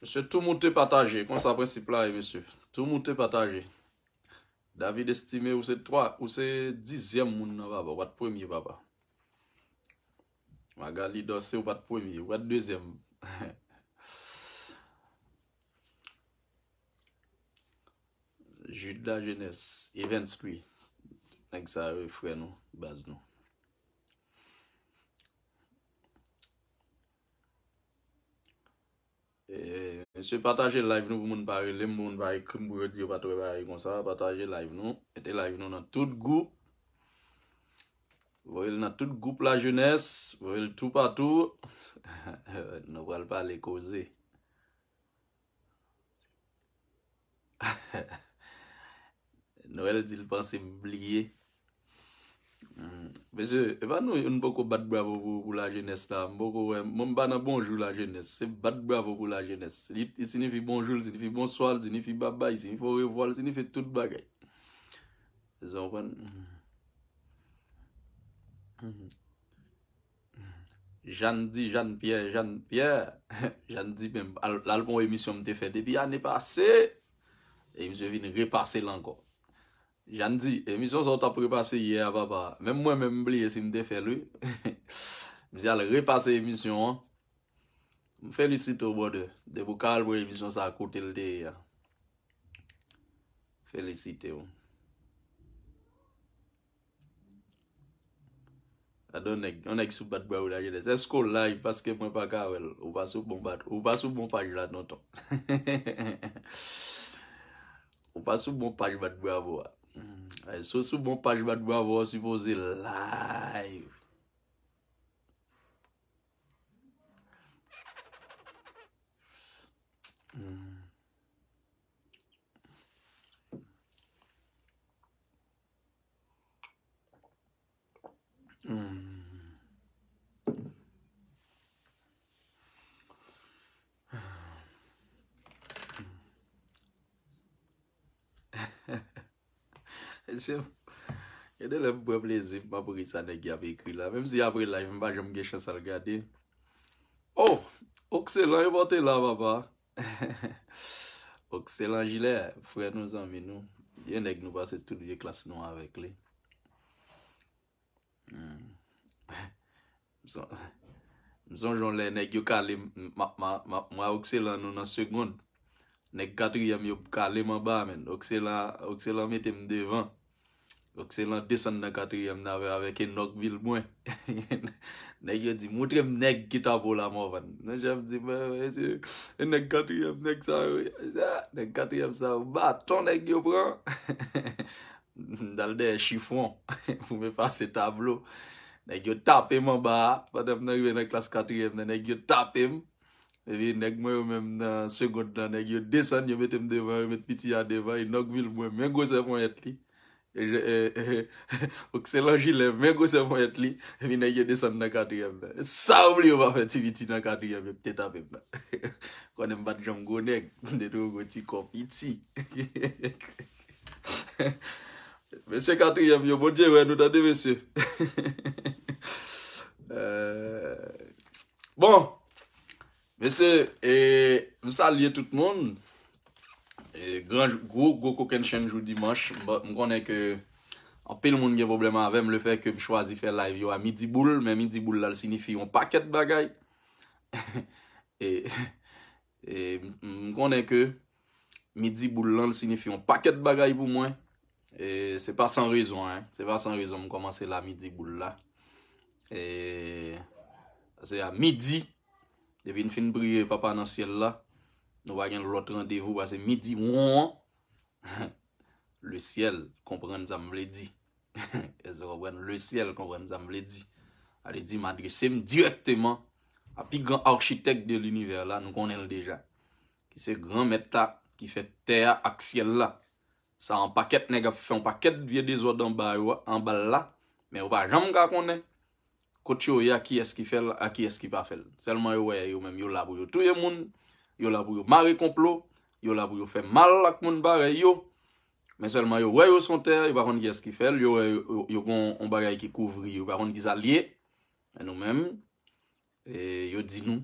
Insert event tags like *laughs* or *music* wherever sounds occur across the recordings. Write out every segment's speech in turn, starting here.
Mese, tou moutè pataje, kons aprensipla e mese, tou moutè pataje. David estime ou se 3, ou se 10e moun nan vaba, ou at 1e vaba. Magali dosè ou at 1e, ou at 2e. Jidda jenes, event spri, ek sa refre nou, baz nou. Mwen eh, se pataje live nou pou moun pare, lem moun pare koum bwè diyo pato wè pare konsa, pataje live nou, ete live nou nan tout goup, vwèl nan tout goup la jounes, vwèl tout patou, *laughs* nou wèl pale koze. *laughs* Noèl di l panse mbliye. Pese, mm. eva nou yon boko bat bravo pou la jenestan, mboko wè, mwen bana bonjou la jenestan, se bat bravo pou la jenestan, se nifi bonjoul, se nifi bonsoil, se nifi baba, se nifi fowewol, se nifi tout bagay. Pese, anwen. Jan di, jan piè, jan piè, jan di, lalbon wè misyon mte fè, depi anè pase, e mse vin repase lankon. Jan di, emisyon sa ou ta pre-passe ye a baba. Mem mwen men mblie si mde felwe. *laughs* Mse al repasse emisyon. Felisite ou bo de. De bo kal bo emisyon sa akote l de. Felisite ou. A don ek, an ek sou bat bravo la. Je de se sko live paske mwen pa kawel. Ou pa sou bon bat. Ou pa sou bon paj la non ton. Ou pa sou bon paj bat bravo la. A mm. eh, sou sou bon pa jibat gwa vò Se vou zi live Se mwen apre la, jwen pa jom gen chan sa l gade. Oh, Okselan yon pote la, baba. *laughs* Okselan jile, fre nou zan mi nou. Yon ek nou base tout yon klas nou avèk li. Hmm. *laughs* Mson joun le, nek yo kalem. Mwa Okselan nou nan segoun. Nek katri yon yo kalem mba men. Okselan metem devan. Sok se lan desen nan katriye mna ve avèk e nok vil mwen. Nèk yo di moutre mnèk ki tabo la mò van. Nèk jèm di mèk katriye mnèk sa ou. Nèk katriye mnèk sa ou. Ba ton nèk yo pran. Dal de chifon. Fou mè fase tablo. Nèk yo tapem an ba. Fate mnèk yon nan klas katriye mnèk yo tapem. Ve yon nèk mwen yon mèm nan segot nan. Nèk yo desen yon mèt m devan. Yon mèt piti ya devan. Nèk vil mwen mwen gozè mwen et li. Ou kselan jilem men gose mwen et li E vina yede san nan katriyem Sa oubli ou pa fè tiviti nan katriyem Ptet apè pa Konen bat jom gonek Nde tou goti kom piti Mese katriyem yo bodje wè nou dati mese Bon Mese Msa liye tout moun Gwo koken chen jou dimans, m konen ke apil moun gen problem avem le fe ke mi chwazi fe live yo a midi boule, men midi boule la li sinifi yon paket bagay. *laughs* E, e m konen ke midi boule la li sinifi yon paket bagay pou mwen. E se pa san rezon, se pa san rezon m komanse la midi boule la. E se a midi, de vin fin briye papa nan siel la. Nou wagen lout randevou wase midi woun *laughs* woun, le siel kompren zan mle di, ez wakwen le siel kompren zan mle di, ale di madresem direkteman, api gran architek de l'univer la, nou konen deja, ki se gran meta ki fe teya ak siel la, sa an paket nega, fe an paket vie de zo dan ba yo, an bal la, men wapajam ga konen, koti yo yo a ki eski fel, a ki eski pa fel, selman yo wè yo menm yo labo yo touye moun, yo la pou yo mare komplo, yo la pou yo fe mal ak moun bare yo, men selman yo wè yo son ter, yo ba ron di eski fel, yo ron baray ki kouvri, yo ba ron di zalye, men nou men, e, yo di nou,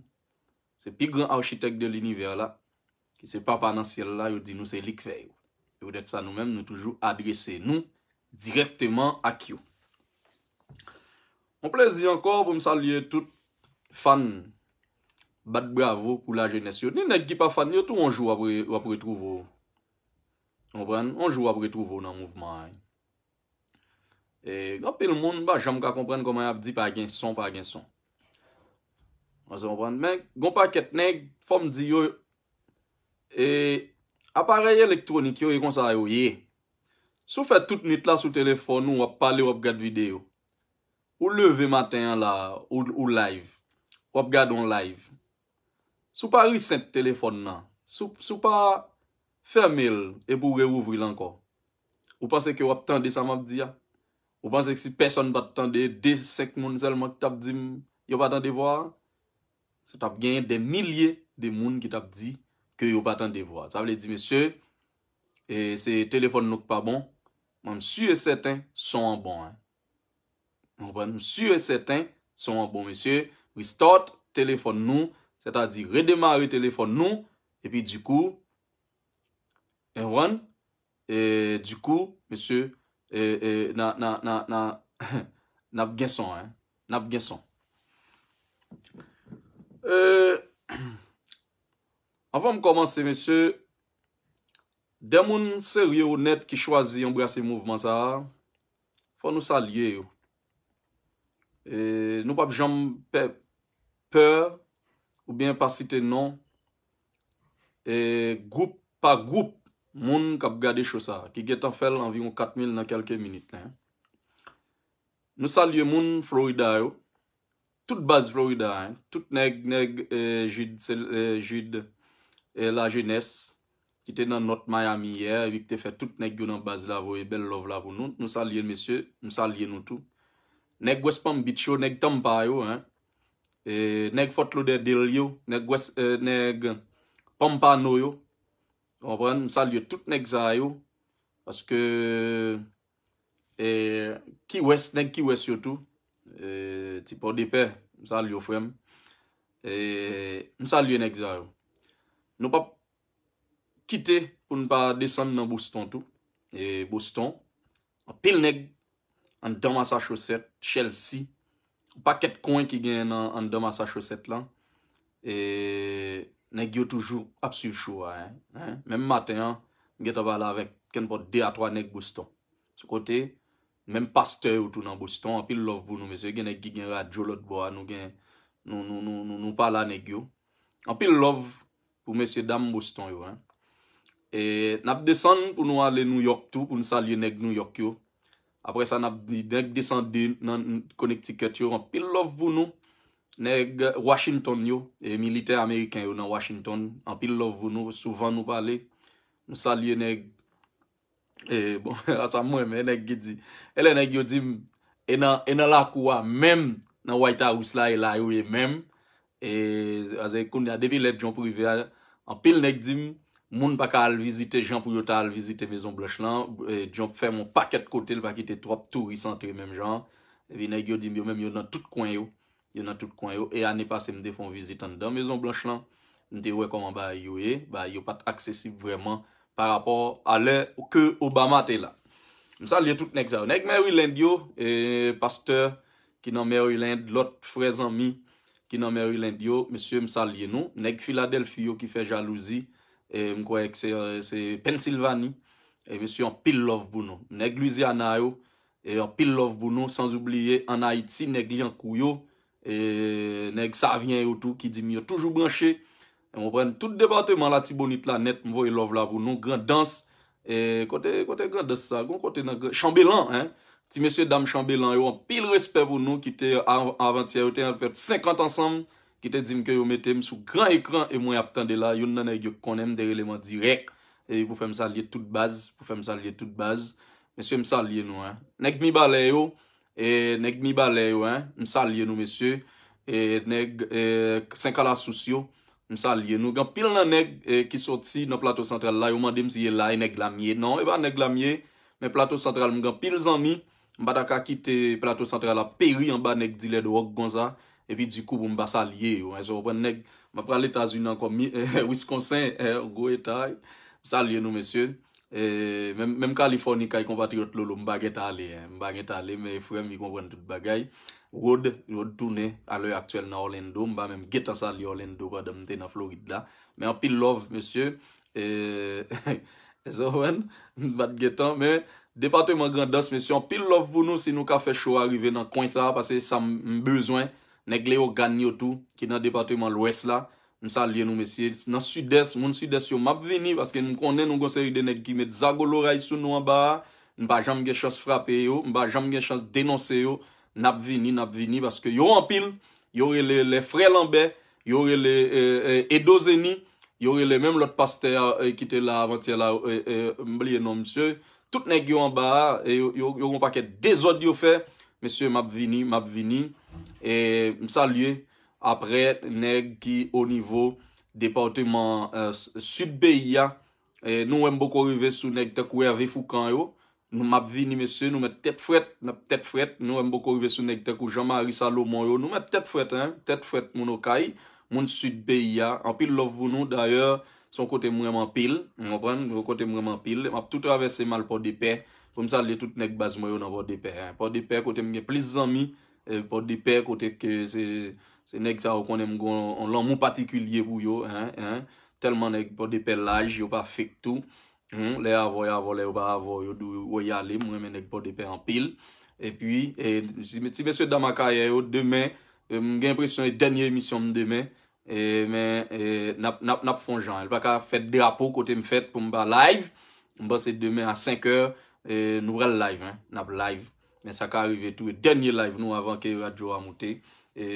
se pi gran architek de l'univers la, ki se pa pa nan siel la, yo di nou se lik fey, yo det sa nou men, nou toujou adrese nou, direkteman ak yo. Mon plezi ankor pou m salye tout fan, Bat bravo pou la je nesyo. Ni neg ki pa fan, yo tou anjou wap retrouvo. Anpren, anjou wap retrouvo nan mouvman. E, gwape l moun, ba, jom ka kompren koman ap di pa gen son, pa gen son. Wazan anpren, men, gwape ket neg, fom di yo, e, aparel elektronik yo, yon sa yo ye. Sou fe tout nit la sou telefon nou, wap pale wap gade video. Ou leve maten la, ou live. Wap gade on live. Sou pa riset telefon nan, sou pa fermil e pou reouvri lanko. Ou panse ke wap tende sa map di ya? Ou panse ke si person bat tende, de sek moun selman ki tap di, yo bat tende vwa? Se tap genye de milye de moun ki tap di, ki yo bat tende vwa. Sa vle di, monsye, se telefon nouk pa bon, monsye seten son bon. Monsye seten son bon, monsye. Ou stot, telefon nouk. Sè ta di redema retelefon nou, epi di kou, e rwan, e di kou, mè sè, na, na, na, na, *coughs* nap gen son, nap gen son. Afan m komanse mè sè, demoun sè rye ou net ki chwazi yon brase mouvman sa, fò nou sa lye yo. Nou pap jom pe, peur, Ou byen pa site non, eh, group pa group moun kap gade chosa, ki getan fel anvi moun 4000 nan kelke minute nan. Nou salye moun Florida yo, tout baz Florida, tout neg neg eh, jid eh, la jines, ki te nan not Miami ye, evi ki te fe tout neg yo nan baz la vo, e bel lov la vo. Nou salye monsye, nou salye nou tou. Neg West Palm Beach yo, neg Tampa yo, nou salye monsye, E, nèk fotlou de del yo, nèk e, pampano yo, msalyo tout nèk zay yo, paske e, ki wèst, nèk ki wèst yo tou, ti po depè, msalyo fwèm, msalyo nèk zay yo. Nou pap kite pou npa desen nan Boston tou, e Boston, apil nèk an dama sa chosèt Chelsea, Pa ket kwen ki gen an dema sa choset lan. E negyo toujou apsil chou a. Mem maten, gen tabala avek ken pot de atwa neg Boustan. Sou kote, mem paste yotou nan Boustan. Anpil love pou nou mesye. Gen neg gigen radio lot bo a nou gen nou pala negyo. Anpil love pou mesye dam Boustan yo. E nap desen pou nou ale New York tou. Pou nou salye neg New York yo. apre sa nan dek desande nan konektiket yo, an pil lov voun nou, neg Washington yo, e milite Ameriken yo nan Washington, an pil lov voun nou, souvan nou pale, nou salye neg, e bon, asa *laughs* mwen men, elen neg yo dim, enan e lakouwa, men, nan White House la, elay ou e men, e, e aze koun ya devilet joun privi, an pil neg dim, e, Moun pa ka al vizite, jan pou yo ta al vizite Mezon Blanchelan, eh, jan pou fe moun paket kote, l pa ki te trope touri santri menm jan, e vi neg yo dim yo menm yo nan tout kwen yo, yo nan tout kwen yo, e ane pase mde fon vizite ane dan Mezon Blanchelan, mde wekoman ba yo e, ba yo pat aksesib vreman pa rapor alen ke Obama te la. Msa liye tout neg zao. Neg Maryland yo, e pasteur ki nan Maryland, lot frez ami ki nan Maryland yo, mse msa liye nou, neg Philadelphia yo ki fe jalouzi, E mwen kwaye ki se Pensilvani, e mwen si an pil love bou nou. Nèk Luiziana yo, e an pil love bou nou. Sans oubliye, an Haiti, nèk Lian Kouyo, nèk Savien yo tou ki di mi yo toujou branche. Mwen pren tout debate man la ti bonite la net, mwen voye love la bou nou. Grand danse, kote grand danse sa, kote nan grand danse. Chambelan, ti mwen si dam Chambelan yo, an pil respect bou nou. Ki te avanti yo, te an fet 50 ansambe. Kite di mke yo metem sou gran ekran e mwen ap tande la. Yon nan ek yo konem dereleman direk. E pou fe msalye tout baz. Pou fe msalye tout baz. Mse msalye nou. Nek mi bale yo. E nek mi bale yo. Msalye nou mse. E nek e senkala sousyo. Msalye nou. E gen pil nan nek e, ki soti nan plato santral la. Yo mandem si ye la e nek lamye. Non e ba nek lamye. Men plato santral mga pil zami. Mba ta kakite plato santral la peri an ba nek dile do ok gonza. Epi di kou pou mba salye yo. Mba pra l'Etats-Unis an komi, Wisconsin, euh, go etay. Salye nou, monsye. Mem Kalifornika yon pati yot lolo, mba geta ale. Mba geta ale, mba geta ale, mbe fwem yon konwen tout bagay. Rode, rode toune, ale aktuel nan Orlando. Mba menm geta salye Orlando, rade mte nan Florida. Men an pil love, monsye. Ezo, wen, mba geta. Men, depatwe man grandos, monsye. An pil love pou nou si nou ka fe chou arive nan kwen sa. Pase sa mbezwen. Nèk le yo ganyo tou, ki nan depatoyman lwes la. Msa liye nou mesye, nan sudès, moun sudès yo map vini, paske nou konnen nou gonseri de nèk gime zago lora yisou nou an ba a, mba jam gen chans frape yo, mba jam gen chans denonse yo, nap vini, nap vini, paske yo an pil, yo re le frel anbe, yo re le e, e, edozeni, yo re le mèm lot paste a e, kite la avantia la, mba liye nou msye, msa liye nou msye, tout nèk yo an ba a, yo ron pakke dezod yo fe, msye map vini, map vini, E msa lye apre neg ki o nivou departement euh, Sud-Beya. E nou wèm boko rive sou neg te kou ya ve foukan yo. Nou map vi ni mese nou mè tèt fwet. Nou mè tèt fwet nou mè boko rive sou neg te kou Jean-Marie Salomon yo. Nou mè tèt fwet moun o kay. Moun Sud-Beya. Anpil lov boun nou d'ayor son kote mwèman pil. Mwèman pil. Mwèman pil. Mwèman pil. Mwèman pil. Mwèman pil. Mwèman pil. Mwèman pil. Mwèman pil. Mwèman pil. Mwèman pil. Mw Po depè kote ke se nek sa wakonem go an lan moun patikulye pou yo. Telman nek po depè laj, yo pa fèk tou. Le avoy avoy, le avoy avoy, yo do yoy ale. Mwen men nek po depè an pil. Et puis, si mwen se damakaya yo, demè, mwen gen euh, presyon e denye emisyon mwen demè. E men, nap fon jan. El pa ka fèt drapo kote m fèt pou mba live. Mba se demè an 5 or, nou rel live. Nap live. men sa ka arrive tou e denye live nou avan ke radio a moute,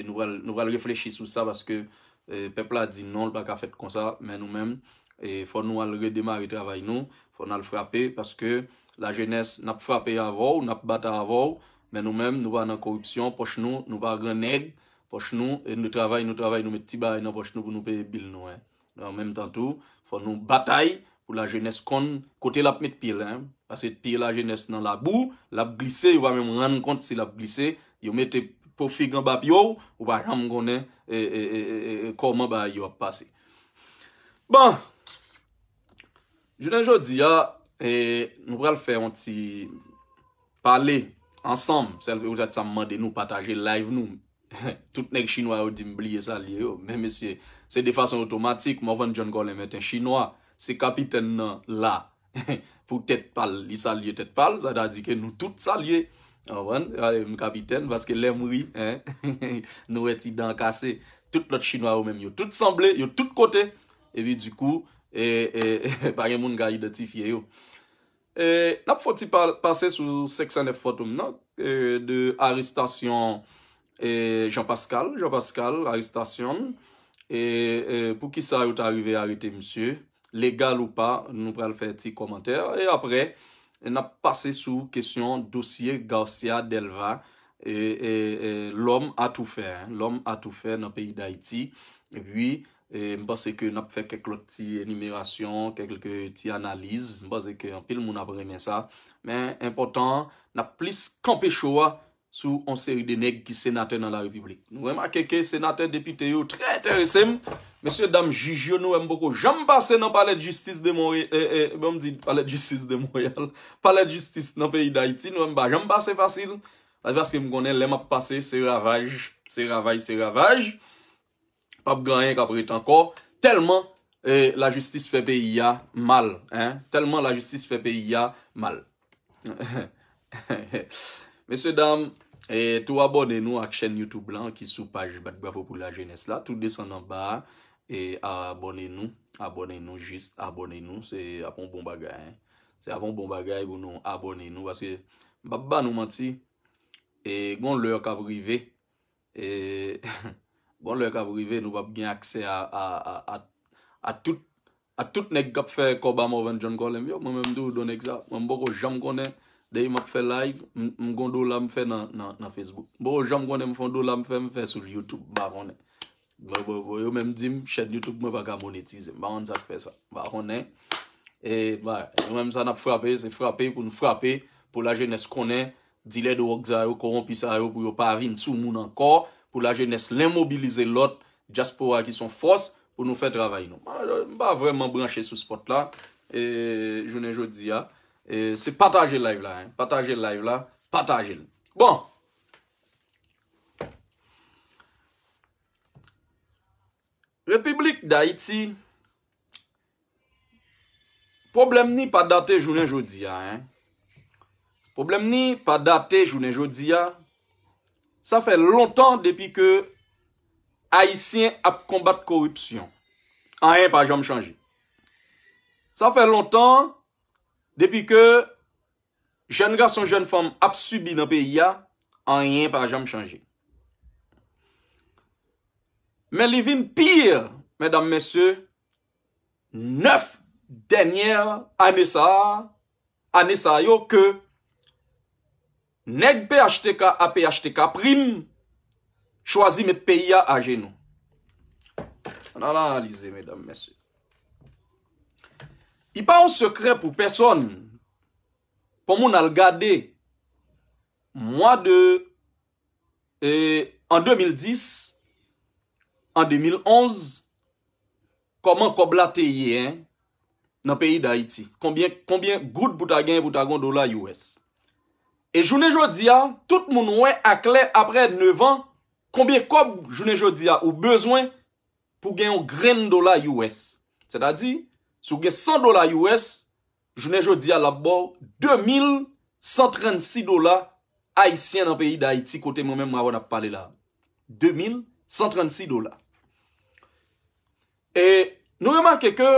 nou val reflechi sou sa, baske euh, pepla a di non, l baka fet kon sa, men nou men, e fon nou al redemari travay nou, fon al frape, baske la jenes nap frape avor, nap bata avor, men nou men, nou val nan korupsyon, pos nou, nou val gen neg, pos nou, e nou travay, nou travay nou met tibay, nou pos nou pou nou pe bil nou, nan men tan tou, fon nou batay, Ou la jenese kon, kote la ap met pil. Pase pil la jenese nan la bou, la ap glise, yo va mwen mwen an kont si la ap glise. Yo mette pou figan bap yo, yo va jam konen, e koman e, e, e, ba yo ap pase. Bon, jenese di ya, nou pral fè an ti pale ansam. Selve ou tè tsamman de nou pataje live nou. Tout nek chinois ou di mbliye sa li yo. Mè mè sè, se de fason otomatik, mò van jen gò le mètè chinois. Se kapiten nan la *laughs* pou tet pal. Li sa liye tet pal. Sa da dike nou tout sa liye. Awen. Awen m kapiten. Vaske lem wri. *laughs* Nou eti dan kase. Tout lot chinois ou menm yo. Tout sanble. Yo tout kote. Evi du kou. E, e *laughs* pari moun ga identifiye yo. E, nap foti pase sou seksan efotoum nan. E, de arrestasyon. Jean Pascal. Jean Pascal. Arrestasyon. Pou ki sa yot arive a reti msye. legal ou pa, nou pral fè ti komentèr. E apre, nap pase sou kèsyon dosye gaosya delva. L'om a tou fè. L'om a tou fè nan peyi da iti. E pwi, mbase ke nap fè keklot ti enimirasyon, keklot ti analiz. Mbase ke anpil moun ap remè sa. Men, impotant, nap plis kampè chowa Sou an seri de neg ki senatè nan la republik Nou wèma keke senatè depiteyo Trè interessem Mèsyè dam jijyo nou wèm poko Jambase nan palè justice de Morè euh, euh, bon, Palè justice nan peyi d'Aiti Nou wèm pa jambase fasil Pase baske m konen lèm ap pase Se ravaj Se ravaj se ravaj Pap granye kaprit anko Telman la justice fe peyi ya mal Telman la justice fe peyi ya mal He he he he Mese dam, tou abone nou ak chen Youtube lan ki sou page Bat Bravo pou la jenese la. Tou desen nan ba, abone nou. Abone nou, jist abone nou. Se apon bon bagay. Se apon bon bagay pou nou abone nou. Baske, bab ban nou mati. E, bon lèk avrive. E, bon lèk avrive nou bab gen akse a tout nek gapfe ko ba mou ven janko. Mwen mèm dou donèk za. Mwen mboko janko nen. Deyi m ak fe live, m gondou la m fe nan Facebook. Bo, jan m gondé m fondou la m fe, m fe sou YouTube. Ba, ronè. Bo, yo mèm di m, chèd YouTube m wak a monetize. Ba, ronè. Ba, ronè. E, ba, yo mèm san ap frape, se frape, pou nou frape, pou la jènes konè, dilè de wak zayou, korompi zayou, pou yo pari n sou moun ankor, pou la jènes lèm mobilize lot, jaspo wak ki son fos, pou nou fe travay nou. Ba, m ba vreman branche sou spot la, e, jounè jodi ya. E, se pataje live la. Pataje live la. Pataje. Bon. Republik Daïti. Problem ni pa date jounen jodi ya. Problem ni pa date jounen jodi ya. Sa fè lontan depi ke Haitien ap kombat korupsyon. An yè pa jom chanji. Sa fè lontan Depi ke jen gar son jen fom ap subi nan pe ya, an yen para janm chanje. Men li vim pir, men dam messe, nef denyer an esa, an esa yo ke nek P.H.T.K. a P.H.T.K. prim chwazi men pe ya aje nou. An analize men dam messe. I pa ou sekre pou person pou moun al gade mwa de en 2010, en 2011, koman kob la teye nan peyi da iti. Konbyen gout pou ta gen, pou ta gon do la yowes. E jounen jodi ya, tout moun wè akle apre 9 an, konbyen kob jounen jodi ya ou bezwen pou gen yon gren do la yowes. Se ta di... Sou gen 100 dola US, jounen jo di ala bo, 2,136 dola Haitien nan peyi da Haiti kote moun men mwa wad ap pale la. 2,136 dola. E nou remake ke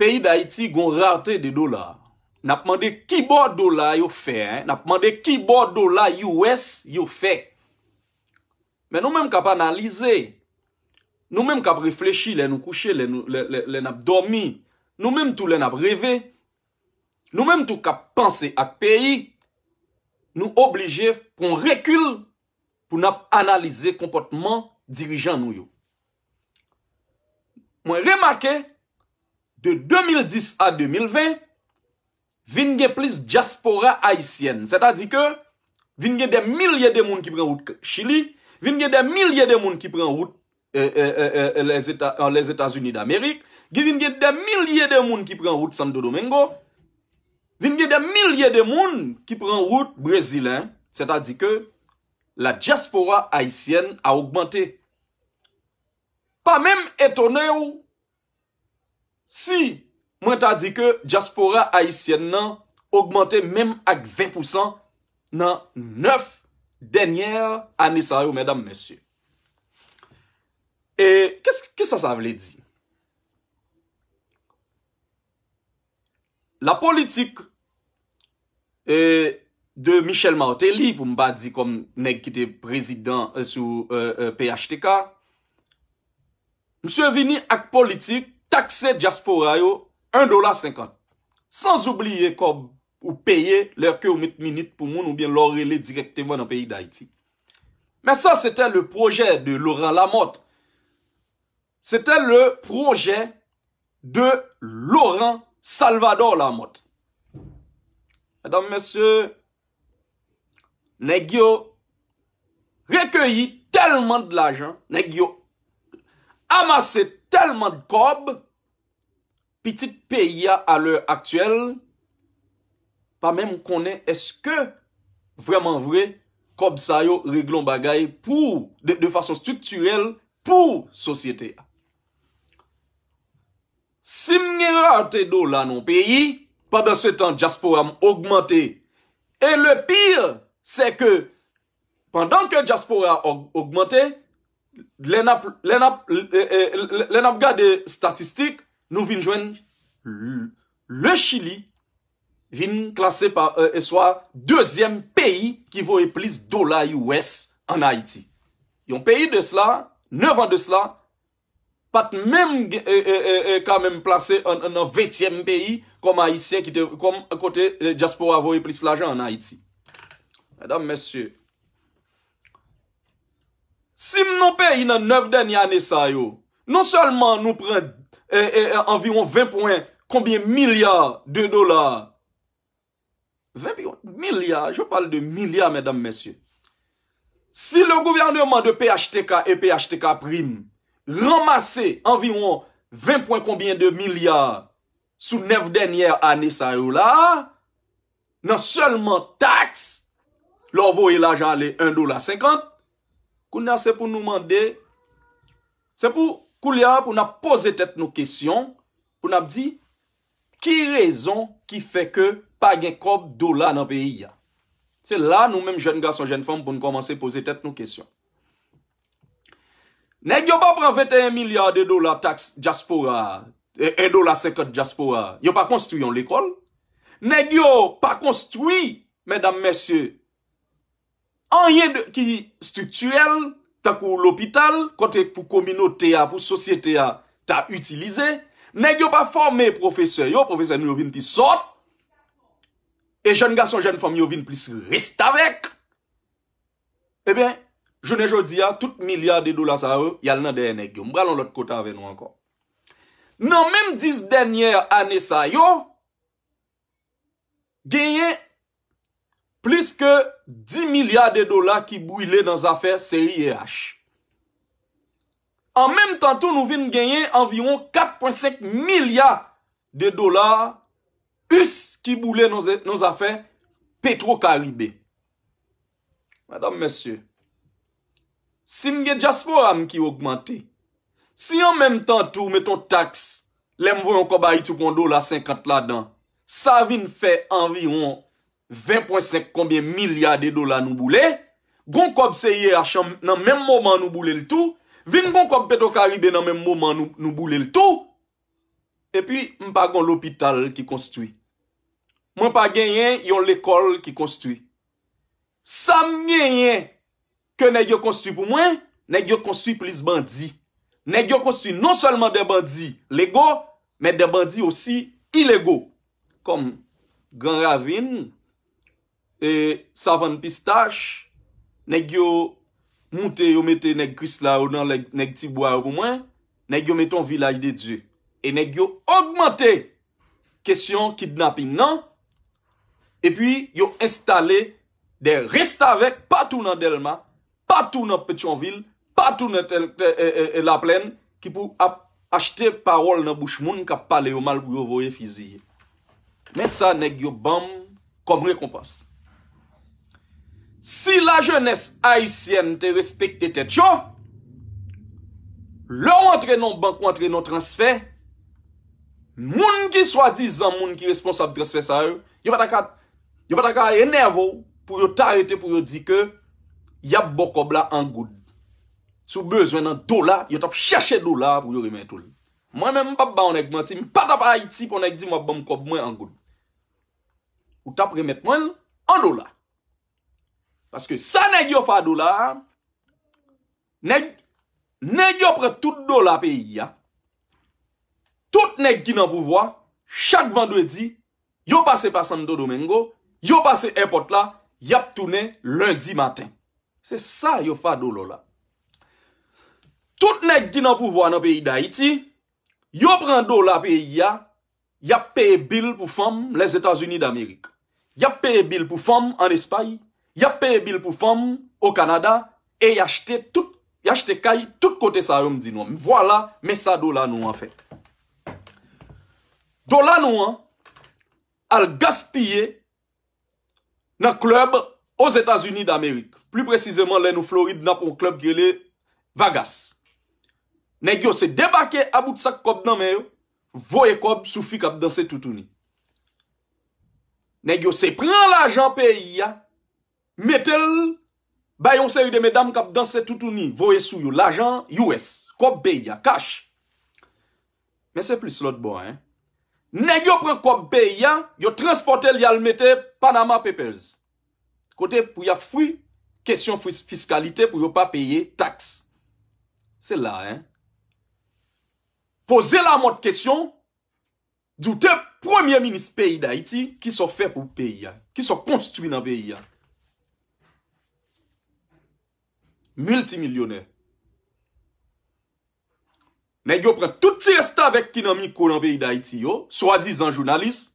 peyi da Haiti goun rarte de dola. Napman de ki bo dola yo fe, napman de ki bo dola US yo fe. Men nou men m kap analize e. Nou menm kap reflechi, lè nou kouche, lè nou nab domi. Nou menm tou lè nab revè. Nou menm tou kap panse ak peyi. Nou oblige pou n rekyl pou nab analize kompotman dirijan nou yo. Mwen remake, de 2010 a 2020, vinge plis diaspora Haitien. Sè ta di ke, vinge de milyè de moun ki pren wout Chili, vinge de milyè de moun ki pren wout Paris, en eh, eh, eh, les Etats-Unis d'Amerik, ki vin gen den milye de moun ki pren wout Sando Domingo, vin gen den milye de moun ki pren wout Brezilen, se ta di ke la diaspora Haitienne a augmente. Pa menm etone ou, si mwen ta di ke diaspora Haitienne nan augmente menm ak 20% nan 9 denyer anisay ou, menm mesye. E, kè sa sa vle di? La politik e, de Michel Martelly, pou mba di kom neg ki te prezident e, sou e, PHTK, mse vini ak politik takse diaspora yo 1 dola 50. Sans oubliye kom ou peye lèrke ou mit minute pou moun ou bien lorele direktèman an peyi d'Aiti. Men sa, sèten le projè de Laurent Lamotte Sete le proje de Laurent Salvador Lamotte. Adam, mesye, negyo rekoyi telman de lajan, negyo amase telman de kob, pitit peyi ya a lor aktuel, pa menm konen, eske vreman vre, kob sayo reglon bagay de fason strukturel pou sosyete ya. Sim nye rarte do la nou peyi, padan se tan jaspora m augmente. E le pire, se ke, pandan ke jaspora augmente, lè nap e, e, ga de statistik, nou vin jwen le Chili, vin klasè pa e, e swa, dezyem peyi ki vo e plis do la yu wes an Haiti. Yon peyi de s'la, nevan de s'la, pat mèm eh, eh, eh, kèmèm plase an an vètèm pèyi, kom a isè, kote Jaspo avoye plis l'ajan an Haiti. Mèdam mèsyè, si mnou pèyi nan 9 den yane sa yo, non sèlman nou pren environ 20 poin, kombien milyar de dolar, 20 poin, milyar, jò pal de milyar mèdam mèsyè, si lè gouverneman de PHTK e PHTK prim, mè, ramase anviron 20 poin kombien de milyar sou nev denyer ane sa ou la, nan selman taks, lor vo il ajan ale 1 dola 50, kou na se pou nou mande, se pou kou li a pou na pose tet nou kesyon, pou na bi di, ki rezon ki fe ke pagen kop dola nan peyi ya? Se la nou menm jen gason jen fom pou nou komanse pose tet nou kesyon. Ne gyo pa pran 21 milyard de dola tax jaspora, e dola sekot jaspora, yo pa konstruyon l'ekol. Ne gyo pa konstruy, mèdam mèsyè, an yè ki struktuel, ta kou l'opital, kote pou kominote ya, pou sosyete ya, ta utilize. Ne gyo pa formè professeur yo, professeur Miovine pi sort, e jèn gason jèn fòm Miovine plis rist avèk. E eh bè, Je ne jodi ya, tout milyar de dola sa yo, yal nan de ene gyo. Mbra lon lot kota ve nou ankon. Nan menm diz denyer ane sa yo, genye plis ke 10 milyar de dola ki bouyle nan zafèr seri EH. An menm tantou nou vin genye anviron 4.5 milyar de dola us ki bouyle nan zafèr petro-karibè. Madame, messie, Si mge jaspo am ki augmente, si yon menm tan tou, meton tax, lem vwen yon kobayitou kon do la 50 la dan, sa vin fè anviron 20.5 konbyen milyade do la nou boule, goun kob se ye achan nan menm moman nou boule l'tou, vin goun kob peto karibe nan menm moman nou boule l'tou, e pi mpa goun l'opital ki konstwi. Mpa genyen yon l'ekol ki konstwi. Sa mgenyen yon Ke nè gyo konstru pou mwen, nè gyo konstru plis bandi. Nè gyo konstru non solman de bandi lego, mè de bandi osi i lego. Kom Grand Ravine, Savan Pistache, nè gyo moute yo mette nè kris la ou nan nè ktibwa ou pou mwen, nè gyo mette on vilaj de Dieu. E nè gyo augmente kestyon kidnapping nan, e pi yo instale de restavek patou nan delman, patou nan petyon vil, patou nan e, e, e, la plen, ki pou ap achete parol nan bouch moun kap pale yo mal pou yo voye fizye. Men sa neg yo bam kom rekompas. Si la jones aisyen te respekte tet yo, lor antre nan bankou, antre nan transfer, moun ki swa dizan, moun ki responsab transfer sa ev, yo patakad yo patakad enervou pou yo tarite pou yo di ke yap bo kob la an goud. Sou bezwen an do la, yo tap chache do la pou yo remet ou li. Mwen men mpap ba ou nek menti, mpata pa a iti pou nek di mwap ba mkob mwen an goud. Ou tap remet mwen an do la. Paske sa neg yo fa do la, neg, neg yo pre tout do la pe ya. Tout neg ki nan vou vwa, chak vandou e di, yo pase pa sando domengo, yo pase e pot la, yap toune lundi matin. Se sa yo fa do lo la. Tout nek gina pou vo anan peyi da iti, yo pren do la peyi ya, ya peye bil pou fom les Etats-Unis d'Amerik. Ya peye bil pou fom an espay, ya peye bil pou fom o Kanada, e yachte kaj tout kote sa yom di nou. Vo la, me sa do la nou an fek. Do la nou an, al gaspye nan klub os Etats-Unis d'Amerik. Plu precizeman lè nou Florid na pou klub ki lè Vagas. Nè gyo se debake about sak kop nan mè yo, voye kop soufi kap dansè toutouni. Nè gyo se pren l'ajan peyi ya, metel bayon se yu de medam kap dansè toutouni, voye sou yo. L'ajan US, kop peyi ya, kash. Mè se plis lòt bo. Nè gyo pren kop peyi ya, yo transportel yal metel Panama Peppers. Kote pou ya fwi Kesyon fiskalite pou yo pa peye taks. Se la, eh. Pose la mot kesyon, doutè premier minis peyi da iti, ki so fe pou peyi ya, ki so konstrui nan peyi ya. Multimilyoner. Ne yo pren touti esta vek ki nan mi konan peyi da iti yo, swadi zan jounalist,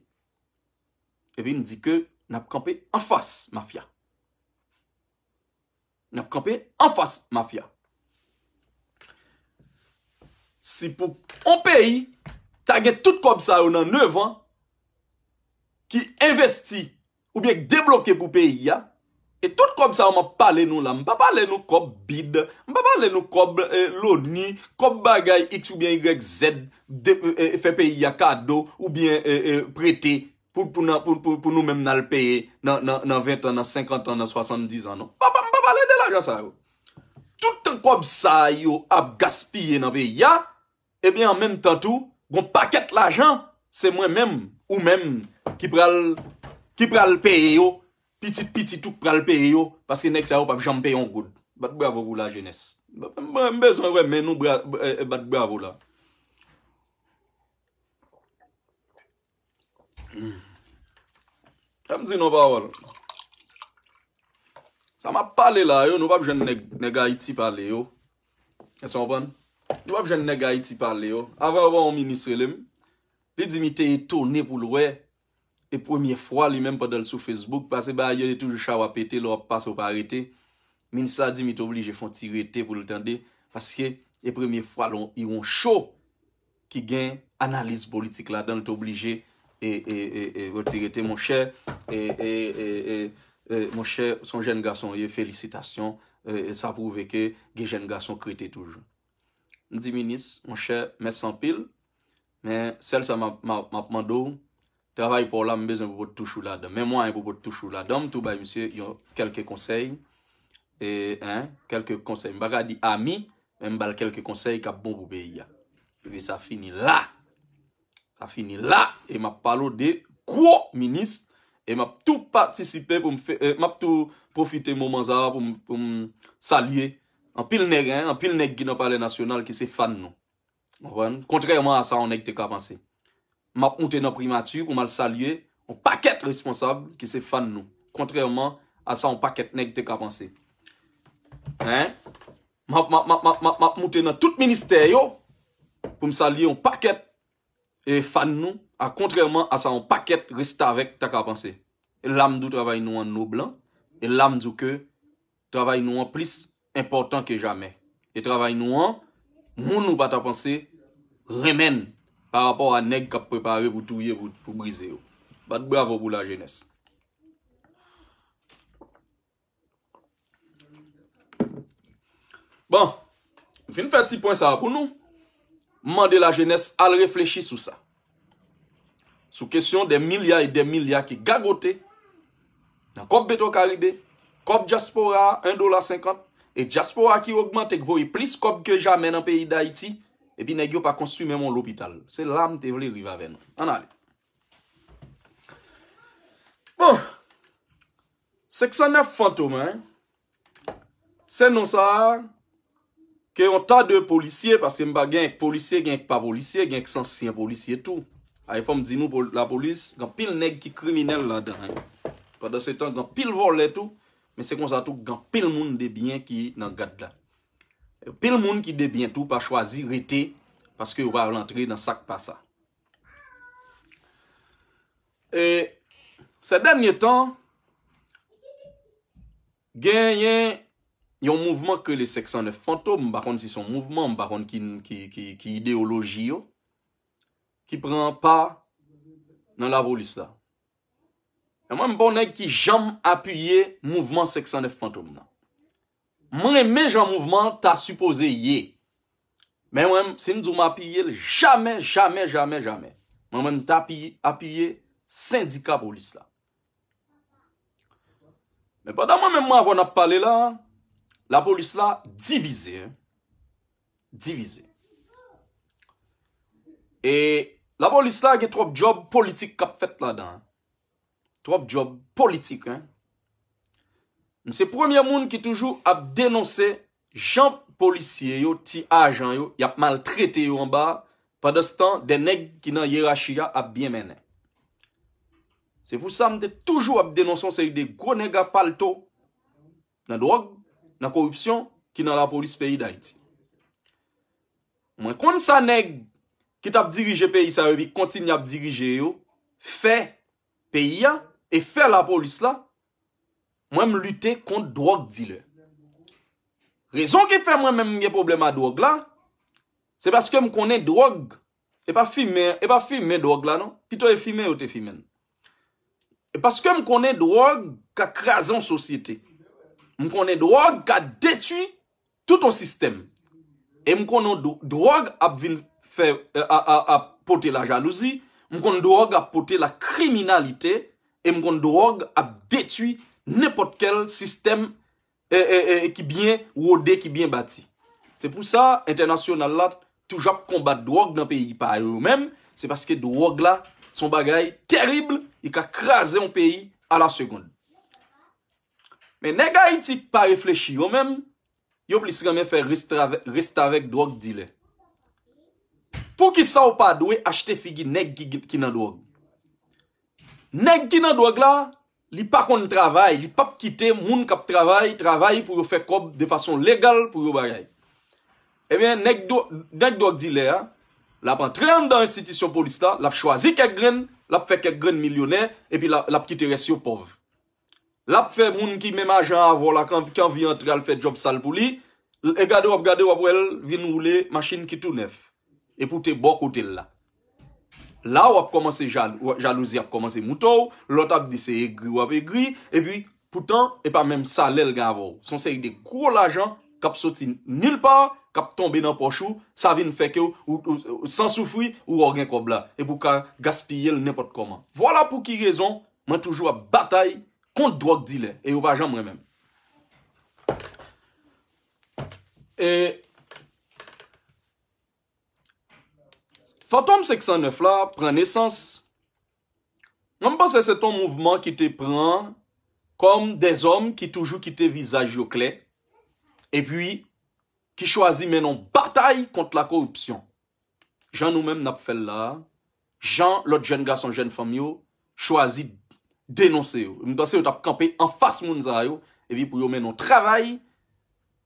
e bin di ke nap kampe enfas mafya. Nap kampe enfas mafya. Si pou an peyi, taget tout kòp sa ou nan 9 an, ki investi ou bien kdebloke pou peyi ya, e tout kòp sa ou man pale nou la, mpa pale nou kòp bid, mpa pale nou kòp euh, louni, kòp bagay x ou bien y z, euh, euh, fè peyi ya kado ou bien prete kado. pou nou menm nan l peye nan 20 an, nan 50 an, nan 70 an. Mpa mpa mpa lè de l ajan sa yo. Tout an kwa bsa yo ap gaspye nan peye ya, ebyan menm tan tou, goun paket l ajan, se mwen menm, ou menm, ki pral peye yo, piti piti tout pral peye yo, paske nek sa yo pap jan peyon goud. Bat bravo kou la jenès. Mbe zon wè men nou bat bravo la. Kwa m di nou pa walo Sa ma pale la yo Nou pa bje nè gay ti pale yo E son bon Nou pa bje nè gay ti pale yo Avan wan ou minisrele mi Li di mi te etone pou lwe E premier fwa li menm pa del sou facebook Pase ba yo etouj chawa pete Lò pa sa ou pa arete Minisrele di mi te oblige fon tirete pou lwetande Fase ke e premier fwa lwon Iwon chou Ki gen analiz politik la dan Li te oblige E vwotirete e, e, e, moun chè, e moun chè, son jen gason, fèlicitasyon, sa prouve ke gen jen gason krete toujou. Di minis, moun chè, mes san pil, men sel sa mapman dou, travay pou la mbez mwou pot touchou la dom. Men mwen mwou pot touchou la dom, tou bay msye, yon kelke konsey, e, hein, kelke konsey, mba gadi ami, mbal kelke konsey kap bon pou beya. Ve sa fini la! a fini la, e map palo de kwo minis, e map tou partisipe pou m'fete, e euh, map tou profite mouman za, pou m'salye, an pil nek, an pil nek gina pale nasyonal ki se fan nou, kontreman a sa an nek te kapansi, map mouten nan primatur pou m'al salye, mou paket responsable ki se fan nou, kontreman a sa an paket nek te kapansi, mouten nan tout minister yo, pou m'salye mou paket, E fan nou a kontrèman a sa an pakèt resta vek ta ka pansè. E lamdou travay nou an nou blan. E lamdou ke travay nou an plis important ke jamè. E travay nou an moun nou ba ta pansè remèn. Par rapport a neg kap preparè pou touye pou brise yo. Bat bravo bou la jènes. Bon, fin fè ti pwen sa apoun nou. Man de la jeunesse al reflechi sou sa. Sou kesyon de milyar e de milyar ki gagote. Nan kop Beto Kalide, kop Diaspora, 1 dolar 50, e Diaspora ki augmente kvo yi plis kop ke jame nan peyi da iti, e pi negyo pa konsume moun l'opital. Se lam te vle riva ven. An ale. Bon. Seksanef fantome. Se non sa... Ke yon ta de polisye, pasen mba gen ek polisye, gen ek pa polisye, gen ek sansyen polisye tou. A yon fom di nou la polis, gen pil neg ki kriminel lan dan. Padan se tan gen pil vole tou, men se kon sa tou gen pil moun debyen ki nan gad lan. Pil moun ki debyen tou, pa chwazi rete, paske waw lantri nan sak pasa. E, se denye tan, gen yon Yon mouvment ke le Seksandef Fantoum, mbakon si son mouvment, mbakon ki ideoloji yo, ki pren pa nan la bolis la. Yon mwen mbonen ki jam apye mouvment Seksandef Fantoum nan. Mwen mwen jan mouvment ta suppose ye. Mwen mwen, sin doun apye jamen, jamen, jamen, jamen. Mwen mwen ta apye syndika bolis la. Mwen mwen mwen mwen avon ap pale la an. la polis la divize. Divize. E la polis la ge trob job politik kap fet la dan. Trob job politik. Se premye moun ki toujou ap denonse janp polisye yo, ti ajan yo, yap maltrete yo an ba, padastan deneg ki nan yirashia ap bien mene. Se fousa mte toujou ap denonson se yi de gwo nega pal to, nan drog, nan korupsyon ki nan la polis peyi da iti. Mwen kon sa neg, kit ap dirije peyi sa webi, kontin ap dirije yo, fe peyi ya, e fe la polis la, mwen m lute kont drog di le. Rezon ki fe mwen m yon problema drog la, se paske m konen drog, e pa fime, e pa fime drog la non, ki to e fime ou te fime. E paske m konen drog, kak razan sosyete. Mwen konen drog ka detui touton sistem E mwen konen drog ap eh, poten la jalouzi Mwen konen drog ap poten la kriminalite E mwen konen drog ap detui nepotkel sistem e, e, e, ki bien wode, ki bien bati Se pou sa, internasyonallat toujap kombat drog nan peyi pa e ou men Se paske drog la son bagay terible E ka kreaze an peyi a la segonde Men neg a iti pa reflechi yo men, yo plis remen fè rist avèk doak dile. Po ki sa ou pa doè, achte figi neg ki nan doak. Neg ki nan doak la, li pa kon travay, li pa pkite moun kap travay, travay pou yo fè kob de fason legal pou yo bagay. Ebyen, neg doak dile, la pwantren dan institisyon polista, la pwantren dan institisyon polista, la pwantren dan institisyon polista, la pwantren dan institisyon polista, Lap fè moun ki mèm ajan avò la kan vi antre al fè job sal pou li, e gade wap gade wap wèl vin roule machin ki tou nef. E pou te bok ou tèl la. La wap komanse jalouzi, wap komanse moutou, lot ap di se e gri wap e gri, e vi pou tan e pa mèm salel gen avò. Sonsè yi de kou la jan, kap soti nil pa, kap tombe nan pochou, sa vin fèkè ou sansoufwi ou orgen kob la. E pou ka gaspiyè lè nèpot koman. Vwala pou ki rezon, man toujwa batay kou. Kont drok dile. E ou pa jan mre men. Fantom e, 609 la pre nesans. Nan me panse se ton mouvment ki te pre. Kom des om ki toujou ki te vizaj yo kle. E pi. Ki chwazi menon batay kont la korupsyon. Jan nou men nap fel la. Jan lot jen ga son jen famyo. Chwazi dolo. denonse yo. Mbase yo tap kampe an fas moun za yo, evi pou yo menon travay,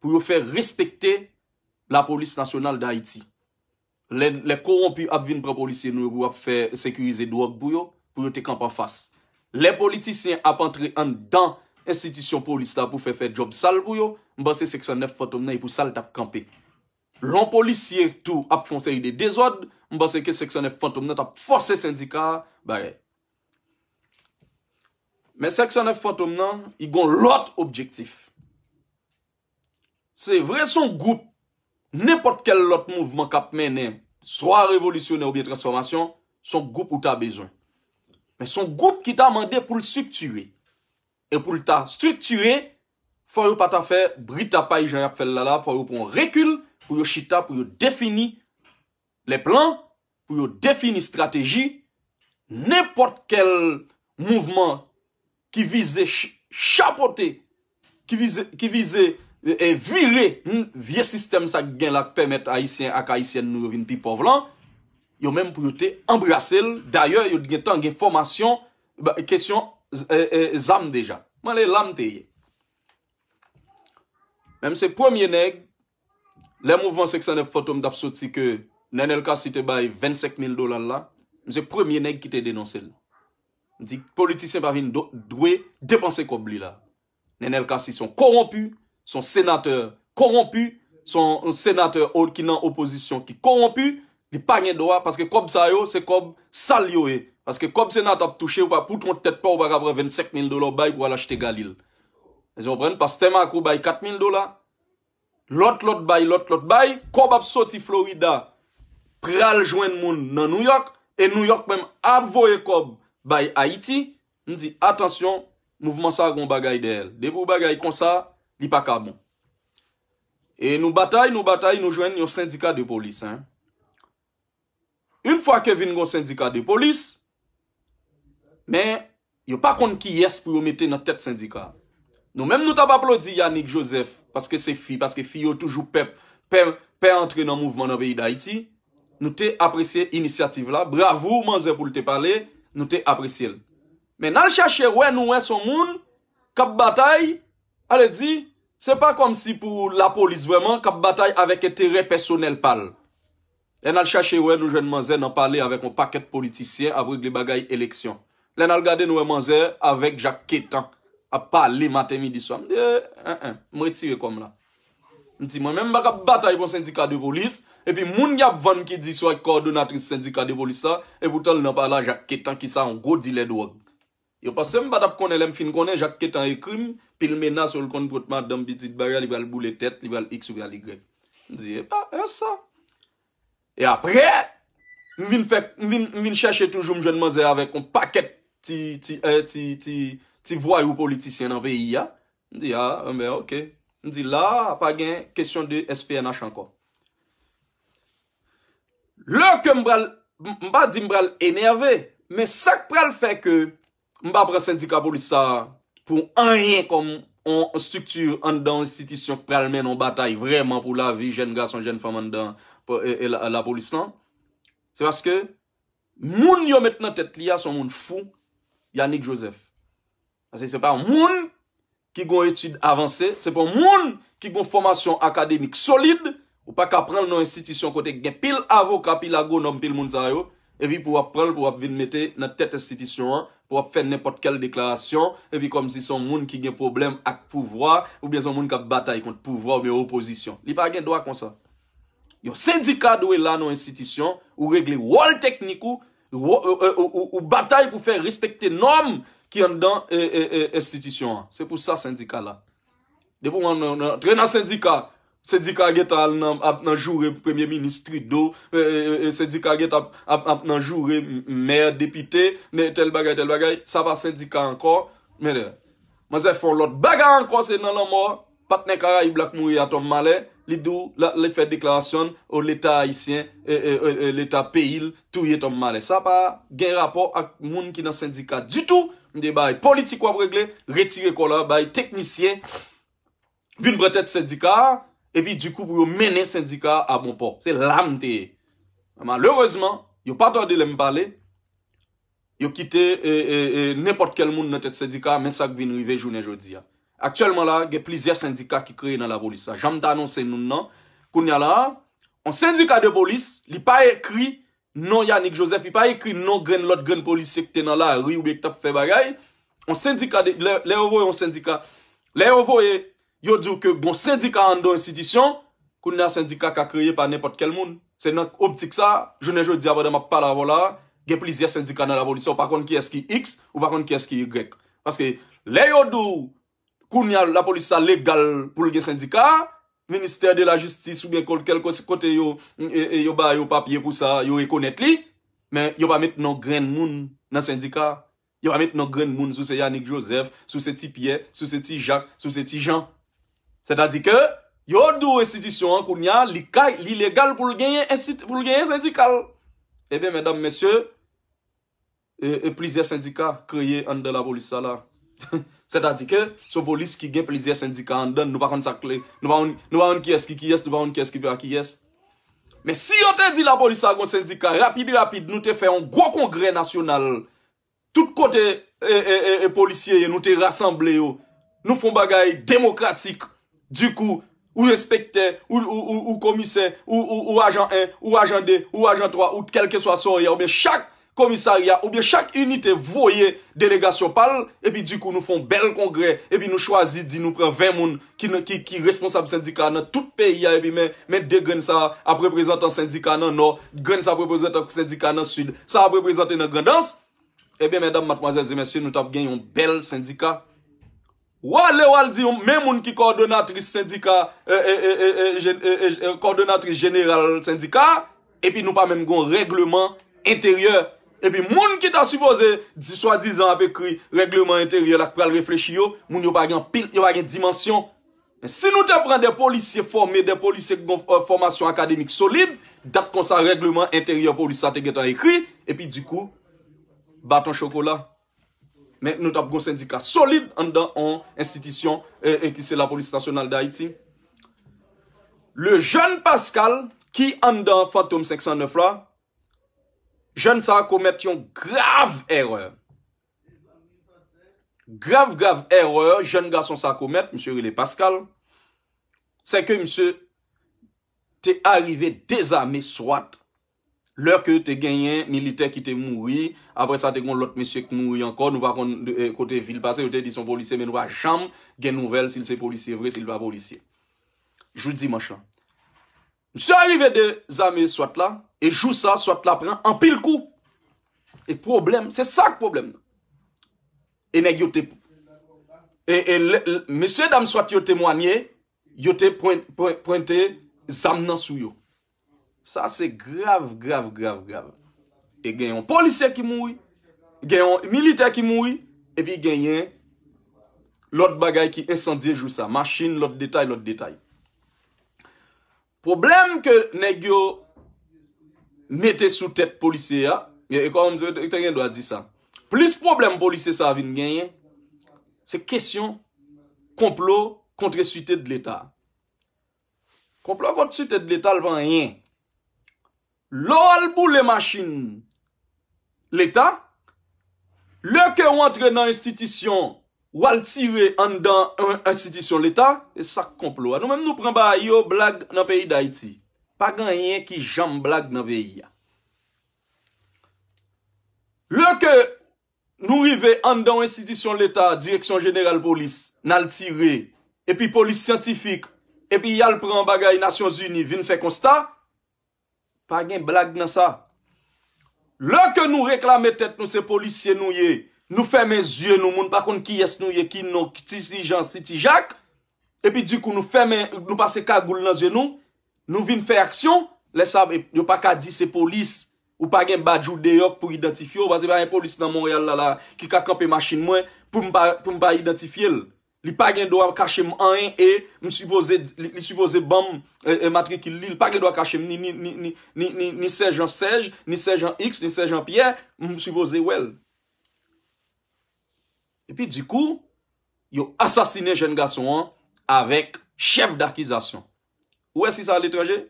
pou yo fè respekte la polis nasyonal da Haiti. Le korompi ap vin pra polisye nou yo pou ap fè sekurize douak pou yo, pou yo te kampe an fas. Le politisyen ap antre an dan institisyon polis la pou fè fè job sal pou yo, mbase seksyon 9 fantom nan yi pou sal tap kampe. Lon polisye tou ap fonse yi de dezoad, mbase ke seksyon 9 fantom nan tap fose syndikar, ba ye. Men seksyon f fantoum nan, i gon lot objektif. Se vre son goup, nepotkel lot mouvman kap menen, swa revolisyon ou biye transformasyon, son goup ou ta bezon. Men son goup ki ta amande pou l struktue. E pou l ta struktue, fò yon pata fè, brita pa yon ap fè l lala, fò yon pou yon rekul, pou yon chita, pou yon defini le plan, pou yon defini strategi, nepotkel mouvman kap menen, ki vize chapote, ki vize vire, vie sistem sa gen lak temet ak aisyen nou vinti povlan, yo menm pou yote embrase l, daye yo gen tan gen formasyon, kesyon zam deja. Mwen lè l amte ye. Mwen mse premier neg, lè mouvman seksyanef fotom dap soti ke nen elka site bay 25 mil dolar la, mse premier neg ki te denonse l. Dik politisyen pa vin dwe depanse kob li la. Nen elka si son korompu, son senatèr korompu, son senatèr ou ki nan oposisyon ki korompu, li panye doa, paske kob sa yo, se kob sal yo e. Paske kob senatèr ap touche ou pa pout, moun tèt pa ou bak apre 25.000 dola ou bay pou al achte galil. E zon pren, pas temak ou bay 4.000 dola, lot lot bay, lot lot bay, kob ap soti Florida, pral jwen moun nan New York, e New York menm ap voye kob, Bay Haiti, nou di, atensyon, nouvman sa goun bagay de el. Bon. De pou bagay kon sa, li pa kabon. E nou batay, nou batay, nou jwen yon syndika de polis. Un fwa ke vin goun syndika de polis, men, yon pa kon ki yes pou yon mette nan tet syndika. Nou menm nou tap aplodi Yannick Joseph, paske se fi, paske fi yon toujou pep, pep entre nan mouvman nan beyi de Haiti, nou te apresye inisiativ la. Bravo, man zè pou lte pale, Nou te apresyele. Men al chache wè nou wè son moun, kap batay, alè di, se pa kom si pou la polis vèman, kap batay avèk etere personel pal. En al chache wè nou jen man zè nan pale avèk mou paket politisyen avèk li bagay eleksyon. Len al gade nou wè man zè avèk Jacques Quétan, ap pale matè midi swam. De, en eh, en, eh, mou etire kom la. Mou ti mwen mèm baka batay pou sèndika de polis, E pi moun yap van ki di sou ak koordinatris syndika de bolisa, e boutal nan pala jak ketan ki sa an go di led wog. Yo pa se m badap konen lem fin konen jak ketan ekrim, pil mena sol konbrotman dam bidit baria libel bou le tet libel x ou libel y. Ndi, e pa, e sa. E apre, m vin fèk, m vin chèche toujou m jenman zè avèk kon paket ti, ti, ti, ti, ti voy ou politisyen an pe iya. Ndi, a, m ben, ok. Ndi, la, pa gen, kèsyon de SPNH anko. Lò ke mbra l, mba di mbra l enervè, mbe sak pral fè ke mba prasendika polisa pou anye kom an struktur an dan institisyon pral men, an batay vreman pou la vi jen gas an jen fam an dan e, e, la polis lan, se baske moun yo metnan tet li a son moun fou, Yannick Joseph. Se se pa moun ki gon etude avanse, se pa moun ki gon formasyon akademik solide, Ou pa ka prel nou institisyon kote gen pil avokat, pil ago, nom pil moun zaryo. Evi pou ap prel pou ap vin mette nan tet institisyon an. Pou ap fen nepotkel deklarasyon. Evi kom si son moun ki gen problem ak pouvwa. Ou bien son moun kap batay kont pouvwa ou me oposisyon. Li pa gen doa kon sa. Yo, syndikat dou e la nou institisyon. Ou regle wol teknikou. Ou batay pou fe respecte nom ki an dan euh, euh, euh, institisyon an. Se pou sa syndikat la. De pou an tre nan syndikat. Sedika get al nan ap nan joure premye ministri do, e, e, e, sedika get ap nan joure mey depite, tel bagay, tel bagay, sa pa sedika anko, mwenè, mwenè fon lot bagay anko, se nan an mo, patnen kara yi blak mouye aton male, li do, le fe deklarasyon, ou l'eta haisyen, e, e, e, l'eta peyil, touye aton male, sa pa gen rapor ak moun ki nan sedika du tou, mwenè bay politiko ap regle, retire kola, bay teknisyen, vin bretet sedika, a, evi di kou pou yo mene bon syndika a bon po. Se lam te e. Malheureseman, yo patwa de lem pale, yo kite nepot kel moun nan tet syndika mensak vin rive jounen jodi ya. Aktuelman la, ge plizye syndika ki kreye nan la bolisa. Jam ta anonsen nou nan koun ya la, an syndika de bolis li pa ekri nan Yannick Joseph, li pa ekri nan gren lot gren polis seke te nan la, ri ou bek tap febaryay. An syndika de, le revoye an syndika, le revoye yo diw ke bon syndika an do insidisyon, koun na syndika ka kreye pa nepot kel moun. Se nan optik sa, jounen jo di avodan ma pala avola, gen plizye syndika nan la volisyon, pa kon ki eski X, ou pa kon ki eski Y. Paske, le yo diw, koun ya la polisa legal pou gen syndika, minister de la justice, sou ben kol kel kote yo, e, e, yo ba yo papye pou sa, yo rekonet li, men yo pa met nan gren moun nan syndika, yo pa met nan gren moun sou se Yannick Joseph, sou se ti Pierre, sou se ti Jacques, sou se ti Jean, Se ta di ke, yo dou restitisyon an koun yan, li kaj, li legal pou l genye sindikal. Ebe, eh mèdame, mèsyè, e plizye sindika kreye an de la bolisa *laughs* la. Se ta di ke, sou bolis ki gen plizye sindika an den, nou va kon sakle, nou va an kyes ki kyes, nou va an kyes ki vya kyes. Mè si yo te di la bolisa kon sindika, rapide rapide nou te fè an gwo kongre nasyonal. Tout kote e policyeye nou te rassemble yo. Nou fon bagay demokratik. Du kou ou respekte, ou komise, ou ajan 1, ou ajan 2, ou ajan 3, ou kelke swa soye Ou biye chak komisaria, ou biye chak unite voye delegasyon pal Ebi di kou nou fon bel kongre, ebi nou chwazi di nou pren 20 moun ki responsab syndika nan tout peyi Ebi men de gwen sa ap reprezentan syndika nan nor, gwen sa ap reprezentan syndika nan sud Sa ap reprezentan nan gwen dans, ebi eh men dam matmazel zemensi nou tap gen yon bel syndika Wale wale di, men moun ki koordinatris sindika, eh, eh, eh, koordinatris general sindika, epi nou pa men goun reglement interior. Epi moun ki ta suppose, soi dizan ap ekri, reglement interior, lak pral reflech yo, moun yo bagan pil, yo bagan dimensyon. Si nou te pran de polisye formé, de polisye goun formasyon akademik solib, dat kon sa reglement interior polisya te getan ekri, epi di kou, baton chokola. men notap gon syndika solide an dan an institisyon e, e ki se la polisi nasyonal da Haiti. Le joun Pascal ki an dan Fantoum 609 la, joun sa akomet yon grav erreur. Grav grav erreur joun gason sa akomet, msou Rilé Pascal, se ke msou te arrive dezame swat Lèr kè te genyen, milite kè te moui, apre sa te kon lòt mèsyè kè moui ankon, nou va kon eh, kote vil pasè, yo te dison polisye, men nou va jam gen nouvel, sil se polisye vre, sil va polisye. Jou di manchè. Mse alivè de zame souat la, e jou sa souat la pre, an pil kou. E problem, se sak problem nan. E neg yo te pou. E mse dam souat yo te mouanye, yo te pointe zame nan sou yo. Sa se grav, grav, grav, grav. E genyon polise ki moui, genyon milite ki moui, epi genyen lot bagay ki insandye jou sa. Maschine, lot detay, lot detay. Problem ke negyo mette sou tete polise ya, ekta e e, e, genyon do a di sa, plis problem polise sa avin genyen, se kesyon komplo kontre suite de l'Etat. Komplo kontre suite de l'Etat lvan enyen, Lo al bou le machin l'Etat, le ke wantre nan institisyon ou al tire andan an institisyon l'Etat, e sak komplo. Anou menm nou premba yo blag nan peyi da iti. Pagan yen ki jam blag nan peyi ya. Le ke nou rive andan an institisyon l'Etat, direksyon jeneral polis nan al tire, epi polis santifik, epi yal premba gaye Nasyon Zuni vin fe konsta, Pa gen blag nan sa, lò ke nou reklametet nou se polisye nou ye, nou femen zye nou moun, pa kon ki yes nou ye ki nou, ki ti li jan, si ti jak, epi di kou nou passe kagoul nan zye nou, nou vin fe aksyon, lè sa, yo pa ka di se polis, ou pa gen badjou deyok pou identifyo, ou pa se vè yon polis nan mon yal la la ki kaka pe machin mwen pou mba identifye lè. li pa gen do a kache m an en e, li suvoze bam e, e, matre ki li, li pa gen do a kache ni sej an sej, ni sej an x, ni sej an piye, mi suvoze wel. E pi di kou, yo asasine jen ga son an, avek chef d'akizasyon. Ou esi sa letraje?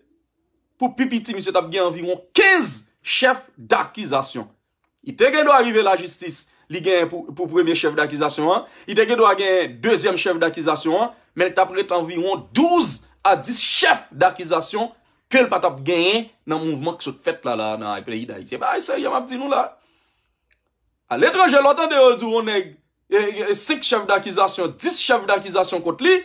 Po pipiti, misi tap gen anviron 15 chef d'akizasyon. I te gen do arive la jistis, li gen pou premye chev d'akizasyon an, ite gen do a gen dezyem chev d'akizasyon an, men tap rete anviron 12 a 10 chev d'akizasyon ke l patap gen nan mounvman ki sot fèt la la, nan apre yi da yi se, ba yi se yi yaman pti nou la, al etranje l otan de yon neg, e 6 chev d'akizasyon, 10 chev d'akizasyon kote li,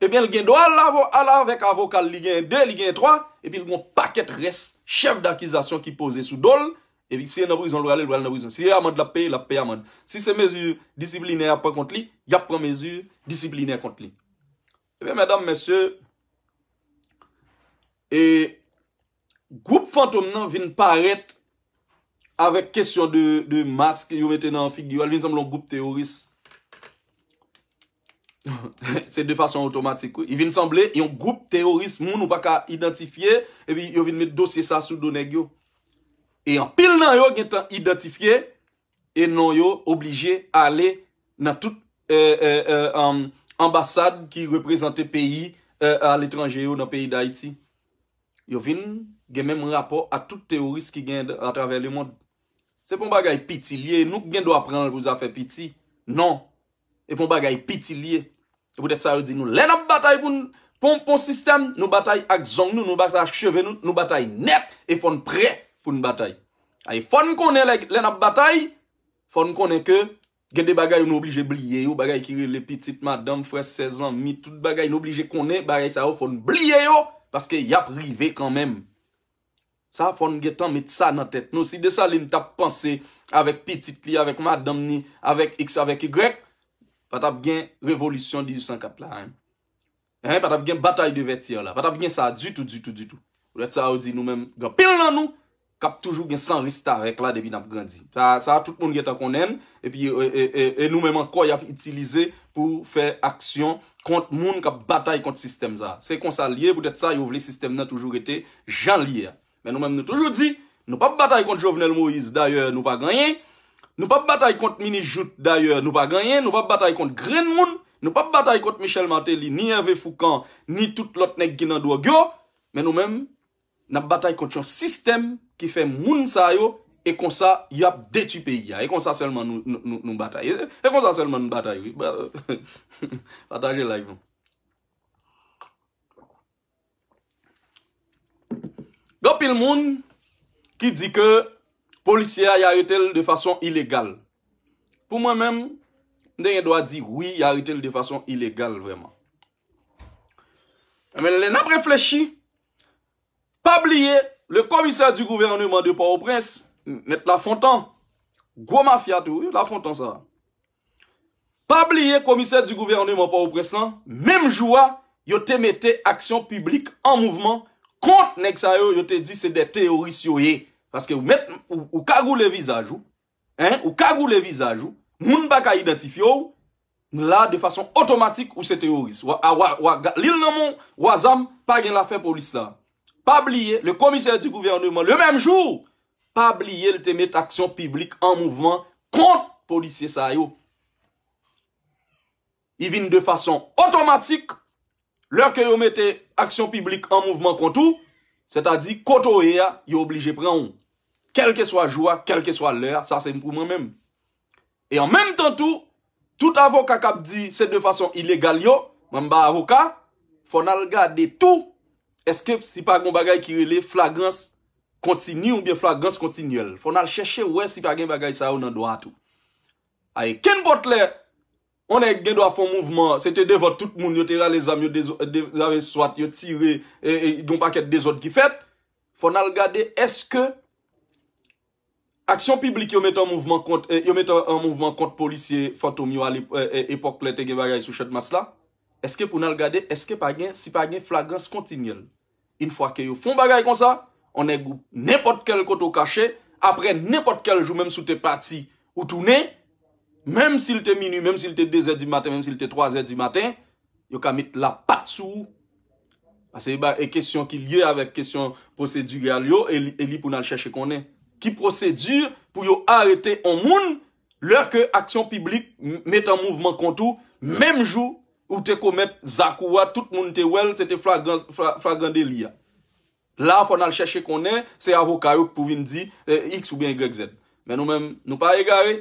e ben l gen do a la vek avokal, li gen 2, li gen 3, e pi l gon paket res, chev d'akizasyon ki pose sou dol, Evik siye nabrizon lwale lwale nabrizon Siye amand la pe la pe amand Si se mezu disipline apwa kont li Yapwa mezu disipline apwa kont li Ebe eh mèdame mèsyè E Goup fantom nan vin paret Avèk kèsyon de De maske yo metè nan figyol Vin semblè yon goup teoris Se *laughs* de fasyon otomatik Vin semblè yon goup teoris Moun ou pa ka identifiye Evik yo vin met dosye sa sou donè gyo E yon pil nan yo gen tan identifiye e non yo oblige ale nan tout euh, euh, euh, ambasade ki represente peyi al etranje yo nan peyi da iti. Yo vin gen men mwen rapor a tout teoris ki gen a travèl le moun. Se pon bagay pitilye, nou gen do aprenan pou zafè pitil, nan, e pon bagay pitilye, se pwede sa yo di nou, pou sistem, nou batay ak zong nou, nou batay ak cheve nou, nou batay net, e fon prek, Foun batay Foun konen lè nap batay Foun konen ke gen de bagay ou n'oblije blye yo Bagay ki re le pitit madame Fres sezan mi tout bagay n'oblije konen Bagay sa ou foun blye yo Paske yap rive kanmen Sa foun gen tan met sa nan tet Si de sa lè nou tap panse Avèk pitit li, avèk madame ni Avèk x, avèk y Patap gen revolution 1854 Patap gen batay de veti yo la Patap gen sa du tout Ou let sa ou di nou men Gapil nan nou kap toujou gen san ristarek la depi nap grandzi. Sa, sa, tout moun gen ta konen, epi, e, e, e, e, nou men man koy ap itilize pou fè aksyon kont moun kap batay kont sistem za. Se kon sa liye, pou det sa, yo vle sistem nan toujou ete jan liye. Men nou men nou toujou di, nou pap batay kont Jovenel Moïse, d'ayor nou pa ganyen, nou pap batay kont Mini Jout, d'ayor nou pa ganyen, nou pap batay kont Gren Moun, nou pap batay kont Michel Martelly, ni Enve Foucan, ni tout lot nek Ginando Gyo, men nou men mwen, nan batay konti yon sistem ki fe moun sa yo e kon sa yap detupe ya. E kon sa selman nou batay. E, e kon sa selman nou batay. Bataje *laughs* live. Gopil moun ki di ke polisya ya yotel de fason ilegal. Pou mwen men, nden yon doa di, oui, ya yotel de fason ilegal vreman. Men lè nan preflechi Pabliye, le komisèr du gouvernement de Port-au-Prince, met la fontan. Gou ma fiatou, la fontan sa. Pabliye, komisèr du gouvernement de Port-au-Prince lan, memjouwa, yote mette aksyon publik an mouvman, kont nek sa yo yote di se de teoris yo ye. Paske ou kagou le vizaj ou, ou kagou le vizaj ou, moun baka identifyo ou, nou la de fason otomatik ou se teoris. Ou a, ou a, ou a, li l nan moun, ou a zam, pa gen la fè polis la. pa bliye, le komiser di gouvernement, le menm jou, pa bliye li te met aksyon publik an mouvman kont polisye sa yo. I vin de fason otomatik lor ke yo mette aksyon publik an mouvman kont ou, se ta di koto e ya, yo oblije pren ou. Kelke soa joua, kelke soa lèr, sa se mpou mwen menm. E an menm tan tou, tout avoka kap di se de fason ilegal yo, mwenm ba avoka, fonal ga de tou Eske si pa gen bagay ki rele flagans kontinu ou biye flagans kontinuel? Fon al chèche ouè si pa gen bagay sa ou nan do atou? Aè, ken bot lè? Onè gen do a fon mouvment, se te devote tout moun, yo te rale zame yo desot, euh, yo tire, yo don paket desot ki fèt? Fon al gade, eske... Aksyon piblik yo mette an mouvment kont policye fantom yo al epok plè te gen bagay sou chèd mas la? Eske pou nan l gade, eske pa gen, si pa gen flagrans kontinyen. In fwa ke yo fon bagay kon sa, ane gou, nepot kel koto kache, apre nepot kel jou menm sou te pati ou toune, menm sil te minu, menm sil te 2 et di maten, menm sil te 3 et di maten, yo kamit la pat sou. Ase, ba, e kesyon ki lye avek kesyon prosedu gal yo, e li pou nan l cheche konen. Ki prosedu pou yo arete on moun, lor ke aksyon piblik met an mouvman kontou, menm jou, Ou te komep Zakouwa, tout moun te wèl, se te flagande li ya. La, fon al chèche konen, se avokaryouk pou vin di, x ou bien y z. Men nou mèm, nou pa regare.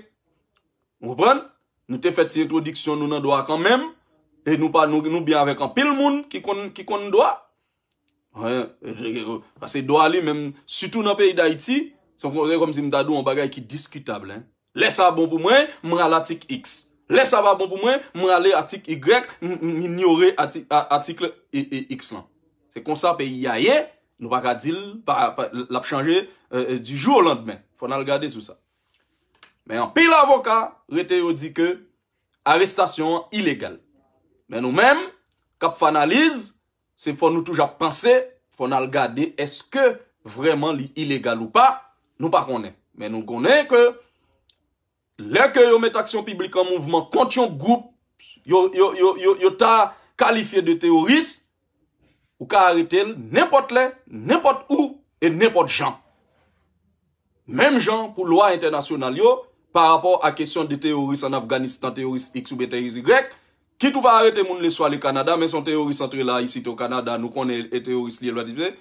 Mwopren? Nou te fète si etrodiksyon nou nan doa kan mèm. E nou biyan avèk an pil moun ki kon nou doa. Se doa li mèm, sütou nan peyi da iti, se mwen konen kom si mdadou an bagay ki diskütable. Lè sa bon pou mwen, mwen alatik x. Le sa va bon pou mwen, mwen ale atik y, mwen ignore atik x lan. Se konsa pe y a ye, nou pa ka dil, l ap chanje euh, euh, di jou l an demen. Fon al gade sou sa. Men an pil avoka, rete yo di ke, arrestasyon ilegal. Men nou men, kap fanalize, se fon nou touja panse, fon al gade eske vreman li ilegal ou pa, nou pa konen. Men nou konen ke... Lè ke yo met aksyon publik an mouvment, kont yon goup yo ta kalifiye de teoris, ou ka arete nèpot lè, nèpot ou, e nèpot jan. Mèm jan pou lwa internasyonal yo, par rapport a kesyon de teoris an Afganistan, teoris X ou B, teoris Y, ki tou pa arete moun le swa le Kanada, men son teoris antre la, isi te o Kanada, nou konen e teoris li elwa dibe,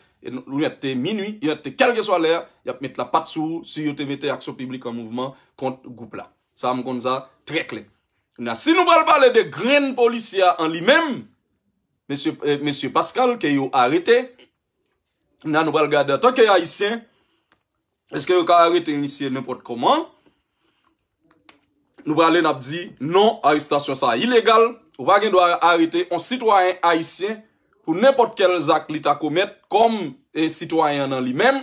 ou yate te minwi, yate te kelke swa lèr, yap met la pat sou, si euh, yo te vete aksyon publik an mouvman kont goup la. Sa am kon za, trek lè. Si nou pral pralè de gren policia an li mèm, M. Pascal, ke yo arete, nou pral pralè gade, tanke yon haisyen, eske yo ka arete yon isye nèpot koman, nou pralè nap di, non, arestasyon sa ilégal, ou bagen do a arete, an sitwoyen haisyen, pou nèpot kel zak li ta koumet, kom e sitwayan nan li men,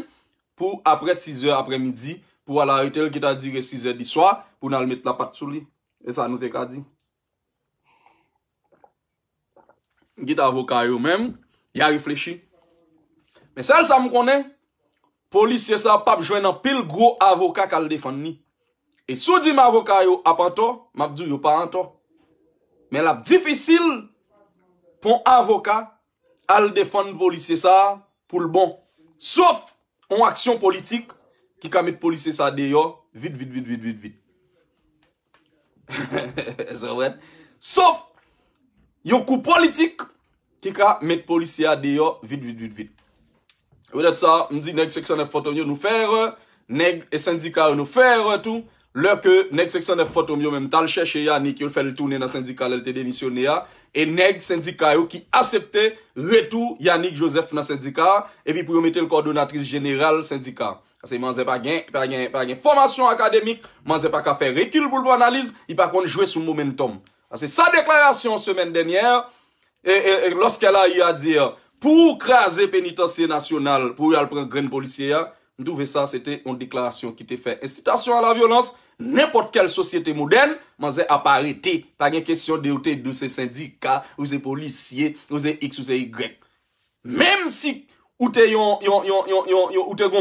pou apre 6 e apre midi, pou ala yotel ki ta dire 6 e di swa, pou nan li met la pat sou li. E sa nou te ka di. Git avokay yo men, ya reflechi. Men sel sa m konen, polisye sa pap jwen nan pil gro avokat kal defan ni. E sou di m avokay yo ap an to, m ap di yo pa an to. Men lap difisil, pon avokat, Al defan polisye sa pou l bon. Sof yon aksyon politik ki ka met polisye sa deyo, vit, vit, vit, vit, vit, vit. E zre wèd. Sof yon kou politik ki ka met polisye sa deyo, vit, vit, vit, vit. Ouè det sa, m di neg seksyon f fotonyo nou fèr, neg e sanzika nou fèr tout, Lèkè, nèk seksyon de fotom yo mèm tal chèche Yannick yo l fèl toune nan syndikal lèl te denisyonè ya, e nèk syndika yo ki asepte retou Yannick Joseph nan syndika, e vi pou yon mette l kordonatris general syndika. Asè, man zè pa gen, pa gen, pa gen, pa gen, formasyon akademik, man zè pa ka fè rekil pou l pou analiz, i pa kon jwè sou momentum. Asè, sa deklarasyon semen denyèr, e, e, e, lòskè la yò a dir, pou krasè penitansye nasyonal, pou yò al pren gren polisyè ya, Ndou ve sa, se te yon deklarasyon ki te fe. Insitasyon a la violans, nepot kel sosyete modern, man ze aparete. Pagye kesyon de ou te dou se syndika, ou se policye, ou se x ou se y. Mem si ou te yon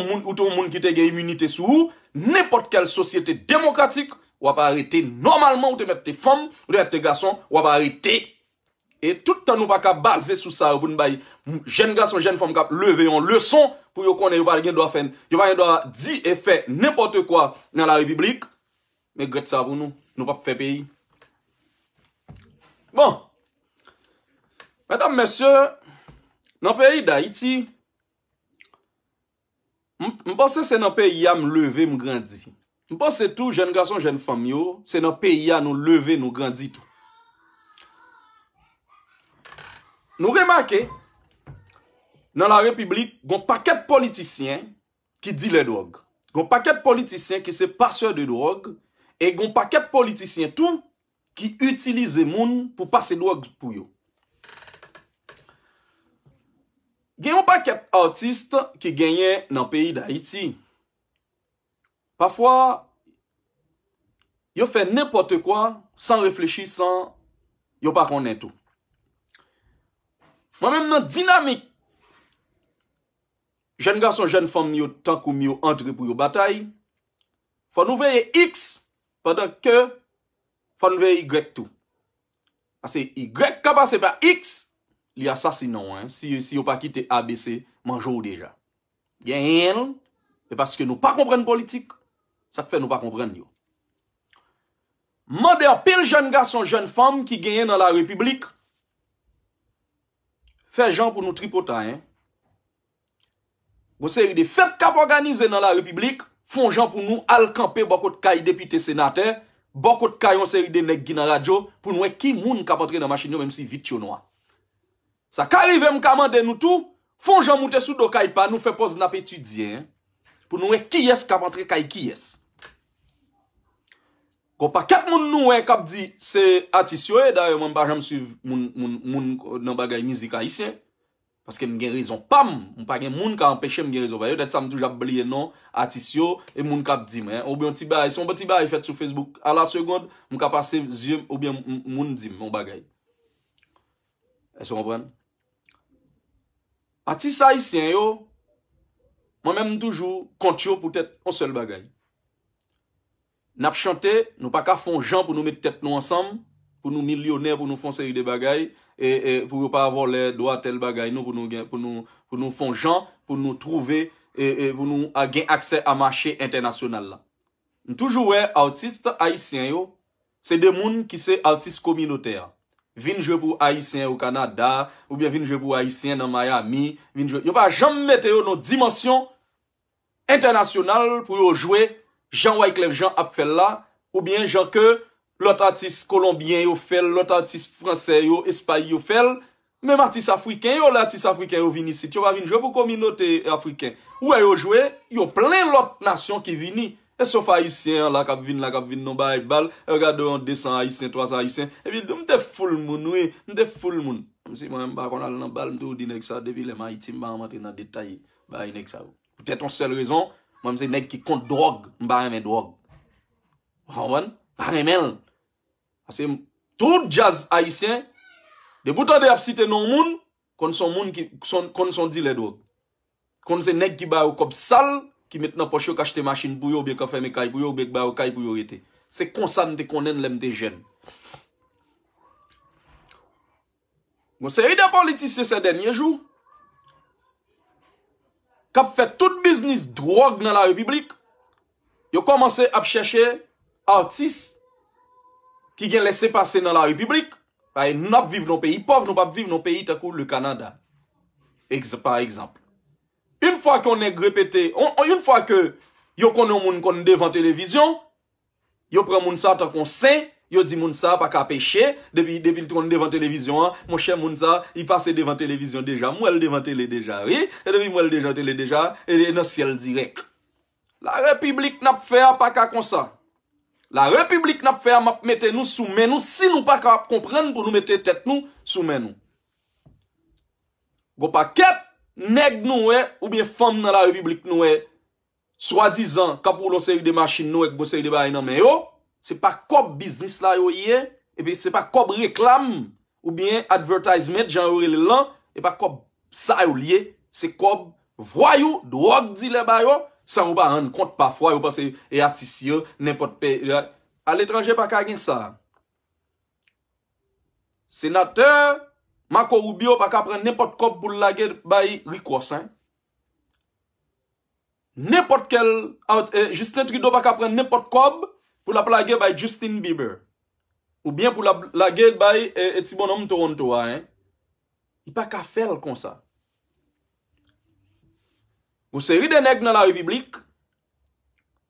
moun ki te ge imunite sou, nepot kel sosyete demokratik, waparete. Normalman, ou te mette te fom, ou te mette te gason, waparete. Et tout an nou pa ka baze sou sa ou pou nou bayi. Mwen gen gason, gen fom kap leve yon le son pou yo konen yon bal gen do a fen. Yon bal gen do a di e fe nipote kwa nan la reviblik. Mwen gret sa pou nou. Nou pa pou fe peyi. Bon. Mwen dam mwen se, nan peyi da iti. Mwen panse se nan peyi a m leve m grandi. Mwen panse tou gen gason, gen fom yo. Se nan peyi a nou leve m grandi tou. Nou remake, nan la republik, goun paket politisyen ki di le drog. Goun paket politisyen ki se pasye de drog, e goun paket politisyen tou ki utilize moun pou pase drog pou yo. Gen yon paket autist ki genye nan peyi da Haiti. Pafwa, yo fe nipote kwa san reflechisan yo pa konen tou. Mwen mèm nan dinamik. Jèn gars son jèn fòm miyo tan kou miyo antre pou yo batay. Fò nou veye X fò dan kè fò nou veye Y tout. Asè Y kapase pa X li asasinon. Si yo pa kite ABC, manjou deja. Gè yèl fè paske nou pa kompren politik. Sa fè nou pa kompren yo. Mèm dè an pèl jèn gars son jèn fòm ki gè yè nan la republik Fè jan pou nou tripotan. Gon seri de fèk kaporganize nan la republik. Fon jan pou nou alkanpe bokot kay depite senate. Bokot kayon seri de nek gina radyo. Pou nou e ki moun kapantre nan machin yo mèm si vit yonwa. Sa karivem kamande nou tou. Fon jan moutesou do kay pa nou fè pos nap etudien. Pou nou e ki yes kapantre kay ki yes. Ko pa ket moun nou e kap di se atisyo e, da yo mwen pa jam suiv moun nan bagay mizika isen. Paske mwen gen rezon pam, mwen pa gen moun ka ampeche mwen gen rezon. Bayo, det sa mwen toujab blye non atisyo, e moun kap di mwen. Ou byon ti baye, si mwen ba ti baye fet sou Facebook, a la segonde, mwen ka pase ziyem ou byon moun di mwen bagay. E se mwen pren? Atisya isen yo, mwen mwen toujou kont yo pou tèt ansel bagay. N ap chante, nou pa ka fon jan pou nou met tep nou ansam, pou nou milyoner, pou nou fon se yu de bagay, e, e, pou yo pa avon le do a tel bagay nou, pou nou fon jan, pou nou trove, e, pou nou gen akse a mache internasyonal la. Toujouwe, autist, haisyen yo, se demoun ki se autist kominotea. Vinjwe pou haisyen ou Kanada, ou bien vinjwe pou haisyen nan Miami, vinjwe, yo pa jam mette yo nou dimensyon internasyonal pou yo jwe Jean Wyclef, Jean Apfella, ou bien Jean Que, l'autre artiste Colombien yow fel, l'autre artiste Français yow, Espany yow fel, mèm artiste Afriken yow, l'artiste Afriken yow vini si. Ti yo pa vin jouè pou kominote Afriken. Ouè yow jouè, yow plè l'autre nation ki vini. E souf Aïsien, lakab vin, lakab vin, non ba e bal, e rade yon 200 Aïsien, 300 Aïsien, e vil dou mte ful moun, mte ful moun. Mse mwen mba kon al nan bal, mte ou di nek sa, devile ma itim ba, mante nan detay, ba yon nek sa ou. Pou tè ton sel rezon. Mwen se neg ki kont drog, mba reme drog. Mwan mwen? Mba remel. Asye, tout jaz aisyen, de boutan de ap site non moun, kon son moun ki, kon son di le drog. Kon se neg ki bayo kop sal, ki met nan poche yo kache te masin bouyo, beka feme kaye bouyo, beka bayo kaye bouyo ete. Se konsante konen lem de jen. Mwen se yida politise se denye jou, kap fè tout biznis drog nan la republik, yo komanse ap chèche artist ki gen lèse pase nan la republik, fè e nou ap viv nou peyi pov, nou ap viv nou peyi takou lè Kanada. Par ekzamp. Yon fwa ki yo konnen moun konnen devan televizyon, yo pren moun sa takon sen, Yo di moun sa pa ka peche, devy devy l tron devan televizyon an, moun che moun sa, yi pase devan televizyon deja, mou el devan televizyon deja, e devy mou el devan televizyon deja, e dey nan siel direk. La republik nap fe a pa ka konsa. La republik nap fe a map mette nou sou men nou, si nou pa ka ap kompren pou nou mette tet nou sou men nou. Gopaket, neg nou e, oubyen fam nan la republik nou e, swa dizan, kap ou lon se yi de machin nou, ek bo se yi de bay nan men yo, se pa kob biznis la yo ye, e pe se pa kob reklam, ou bien advertisement jan yore le lan, e pa kob sa yo liye, se kob vwayo, do ak dile bayo, san ou ba an kont pa fwayo, pan se e atisyo, nèpot pe, e, al etranje pa kagen sa. Senateur, mako ou biyo pa kapren nèpot kob pou lage bayi wikosan, nèpot kel, eh, Justin Trudeau pa kapren nèpot kob, pou la plage bay Justin Bieber, ou byen pou la plage bay et eh, eh, si bon om Toronto a, ah, y pa ka fel kon sa. Ou seri de neg nan la republik,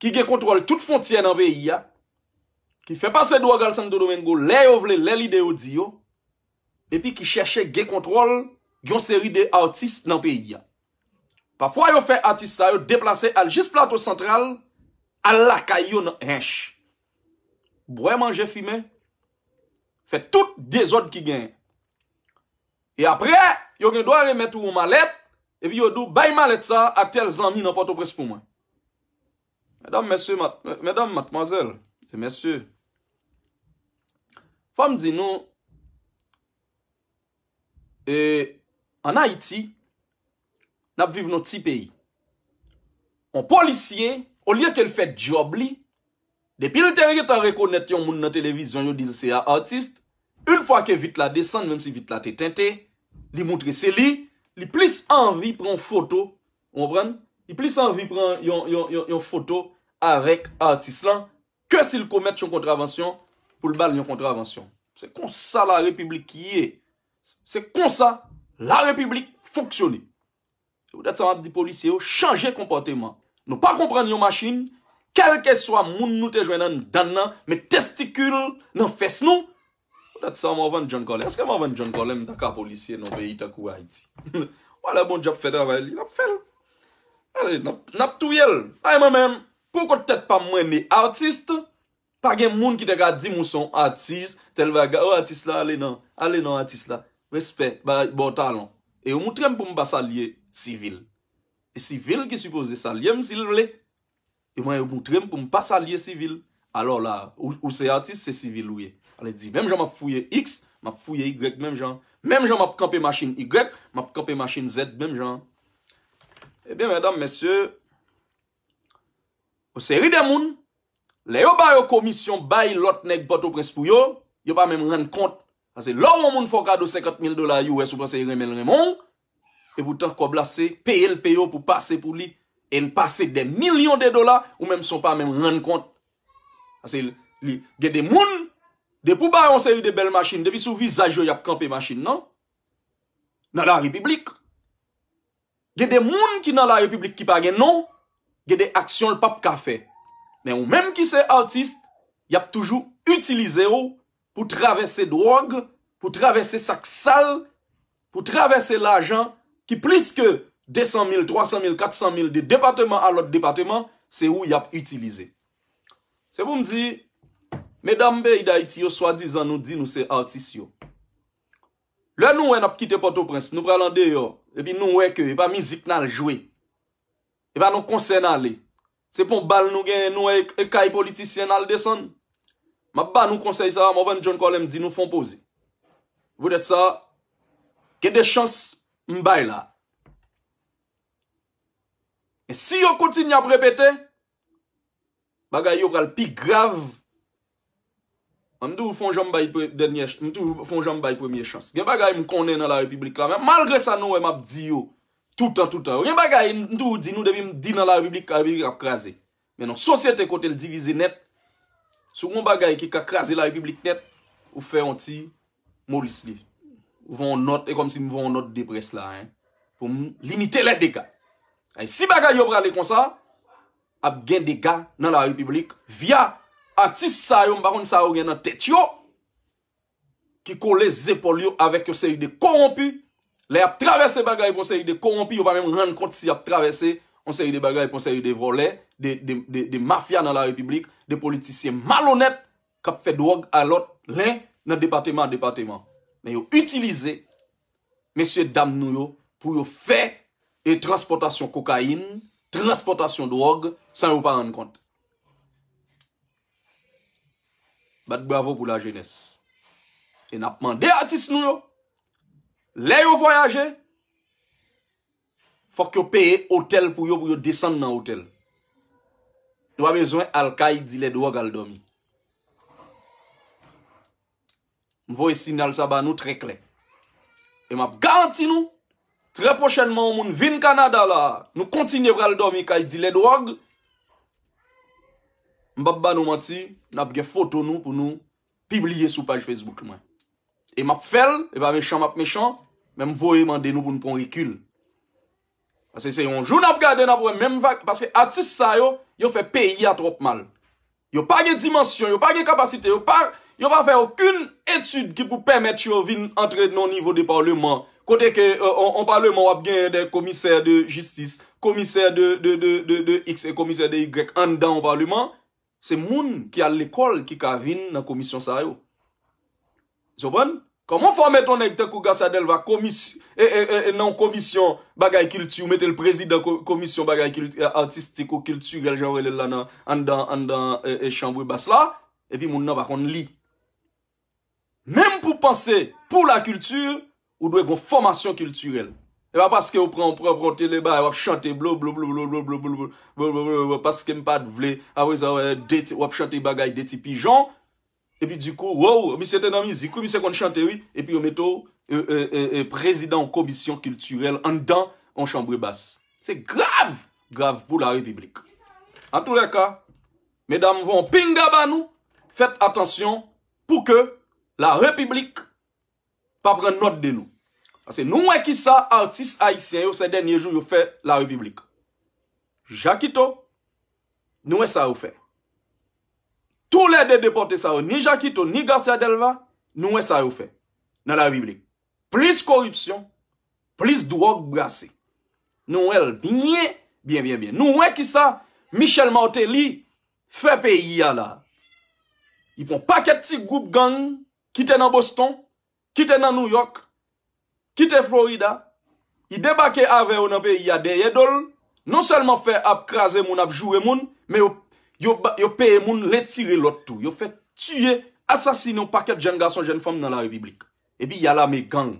ki ge kontrol tout fontien nan beyi a, ah, ki fe pase do a gal santo domengo, le yo vle le li de yo di yo, epi ki cheshe ge kontrol yon seri de artist nan peyi a. Ah. Pafwa yo fe artist sa, yo deplase al jis plato sentral, al la kayo nan hensh. brouè manje fime, fè tout dezod ki gen. E apre, yon gen do a remet ou ou malet, e bi yo do bay malet sa, ak tel zanmi nan pato pres pouman. Mèdam mèsyè, mèdam matmazèl, fè mèsyè. Fèm di nou, e, an Haiti, nap viv nou ti peyi. On polisyen, ou liye ke l fè job li, ou liye, Depi l teri ke ta rekonet yon moun nan televizyon, yon dil se a artist, un fwa ke vit la desan, menm si vit la te tente, li moutre se li, li plis anvi pran foto, yon foto, a rek artist lan, ke si l komet yon kontravensyon, pou l bal yon kontravensyon. Se kon sa la republik kiye, se kon sa la republik foksyone. Se wou det sa moun di polisye yo, chanje komporteman, nou pa kompran yon machin, Kelke swa moun nou te jwen nan dan nan, me testikul nan fes nou, ou dat sa mou avan jan kolè. Aske mou avan jan kolè m da ka polisye nou ve ita kou a iti. Ou ala bon jap fèd avay li, nap fèl. Ale, nap tou yel. Aè mè mèm, poukot tèt pa mwen ni artiste, pa gen moun ki te gadi mou son artiste, tel vè gè, o artiste la, ale nan, ale nan artiste la. Respekt, ba, bo talon. E ou moutrem pou m basa liye sivil. E sivil ki suppose salyem si l vle? E mwen yon moutre m pou m pas a liye sivil. Alors la, ou se yati, se sivil ouye. Ale di, mèm jan m ap fouye x, m ap fouye y, mèm jan. Mèm jan m ap kampe masin y, m ap kampe masin z, mèm jan. Ebyen, eh mèdam, mèsyo. O seri de moun, le yo bayo komisyon bayi lot neg boto prens pou yo, yo pa mèm ren kont. Pase, lor moun fokado 50 mil dola yu, wè sou prase yon remen remon. E voutan kwa blase, peye l peyo pou pase pou li. el pase de milyon de dola, ou menm son pa menm ren kont. Asi, li, ge de moun, de pou ba yon se yon de bel machin, de vis ou visaj yo yap kampe machin nan, nan la republik. Ge de moun ki nan la republik ki pa gen nou, ge de aksyon l pap ka fe. Ne ou menm ki se artist, yap toujou utilize ou, pou travesse drog, pou travesse sak sal, pou travesse la jan, ki plis ke manj 200.000, 300.000, 400.000 De departement alot departement Se ou yap itilize Se pou m di Medambe iday ti yo swadi zan nou di nou se artis yo Le nou wè nap kite Port-au-Prince Nou pralande yo Epi nou wè ke, epa mizik nal jwe Epi nou konsey nal le Se pou bal nou gen Nou wè ekay politisyen nal desen Ma pa nou konsey sa Mwen John Cole m di nou fonpozi Vou det sa Kede chans m bay la E si yo konti nyap repete, bagay yo pral pi grav, an mdou fon janm bay premye chans. Gen bagay m konnen nan la republik la men, malgre sa nou em ap di yo, toutan toutan, gen bagay mdou di nou devim di nan la republik ka republik ap kaze. Menon, sosyete kote l divize net, soukoun bagay ki ka kaze la republik net, ou fey an ti molis li. Ou ven an not, e kom si m ven an not depres la, pou m limite le degat. Si bagay yo prale kon sa, ap gen dega nan la republik via atis sa yon baron sa yon gen nan tet yo ki kole zepol yo avek yon seri de korompi. Le ap travese bagay pou seri de korompi, yo pa men moun ren kont si ap travese yon seri de bagay pou seri de vole, de mafya nan la republik, de politisye malonet kap fed wog alot len nan departeman-departeman. Men yo utilize mesye dam nou yo pou yo fe republik. E transportasyon kokayin, transportasyon doog, san yon pa an kont. Bat bravo pou la jenese. E napman dey atis nou yo. Le yo voyaje. Fok yo peye hotel pou yo, pou yo desen nan hotel. Nou wamezwen alkay di le doog al domi. Mwoy sin al saban nou trekle. E map garanti nou Trè pochenman ou moun vin Kanada la, nou kontinye pral dormi kaj di led wag. Mbap ba nou mati, nap ge foto nou pou nou pibliye sou page Facebook mwen. E map fel, e ba mechan map mechan, mwen mvoye mande nou pou nou pon rekul. Asè se yon jou nap gade nap wè mwen mwak, paske atis sa yo, yo fe peyi a trop mal. Yo pa ge dimansyon, yo pa ge kapasite, yo pa fe akoun etude ki pou pemet yo vin antre nou nivou depa ou lèman. Kote ke, on parle moun wap genye de komisèr de jistis, komisèr de x, komisèr de y, an dan wap aleman, se moun ki al l'ekol ki ka vin nan komisyon sarè non ou. Zoban? Koman fwa meton ekte kou gasa del va komisyon, e nan komisyon bagay kiltu, ou metel prezid dan komisyon bagay kiltu, artistiko kiltu, gel jan wèle lan an dan, an dan e euh, chanbwe bas la, e vi moun nan wakon li. Mem pou panse pou la kiltu, ou dwe kon formation kulturel. Ewa paske ou pran pran pran teleba, wap chante blo blo blo blo blo blo blo, wap paske mpad vle, wap chante bagay deti pijan, epi dikou, wou, misen dena mizikou, misen kon chante wii, epi ou meto, prezident komisyon kulturel, an dan, an chambre bas. Se grav, grav pou la republik. An tou la ka, medam von pinga ban nou, fèt atensyon pou ke la republik pa pren not de nou. Ase nou wè ki sa artis haisyen yo se denye jou yo fè la republik. Jakito, nou wè sa yo fè. Tou lè de deporte sa yo, ni Jakito, ni Garcia Delva, nou wè sa yo fè nan la republik. Plis korupsyon, plis drok brase. Nou wè l binye, bin, bin, bin. Nou wè ki sa Michel Martelly fè pe yi ya la. I pon paket ti goup gang, kite nan Boston, kite nan New York. Kite Florida. I debake ave yon anbe yade yedol. Non selman fe ap kraze moun, ap jure moun. Me yo peye moun letire lot tou. Yo fe tuye, asasine yon paket jenga son jen fom nan la republik. E pi yala me gang.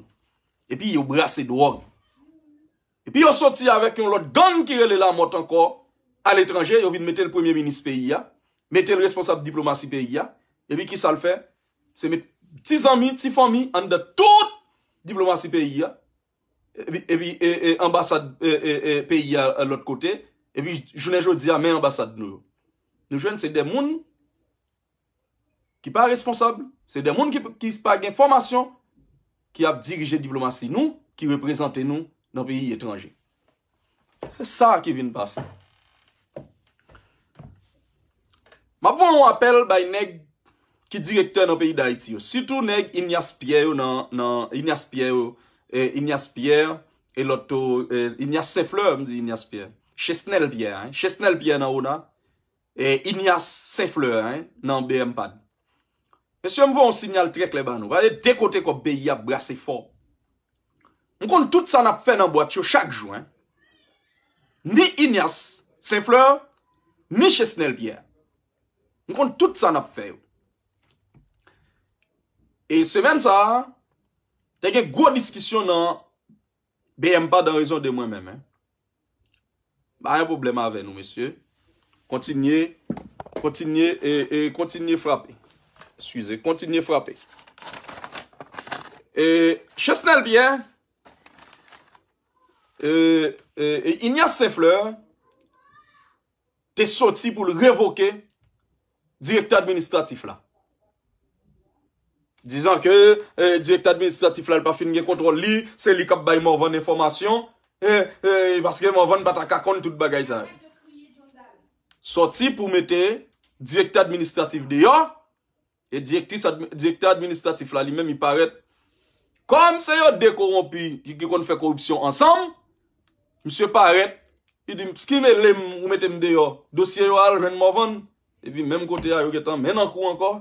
E pi yo brase dwong. E pi yo soti ave yon lot gang kirele la mot anko. A l'etranje, yo vin mette l'premier ministre peyi ya. Mete l'responsable diplomatie peyi ya. E pi ki sa l'fe? Se met ti zami, ti fomi, an de tout. Diplomasi peyi ya. E ambasad peyi ya l ot kote. E pi jounen joudi ya men ambasad nou. Nou jounen se de moun. Ki pa responsable. Se de moun ki pa gen formasyon. Ki ap dirije diplomasi nou. Ki represente nou nan peyi etranje. Se sa ki vin pasi. Ma pou moun apel bay neg. Ki direkteur nan peyi da iti yo. Situ neg Inyas Pierre yo nan... Inyas Pierre yo... Eh, e Inyas Pierre... E loto... E Inyas Sefleur mdi Inyas Pierre. Chesnel Pierre. Chesnel Pierre nan ou nan. E Inyas Sefleur nan BMPan. Mwen se yon mwen on sinyal trek le ban nou. De kote ko beyi ap brase for. Mwen kon tout sa nap fe nan boat yo chak jou. Ni Inyas Sefleur, ni Chesnel Pierre. Mwen kon tout sa nap fe yo. E Se ven sa, te gen gwo diskisyon nan BMPA dan rezon de mwen men men. Ayan problem ave nou, monsye. E, e, kontinye frape. Swize, kontinye frape. Chesnel biye, Ignace Sefleur te soti pou l revoke direkte administratif la. Dijan ke eh, direkt administratif la li pa fin gen kontrol li, se li kap bay mou ven informasyon, e eh, baske eh, mou ven batakakon tout bagay zay. Soti pou mette direkt administratif de yo, e direkt administratif la li men mi paret, kom se yo dekorompi, ki kon fè koropsyon ansam, msye paret, i di mpski me le mou mette mde yo, dosye yo al ren mou ven, e pi menm kote ya yo getan menankou anko.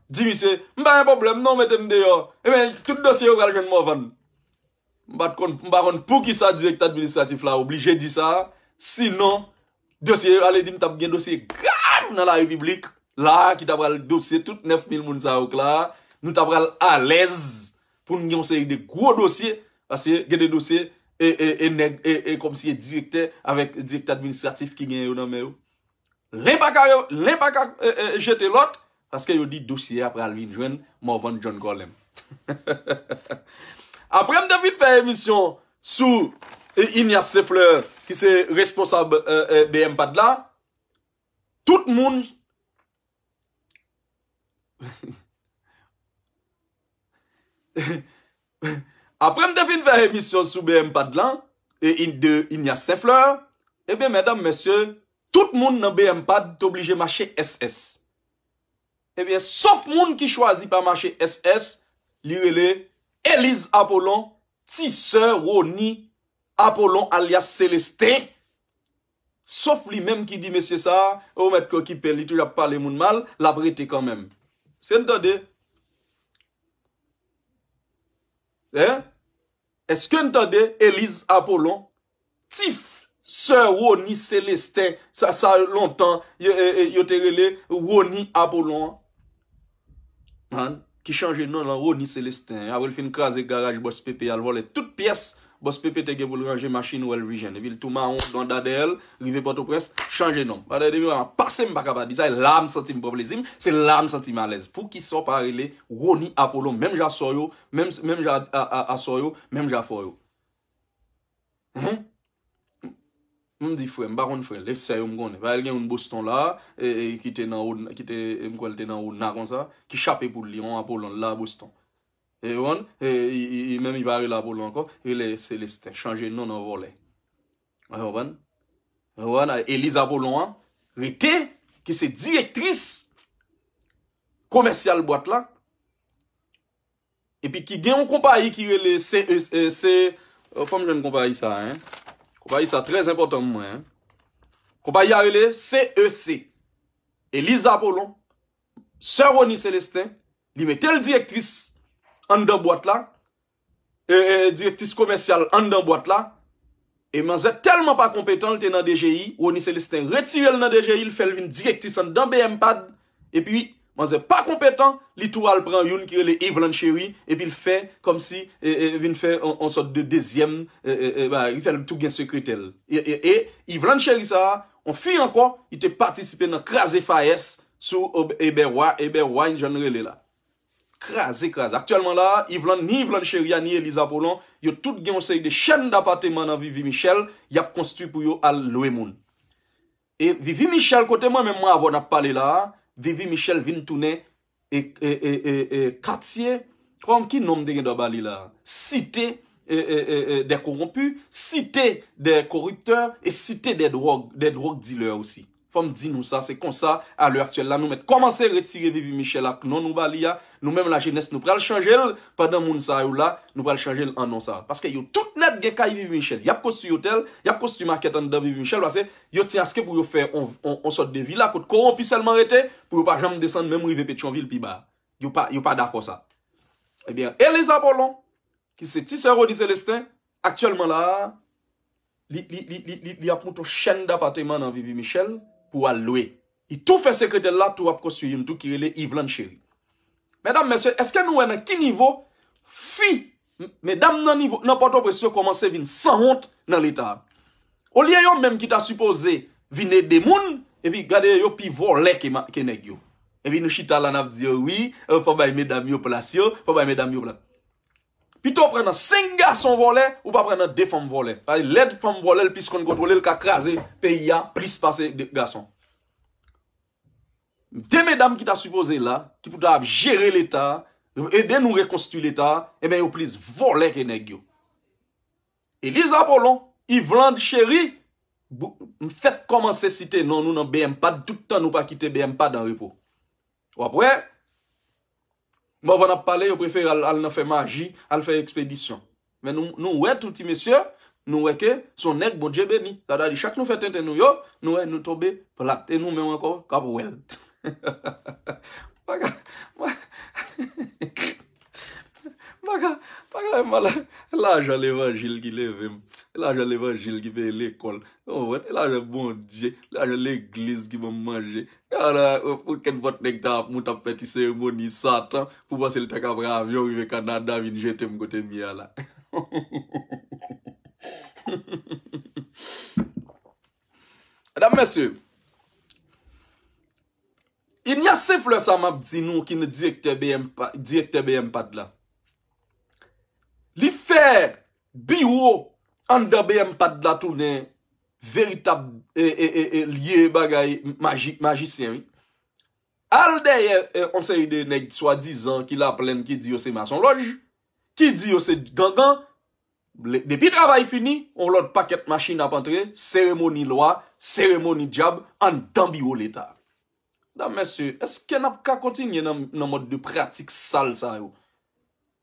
Dimi se, mba yon problem, non metem de yo. E eh men, tout dosye yo gwa gen mouvan. Mba kon, mba kon, pou ki sa direkt administratif la, oblige di sa, sinon, dosye yo, ale di mta gen dosye gav nan la epiblik, la, ki tabral dosye, tout 9000 moun sa ouk la, nou tabral alez, pou ngen yon se yon de gwo dosye, asye, gen de dosye, e, e, e, e, e, e, e kom siye direktè, avèk direkt administratif ki gen yo nan me yo. Lèm pa ka yo, lèm pa ka jete lote, Paske yo di dosye apre alvin jwen, mou avan John Golem. *laughs* Apre m te fin fè remisyon sou e in yase fleur ki se responsab e euh, euh, BMPAD la, tout moun... *laughs* Apre m te fin fè remisyon sou BMPAD la, e in yase fleur, e be mèdame, mèsyè, tout moun nan BMPAD t'oblige ma chè SS. Ebyen, saf moun ki chwazi pa mache SS, liwele, Elise Apollon, ti sè Roni Apollon alias Celeste. Saf li mèm ki di, mèsyè sa, ou mèd ko ki peli, toujap pale moun mal, la brete kan mèm. Se n'tade? Eh? Eske n'tade, Elise Apollon, ti sè Roni Celeste? Sa, sa, lontan, yo te rele, Roni Apollon. ki chanje nou nan Roni Celestin, avol fin kaze garaj bòs pepe, al volet tout piyes, bòs pepe tege bòl ranje machin ou el vijen, e vil touman on, don dadel, rive bòto pres, chanje nou. Wadè devyo an, pase m baka ba, dizay e lam santi m poblezim, se lam santi malez. Fou ki so parele, Roni Apollo, menm ja soyo, menm ja a soyo, menm ja foyo. Mwen? Mèm di fwèm, baron fwèm, lèf sèy oum konè. Vèl gen yon bostan la, e, e, ki te nan oud e, nan kon sa, ki chapè pou li yon apolon la bostan. E yon, mèm yon baril apolon kon, lè se leste, chanje non an volè. A yon ban? A yon ban? Elisa Apolon an, rete, ki se direktris komersyal boat la. E pi ki gen yon kompa yi, ki re lè se, fèm jen kompa yi sa, hein, Ko pa yi sa trez importan mwen. Ko pa yi a ele, CEC. Elisa Apolon, sè Roni Celestin, li me tel direktis an dan boat la, direktis komensyal an dan boat la, e men zè telman pa kompetan lte nan DGI, Roni Celestin retirel nan DGI, l felvin direktis an dan BMPAD, e pi yi an zè pa kompetan, li tou al pran yon kirele Yvlan Cheri, e epil fè kom si, e, e, vin fè an sot de dezyem, yon fè loutou gen sekritel. E, Yvlan Cheri sa, an fi anko, ite patisipe nan kras e faes, sou ebe wanyan rele la. Kras e kras. Aktuellement la, Yvlan, ni Yvlan Cheria, ni Elisa Polon, yo tout gen osè de chen d'apartement nan Vivi Michel, yap konstu pou yo al Loemoun. E, Vivi Michel, kote mwen mè mwen avon ap pale la, a, Vivi Michel Vintoune et Katye e, e, e, an ki nom de gen doba li la? Cité des corrompus, cité des corrupteurs et cité des drogue-dealers aussi. Fom di nou sa, se konsa, a lue aktuel la, nou met komanse retire Vivi Michel ak non nou bali ya, nou menm la genes nou pral chanjel, padan moun sa ou la, nou pral chanjel anon sa. Paske yo tout net gen ka Vivi Michel, yapkos tu yotel, yapkos tu marketan da Vivi Michel, yo ti aske pou yo fè on sot de vila kote koron pi selman rete, pou yo pa jam desan mèm rive pe chanvil pi ba. Yo pa dako sa. Ebyen, eh Eliza Polon, ki se ti sèro di Celestin, aktuelman la, li ap moutou chen d'apatèman nan Vivi Michel. pou a loue. I tou fè sekretè la, tou ap kosuyoun, tou kirele, yiv lan chèri. Mèdam, mèsyè, eske nou wè nan ki nivou? Fi! Mèdam nan nivou, nan pato presyo, komanse vin sa hont nan lita. Oliye yo mèm ki ta supose, vine demoun, epi gade yo, pi vor lè ke neg yo. Epi nou chita lan ap diyo, wè, euh, fò bay mèdam yo plasyo, fò bay mèdam yo plasyo. Pi tou pren nan 5 gason vole ou pa pren nan 2 fom vole. Lèd fom vole l piskon kontrole l kakraze pe ya plis pase gason. De medam ki ta supose la, ki pou ta ap jere l etat, e de nou rekonstitue l etat, e men yo plis vole kene gyo. Elisa Polon, Yvlande Chéri, non, m fèk koman se site nan nou nan BMPAD toutan nou pa kite BMPAD nan repo. Ou apwe... Bon, vana pale bon yo prefer al nan fè magi, al fè ekspedisyon. Men nou wè touti mèssè, nou wè kè son nèk bon dje bè ni. Da da di chak nou fè tenten nou yo, nou wè nou tobe plat. E nou men wè kon, kab wè. Mwaka! Mwaka! Mwaka! E la jan l'evangil ki levem, e la jan l'evangil ki ve l'ekol, e la jan bon diye, e la jan l'eglis ki mem manje, e la pou ken bot nek da ap mout ap peti seremoni satan pou basel tak ap ravyon vive kanada vin jete mgoten miya la. *laughs* Adam mesye, in yase fle sa map di nou ki ne direkte bm pat la. li fè biwo an dabèm pat la tounè veritab e, e, e, liye bagay magicien. Al dèyè, on sè yè de nek swa dizan ki la plèm ki diyo se mason loj, ki diyo se gangan, depi travay fini, on lòd pakèt machin ap antre, sèremoni loa, sèremoni djab, an dambiwo l'Etat. Dam mè sè, eske nap ka kontinye nan mod de pratik sal sa yo?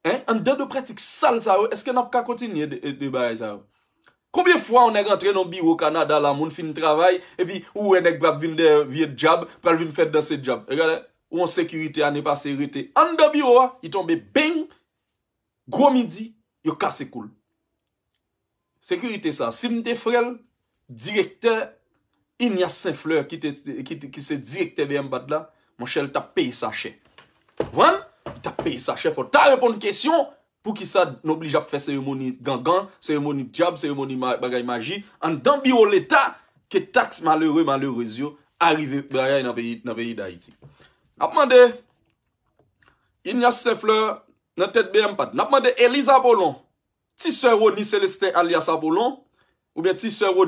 An de do pratik sal sa ou, eske nap ka kontinye de baray sa ou? Koubyen fwa ou ne rentre nou biro kanada la moun fin travay, e bi ou enek bab vin de vye jab, pral vin fet dan se jab. E gade, ou an sekurite ane pa sekurite. An de biro wa, i tombe beng, gwo midi, yo kasekoul. Sekurite sa, Sinte Frel, direkte, Inya Senfleur ki se direkte vye mbat la, mwen chel ta pey sa chen. Wan? Ta pey sa chefo, ta repon kesyon Pou ki sa n'oblija fe seremoni gangan Seremoni diab, seremoni bagay maji An dambi yo l'eta Ke taks malere malere yo Arrive bagay nan veyi da iti Napman de Ignace se fleur Nan tet bm pat Napman de Eliza Apolon Ti se ro ni Celestin alias Apolon Ou bien ti se ro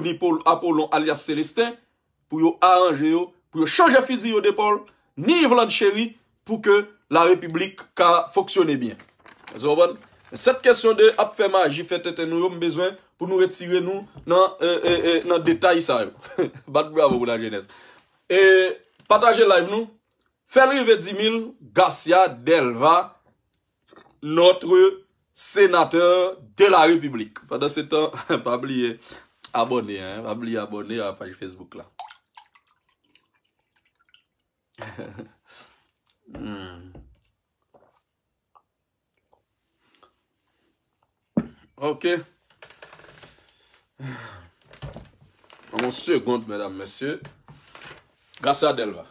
ni Apolon alias Celestin Pou yo aranje yo Pou yo chanje fizi yo depol Ni yivlan cheri pou ke la republik ka foksyone byen. Zou bon? Sèt kèsyon de ap fèma jifète te nou yon mbezwen pou nou retire nou nan euh, euh, euh, detay sa yon. *laughs* Bat bravo mou la genès. E pataje live nou. Fèlri Védimil Garcia Delva, notre senatèr de la republik. Padan se tan, *laughs* pa blie abonè. Pa blie abonè a page Facebook la. *laughs* Hmm. Ok Anon seconde Mesdames, mesdames Gasa delva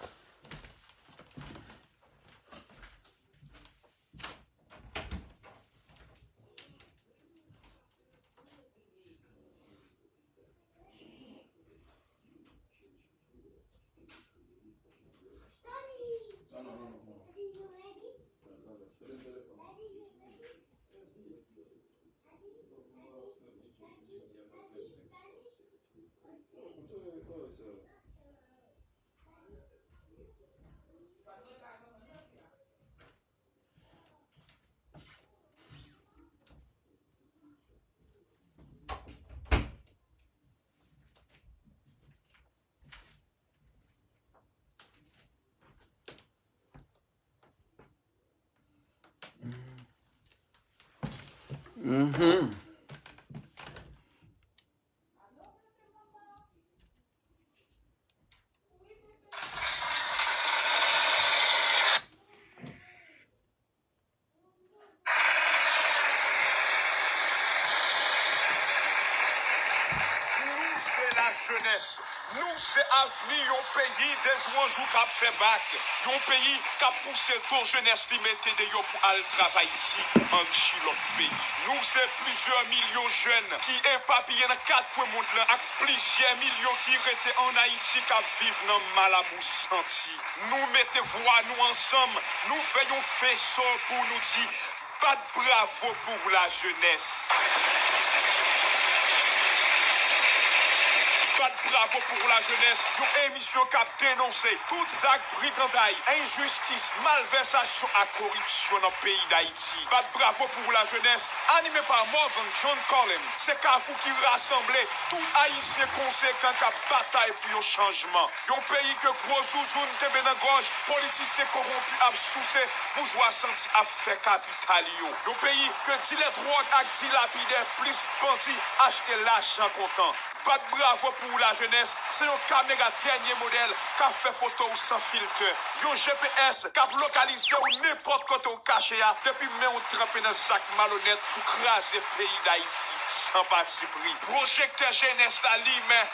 Nous sommes venus au pays des jours où nous avons fait bac. Nous sommes venus au pays qui a poussé nos jeunes à travailler ici. en sommes Nous sommes plusieurs millions de jeunes qui ont un payé dans 4.000 ans. Nous plusieurs millions qui sont en Haïti pour vivre dans le mal à mousser. Nous mettons voix à nous ensemble. Nous faisons face au Nous dire, pas de bravo pour la jeunesse. Bravo pour la jeunesse. Une émission qui a dénoncé tout ça brigandaille, injustice, malversation à corruption dans le pays d'Haïti. bravo pour la jeunesse, animé par Morvan John Collins. C'est Kafou qui rassemble. tout Haïtien conséquent qui a bataille pour le changement. Un pays que gros zouzoun te bénagorge, politiciens corrompus à soussé, bourgeois senti à fait capitalio. Un pays que dit les droits à lapide plus bandits, acheter l'argent content. Pas bravo pour la jeunesse, c'est un caméra dernier modèle qui a fait photo sans filtre. Un GPS qui a localisé n'importe quoi au caché hein. depuis même on trempé dans un sac malhonnête pour craser le pays d'Haïti sans parti pris. Projecteur jeunesse la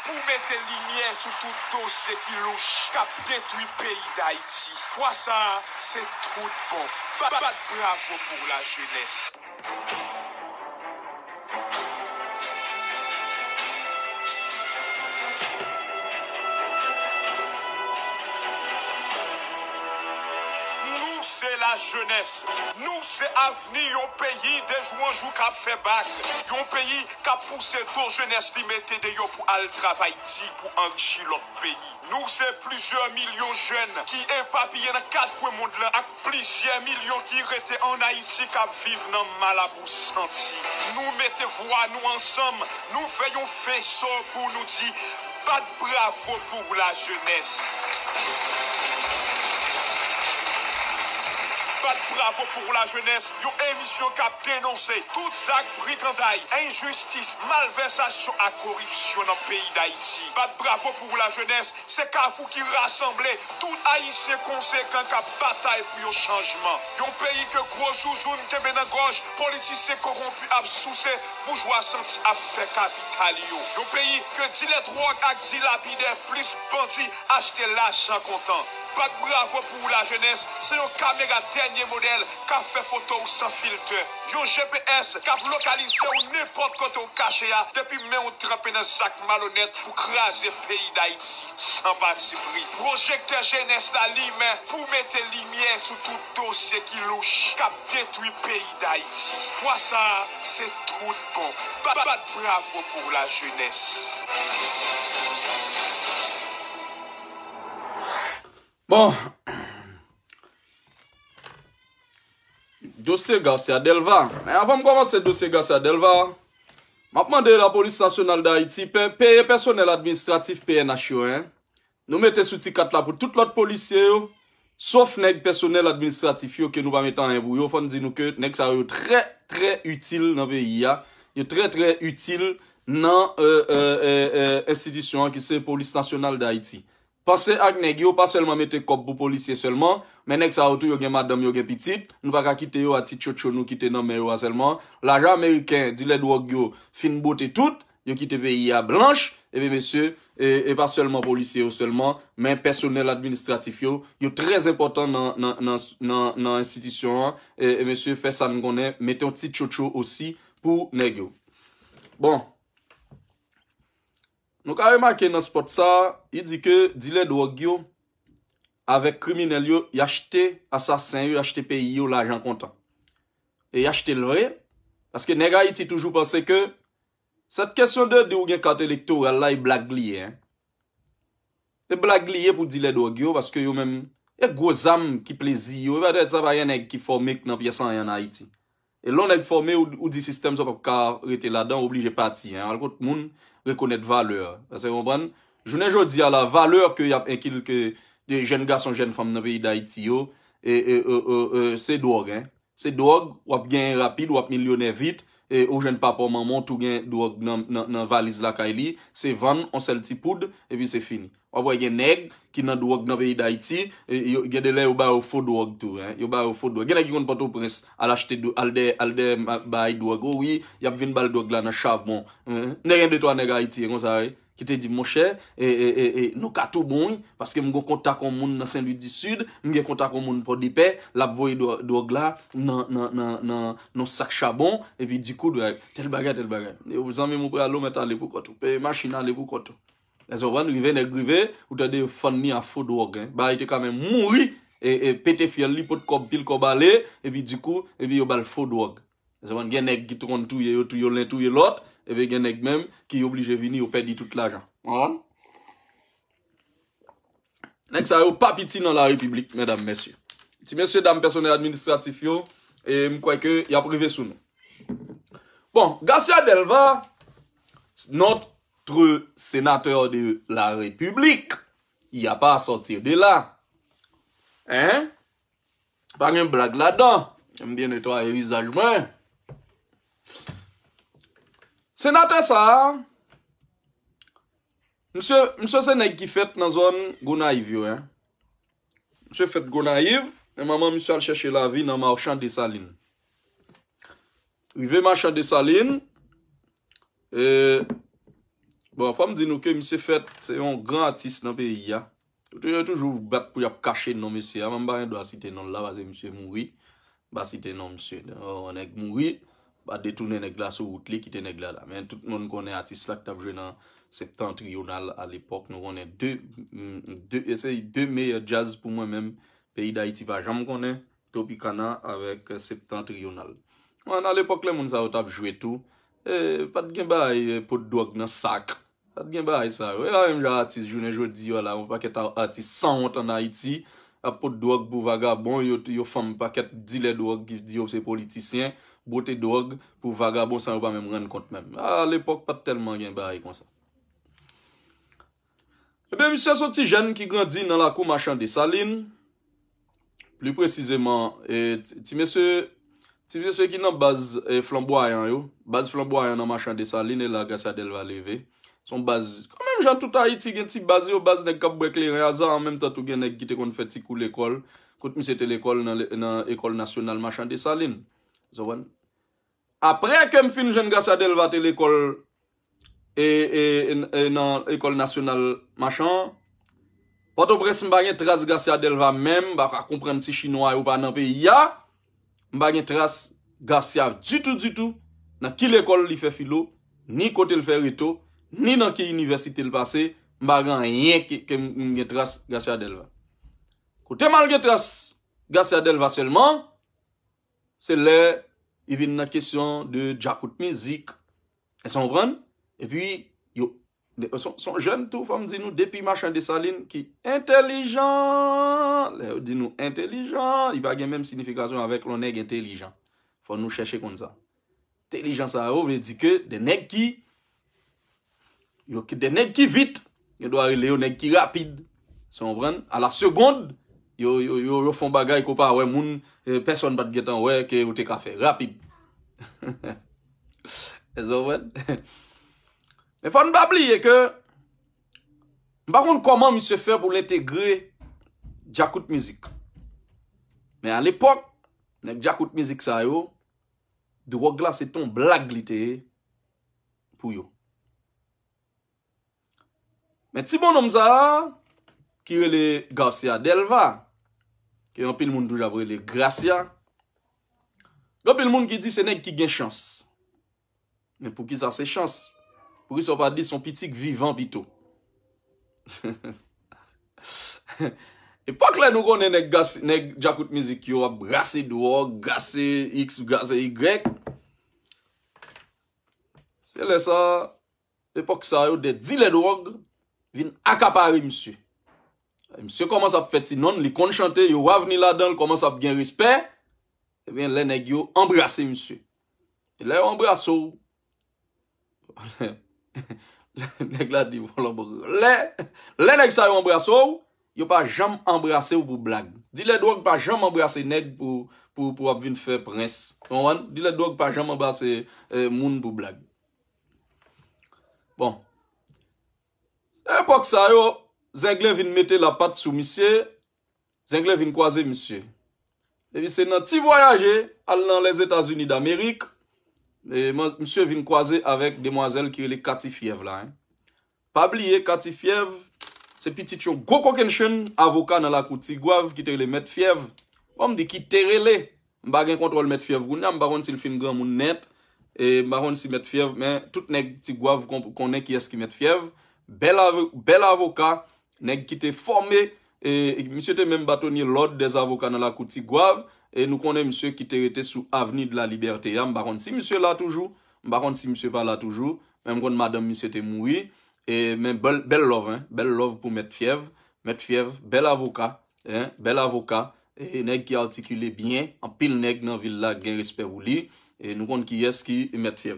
pour mettre lumière sur tout dossier qui louche, qui a détruit le pays d'Haïti. Fois ça, c'est trop bon. Pas de bravo pour la jeunesse. jeunesse. Nous, c'est avenir, au pays des joueurs joue qui fait bac. Un pays qui a poussé tout jeunesse mette des yo pour aller travailler pour enrichir l'autre pays. Nous, c'est plusieurs millions de jeunes qui papillé dans quatre points monde avec plusieurs millions qui étaient en Haïti qui vivent dans Malabou senti. Nous mettez voix, nous ensemble, nous faisons ça pour nous dire pas de bravo pour la jeunesse. Pas de bravo pour la jeunesse, une émission qui a dénoncé tout acte brigandaille, injustice, malversation à corruption dans le pays d'Haïti. Pas de bravo pour la jeunesse, c'est Kafou qui rassemble. tout Haïtien conséquent qui a bataille pour un changement. Yon pays que gros zouzoun qui dans gauche, politiciens corrompus à bourgeois senti à fait capital Un pays que dit les drogues à dilapidaires plus bandits acheter l'argent content. Pat bravo pou la jenese, se yon kamera tenye model ka fe foto ou sa filte. Yon GPS ka v lokalize ou nipot kote ou kache ya, depi men ou trape nan sak malonet pou kraser peyi da iti, san bat se bri. Projekte jenese la limen pou mete limyen sou tout dosye ki louche, ka detui peyi da iti. Fwa sa, se trout bon. Pat bravo pou la jenese. Bon, dosye gase Adelva, men avan m komanse dosye gase Adelva, mapman de la polis nasyonal da iti, peye personel administratif peye nachyo, nou mette suti katla pou tout lot polisye yo, sof neg personel administratif yo ke nou ba metan en bou, yo fon di nou ke, neg sa yo tre tre util nan beyi ya, yo tre tre util nan euh, euh, euh, insidisyon ki se polis nasyonal da iti. Pase ak negyo, pa selman mette kop pou polisye selman, men ek sa wotou yon gen madam yon gen pitit, nou pa ka kite yo a tit chotcho nou kite nan men yo a selman. La jan Ameriken, di led wak yo, fin bote tout, yo kite pe yi a blanche, epi mesye, e pa selman polisye yo selman, men personel administratif yo, yo trez importan nan institisyon an, epi mesye, fesan konen, mette yon tit chotcho osi pou negyo. Bon. Nou ka remakè nan spot sa, y di ke, dile do ogyo, avek krimine li yo, yachte, asasen yo, yachte peyi yo la jan konta. E yachte l vre, paske nega iti toujou panse ke, set kèsyon de, de ou gen kantelektore la, y e blag liye. E blag liye pou dile do ogyo, paske yo men, e gozam ki plezi yo, e badè, etse pa yon ek ki formèk nan piasan yon ha iti. E lon ek formè ou di sistem sa, pou ka rete la dan, oblige pati. Alkot moun, Rekonnet valeur. Pase yon ban, jounen joun di ya la valeur ke yap enkil ke jen gason jen fam nan pe yi da iti yo, se dog. Se dog, wap gen rapide, wap milyonè vit, E ou jen papa ou maman tou gen duwag nan valiz lakay li. Se van, ansel ti poud, evi se fini. Ou apwa gen neg, ki nan duwag nan ve yi da iti, e, gen de le ou ba ou fouduwag tou. Gen ek yon pato prens, al de bay duwag. Ou yi, wi, yap vin bal duwag la nan chav bon. Ne gen detwa neg a iti, e kon sa we? ki te di moche, e, e, e, e no kato bon yi, paske mwen kon takon moun nan Saint Louis du Sud, mwen gen kon takon moun pou dipe, lap voye do og la, nan sak chabon, e vi dikou do aip, tel bagay, tel bagay. Yo zanme mwen pre alo metan le pou kotou, pe machina le pou kotou. Ezo wan, grive ne grive, ou tade yo fon ni a fo do og, ba ite kamen mou yi, e pete fiyan li pot kop pil ko bale, e vi dikou, e vi yo bal fo do og. Ezo wan, gen ne giton touye yo, touye yo len touye lot, Ebe eh gen nek menm ki oblije vini ou pedi tout la jan. Mwen. Nek sa yo papiti nan la republik, medan mesye. Ti mesye dam personel administratif yo. E mkwenke, ya prive sou nou. Bon, Garcia Delva, notre senatèr de la republik, ya pa a sotir de la. Hein? Pan gen blag la dan. Yem diye netwa e vizaj mwen. Se naten sa, msè se nèk ki fèt nan zon Gonaiv yo, msè fèt Gonaiv, maman msè al chèche la vi nan ma chan de salin. Yve ma chan de salin, bon fam di nou ke msè fèt, se yon gran atis nan pe iya, toujou toujou bat pou yap kache nan msè, maman ba yon do a site nan la, ba zè msè moui, ba site nan msè, anèk moui. a detounen negla sou wout li ki ten negla la. Men, tout moun konen atis la ki tap jwe nan septan triyonal al epok. Nou konen de, esay, mm, de meye jaz pou mwen men, peyi da iti vajam konen, Topi Kana avèk septan triyonal. Mwen al epok le moun sa wot ap jwe tou, e, pat gen ba ay e, pot doak nan sak. Pat gen ba ay sa, we a yon jen atis, jounen jwot diyo la, moun paket av atis 100 wot an a iti, ap pot doak bou vagabon, yo fam paket dilè doak diyo se politisyen, Bote dog pou vagabon san yo pa mèm ren kont mèm. A l'epok pat telman gen ba ay kon sa. Ebe, misya son ti jen ki grandin nan la kou machan de salin. Plu prezizeman, ti mese, ti mese ki nan baz flamboyan yo. Baz flamboyan nan machan de salin e la gase adel va leve. Son baz, kon mèm jan touta yi ti gen ti baz yo, baz nek kabwek le reaza, an mèm tatou gen nek gite kon fè ti kou l'ekol. Kout misye te l'ekol nan ekol nasyonal machan de salin. Zouwen, apre kem fin jen Gassi Adelva te l'ekol e, e, e, e nan ekol nasyonal machan, poto pres mba gen tras Gassi Adelva mem, baka kompren si chinois ou pa nan pe ya, mba gen tras Gassi Adelva du tout du tout, nan ki l'ekol li fe filo, ni kote l'fe rito, ni nan ki universite l'pase, mba gen yen kem gen tras Gassi Adelva. Kote mal gen tras Gassi Adelva selman, Se lè, i vin nan kesyon de dja kout mizik. E san oubran? E pi, yon, son jen tou fam zin nou depi machan de salin ki, Intelijan, lè ou din nou, intelijan. I bagen menm sinifikasyon avek lon neg intelijan. Fon nou chèche kon sa. Intelijan sa rou, vè di ke, den neg ki, yon ki den neg ki vit, yon do a rile yon neg ki rapid. Se oubran? A la segond, Yo, yo, yo, yo fon bagay ko pa wey moun, eh, person bat getan wey ke ou te kafe. Rapib. Ezo, wey. Me fon babli ye ke, me bakon koman mi se fer pou l'integre jakout mizik. Me an l'epok, nek jakout mizik sa yo, di wak glas eton blag li te, pou yo. Me ti bon om za, ki wele Garcia Delva, Kè yon pil moun doun javrele, Gratia. Yon pil moun ki di se neg ki gen chans. Men pou ki sa se chans, pou ki sa pa di son pitik vivan pito. *laughs* Epak la nou konen neg jakout mizik yo, Brase Drog, Grase X, Grase Y. Se le sa, epak sa yo de Dile Drog, vin akapari msye. Msyè komans ap fet si non, li kon chante, yo wavni la don, komans ap gen risper, e bin lè neg yo embrase msyè. Lè yo embrase ou. Lè neg sa yo embrase ou, yo pa jam embrase ou pou blague. Di lè dog pa jam embrase neg pou ap vin fè prens. Di lè dog pa jam embrase euh, moun pou blague. Bon. E pok sa yo. Zenglen vin mette la pat sou misye. Zenglen vin kwaze misye. E vi se nan ti voyaje al nan les Etats-Unis d'Amerik. E misye vin kwaze avèk demwazel kirele kati fiev la. Pabliye kati fiev. Se piti chon go koken chen avoka nan la kouti gwav. Kiterele met fiev. Om di kiterele. Mba gen kontrol met fiev goun. Mba goun si l fin gen moun net. Mba goun si met fiev. Men tout nek ti gwav konnen ki eski met fiev. Bel avoka. Bel avoka. Nèk ki te formè, e, e, msye te mèm batonye lòd des avokan nan la kouti gwav, e nou konè msye ki te rete sou aveni de la libertè ya, mba konn si msye la toujou, mba konn si msye pa la toujou, mèm konn madame msye te moui, e mèm bel lòv, bel lòv pou mèt fèv, mèt fèv, bel avokan, bel avokan, e nèk ki artikule bien, an pil nèk nan villa gen respect wou li, e nou konn ki yes ki mèt fèv.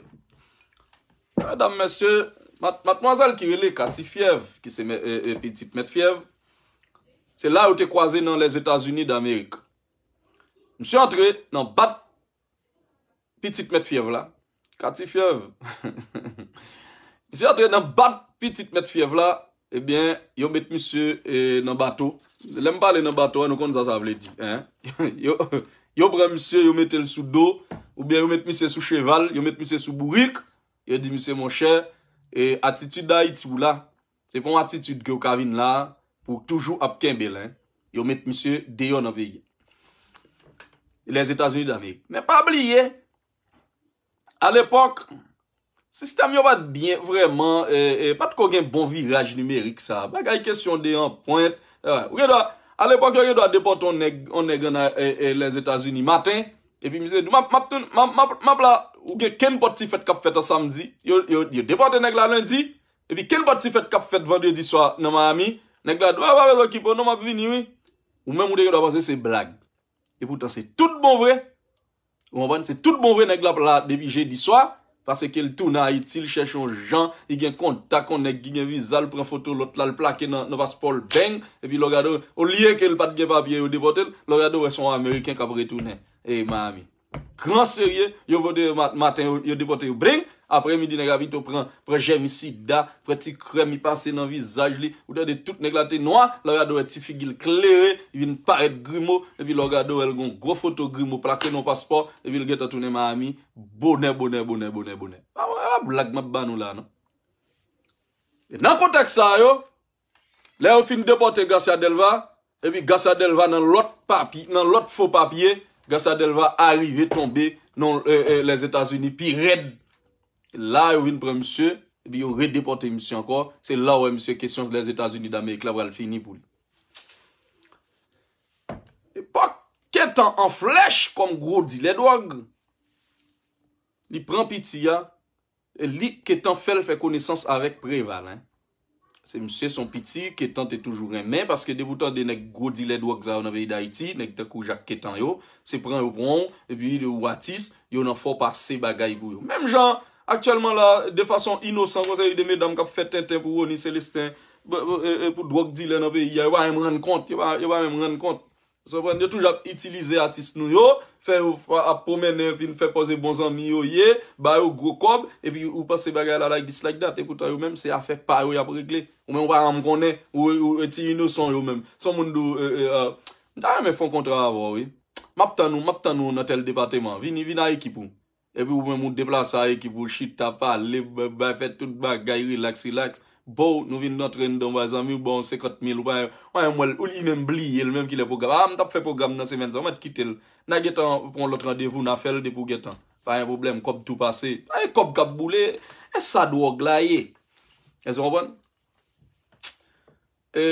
Madame, msye, Mat moazal ki rele Katifyev, ki se e, e, Petit Metfyev, se la ou te kwaze nan les Etats-Unis d'Amerik. Mse entre nan bat Petit Metfyev la. Katifyev. *laughs* Mse entre nan bat Petit Metfyev la, ebyen, eh yo met Mse e, nan bato. Lèm pale nan bato, anou eh, kon zaz avle di. *laughs* Yo bre Mse, yo met el sou do, oubyen, yo met Mse sou cheval, yo met Mse sou burik, yo di Mse mon chèr, Et atitude da itibou la, se pon atitude ki yo kavin la, pou toujou apken belen, yo met monsye Deyon an peye. Les Etats-Unis dame, men pa bliye. Al epok, se sitam yo bat bien vreman, pat kongen bon viraj numerik sa, bagay kesyon deyon, point. Al epok euh, yo yo do a depote on e gana les Etats-Unis matin. Epi misè di, mab la, ou gen ken pot si fet kap fet a samdi, yo depote neg la lundi, epi ken pot si fet kap fet vwadi di swa nan ma ami, neg la dwa wap wap wap wap wakipo nan map vini wé. Unmèm ou de ge dwa pase se blague. Et poutan se tout bon vwè, ou mabane se tout bon vwè neg la plat devy jè di swa, fase ke l tou na itil chèch ou jant, gen kontak ou nek gen vwe zal pren fotou lot lal plake nan vaspol beng, epi logado ou liye ke l pat gen pap ye ou depote, logado ou se son Ameriken kap re toune. E mami, gran serye, yo vode maten yo depote yo bring, apre mi di nega vi to pren prejemi si da, pre ti kremi pase nan vizaj li, ou de de tout nega te noa, lor ya do e ti figil kleri, yon paret grimo, evi lor ya do el gon gro foto grimo prake non paspor, evi lor geta toune mami, bonen, bonen, bonen, bonen, bonen. Gasa del va arrive, tombe nan euh, euh, les Etats-Unis, pi red. La yon vin pre msye, bi yon redepote msye anko, se la wè msye kesyon se les Etats-Unis d'Amerik la wè l finibou. E pak ketan an flech kom gro di ledwag, li pran piti ya, li ketan fel fe konesans avèk pre valen. Se msye son piti, ketan te toujou remen, paske deboutan de nek godile dwak zav nan ve yi da iti, nek te kou jak ketan yo, se pren yo prong, epi yi de ou atis, yo nan fò pa se bagay go yo. Mem jan, aktyalman la, de fason inosan, kwa se yi de medam kap fet ten ten pou Roni, Celestin, e, e, pou dwak dile nan ve yi, yo va yi mwen kont, yo va yi mwen kont. So pren, bon, yo touj ap itilize atis nou yo, fe pou menen, fin fe pose bon zanmi yo ye, ba yo go kob, e fin ou pase bagay la like this like that, e putan yo men se a fe par yo ap regle, ou men ou pa ram konen, ou eti yinou son yo men. Son moun do, e, e, e, e, da yon men fon kontra avou, e, map tan nou, map tan nou natel depateman, vin, vin a ekipou, e fin ou men moun deplasa ekipou, chit apa, le, be, be, fe tout bagay, relaks, relaks. Bo, nou vin nan tren dan wazan mi, ou bon, sekot mil, ou pan, ou an mwen, ou li menm bli, el menm ki le pogam. A, m tap fe pogam nan semen zan, mwen te kitel. Nan jetan, pon lot randevou, nan fel, de pou jetan. Pan yon problem, kop tou pase. A, kop kap boule, e sad wog la ye. E zon bon? E,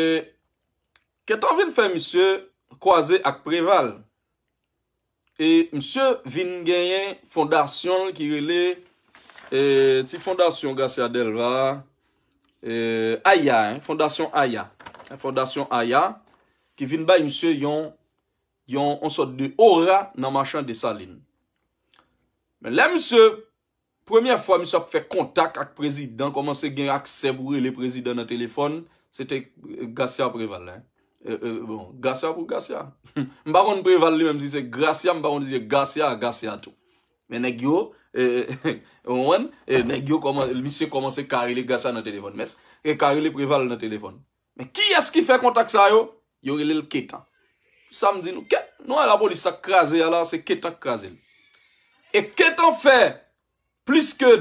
ketan vin fe, misye, kwaze ak preval. E, misye, vin genyen fondasyon ki rele, e, ti fondasyon gase Adelva, e, Euh, Aya, Fondasyon Aya Fondasyon Aya Ki vin bay msye yon Yon ansot de ora nan machan de salin Men la msye Premye fwa msye fwe kontak ak prezident Komanse gen akseb oure le prezident na telefon Sete Gassia Preval Bon, Gassia pou Gassia Mbaron Preval li men mzise Gassia Mbaron mzise Gassia, Gassia tou Men ek yo E mwen, mwen se kare li preval nan telefon. Men ki es ki fe kontak sa yo? Yori li lel ketan. Pous sa m di nou ketan. Nou la boli sak kaze ala se ketan kaze. E ketan fe plus ke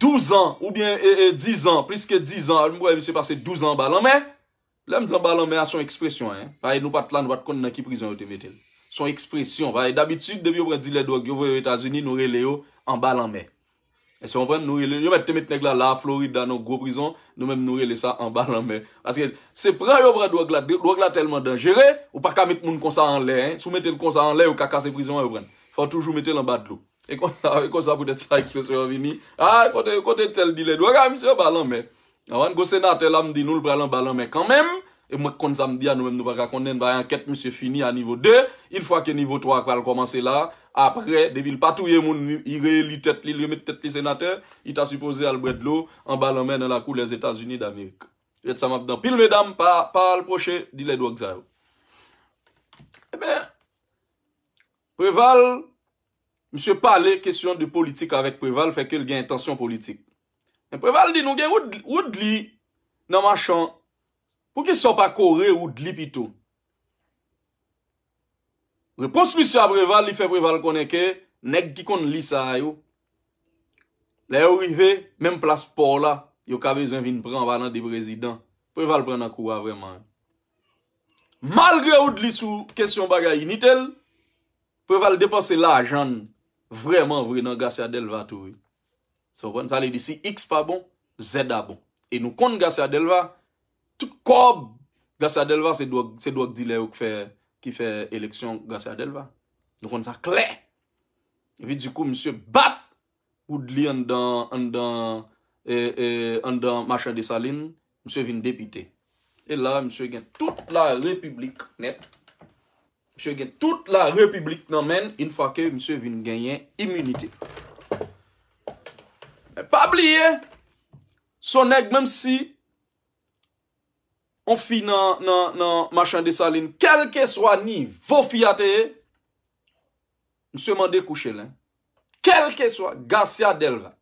12 an ou bien 10 e, e, an. Plus ke 10 an. Mwen mwen se pase 12 an balanme. Lèm diyan balanme a son ekspresyon. Aye nou pat lan vat kon nan ki prizon yo te vetel. Son ekspresyon. D'abitit, debi yo bre di le doak yo vwe yo Etasuni nou rele yo an balanme. E se yon pren nou rele yo, yo met temet neg la la Florida nou ah, ah, ah, go prizon, nou men nou rele sa an balanme. Aske se pren yo bre doak la, doak la telman dangere, ou pa kamet moun konsa an le. Sou metel konsa an le ou kakase prizon yo pren. Fa toujou metel an badlo. E kon sa pou det sa ekspresyon yo vwi ni. A, kote tel di le doak, a misi yo balanme. A wan gosenate la mdi nou pre lan balanme. Kan menm. E mwen kon sa m diya nou men nou pa rakonnen ba anket mse fini a nivou 2, il fwa ke nivou 3 pa al komanse la, apre, devil patou ye moun, i re li tet li, li met tet li senater, ita supose albred lo, an balanmen an la kou les Etats-Unis d'Amerik. Jet sa map dan. Pil vedam, pa al proche, di led wak zayou. E ben, Preval, mse pale, kesyon de politik avet Preval, feke l gen intensyon politik. Preval di nou gen woud li, nan machan, Pouke so pa kore ou dli pito? Reponspisyon breval li fe breval koneke, neg ki kon li sa yo. Le ou rive, menm plas por la, yo kave zin vin pran vana de prezident, breval pren akouwa vreman. Malgre ou dli sou kesyon bagayin itel, breval depanse la ajan vreman vreman gase Adelva tou. So pon, sali disi, x pa bon, z a bon. E nou kon gase Adelva, Sout kob, Gassi Adelva se doak dile ou ki fè eleksyon Gassi Adelva. Nou kon sa kle. Vi di kou, msye bat ou di li an dan e, e, machade salin, msye vin depite. E la, msye gen tout la republik net. Msye gen tout la republik nan men, in fwa ke msye vin genyen imunite. E pa bliye, son neg menm si... On fi nan machan de salin. Kelke swa ni vofi ateye. Mse mande kouche len. Kelke swa. Gassia delva.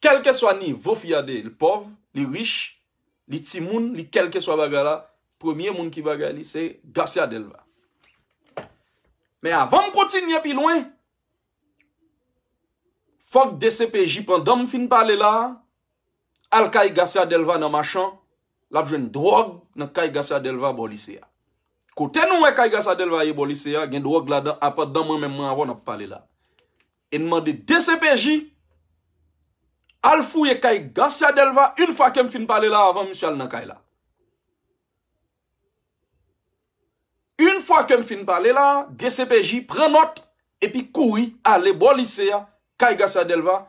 Kelke swa ni vofi ateye. Li pov, li riche, li timoun, li kelke swa bagara. Premier moun ki bagara li se Gassia delva. Me avan mkoti ni api loin. Fok DCPJ pandan mfin pale la. Alkay Gassia delva nan machan. la apjwen drog nan kay Gassadelva bo lise ya. Kote nou e kay Gassadelva e bo lise ya, gen drog la apat dan mwen men mwen avon ap pale la. E nman de DCPJ, alfou e kay Gassadelva, un fwa kem fin pale la avon, misal nan kay la. Un fwa kem fin pale la, DCPJ pren not, e pi koui ale bo lise ya, kay Gassadelva,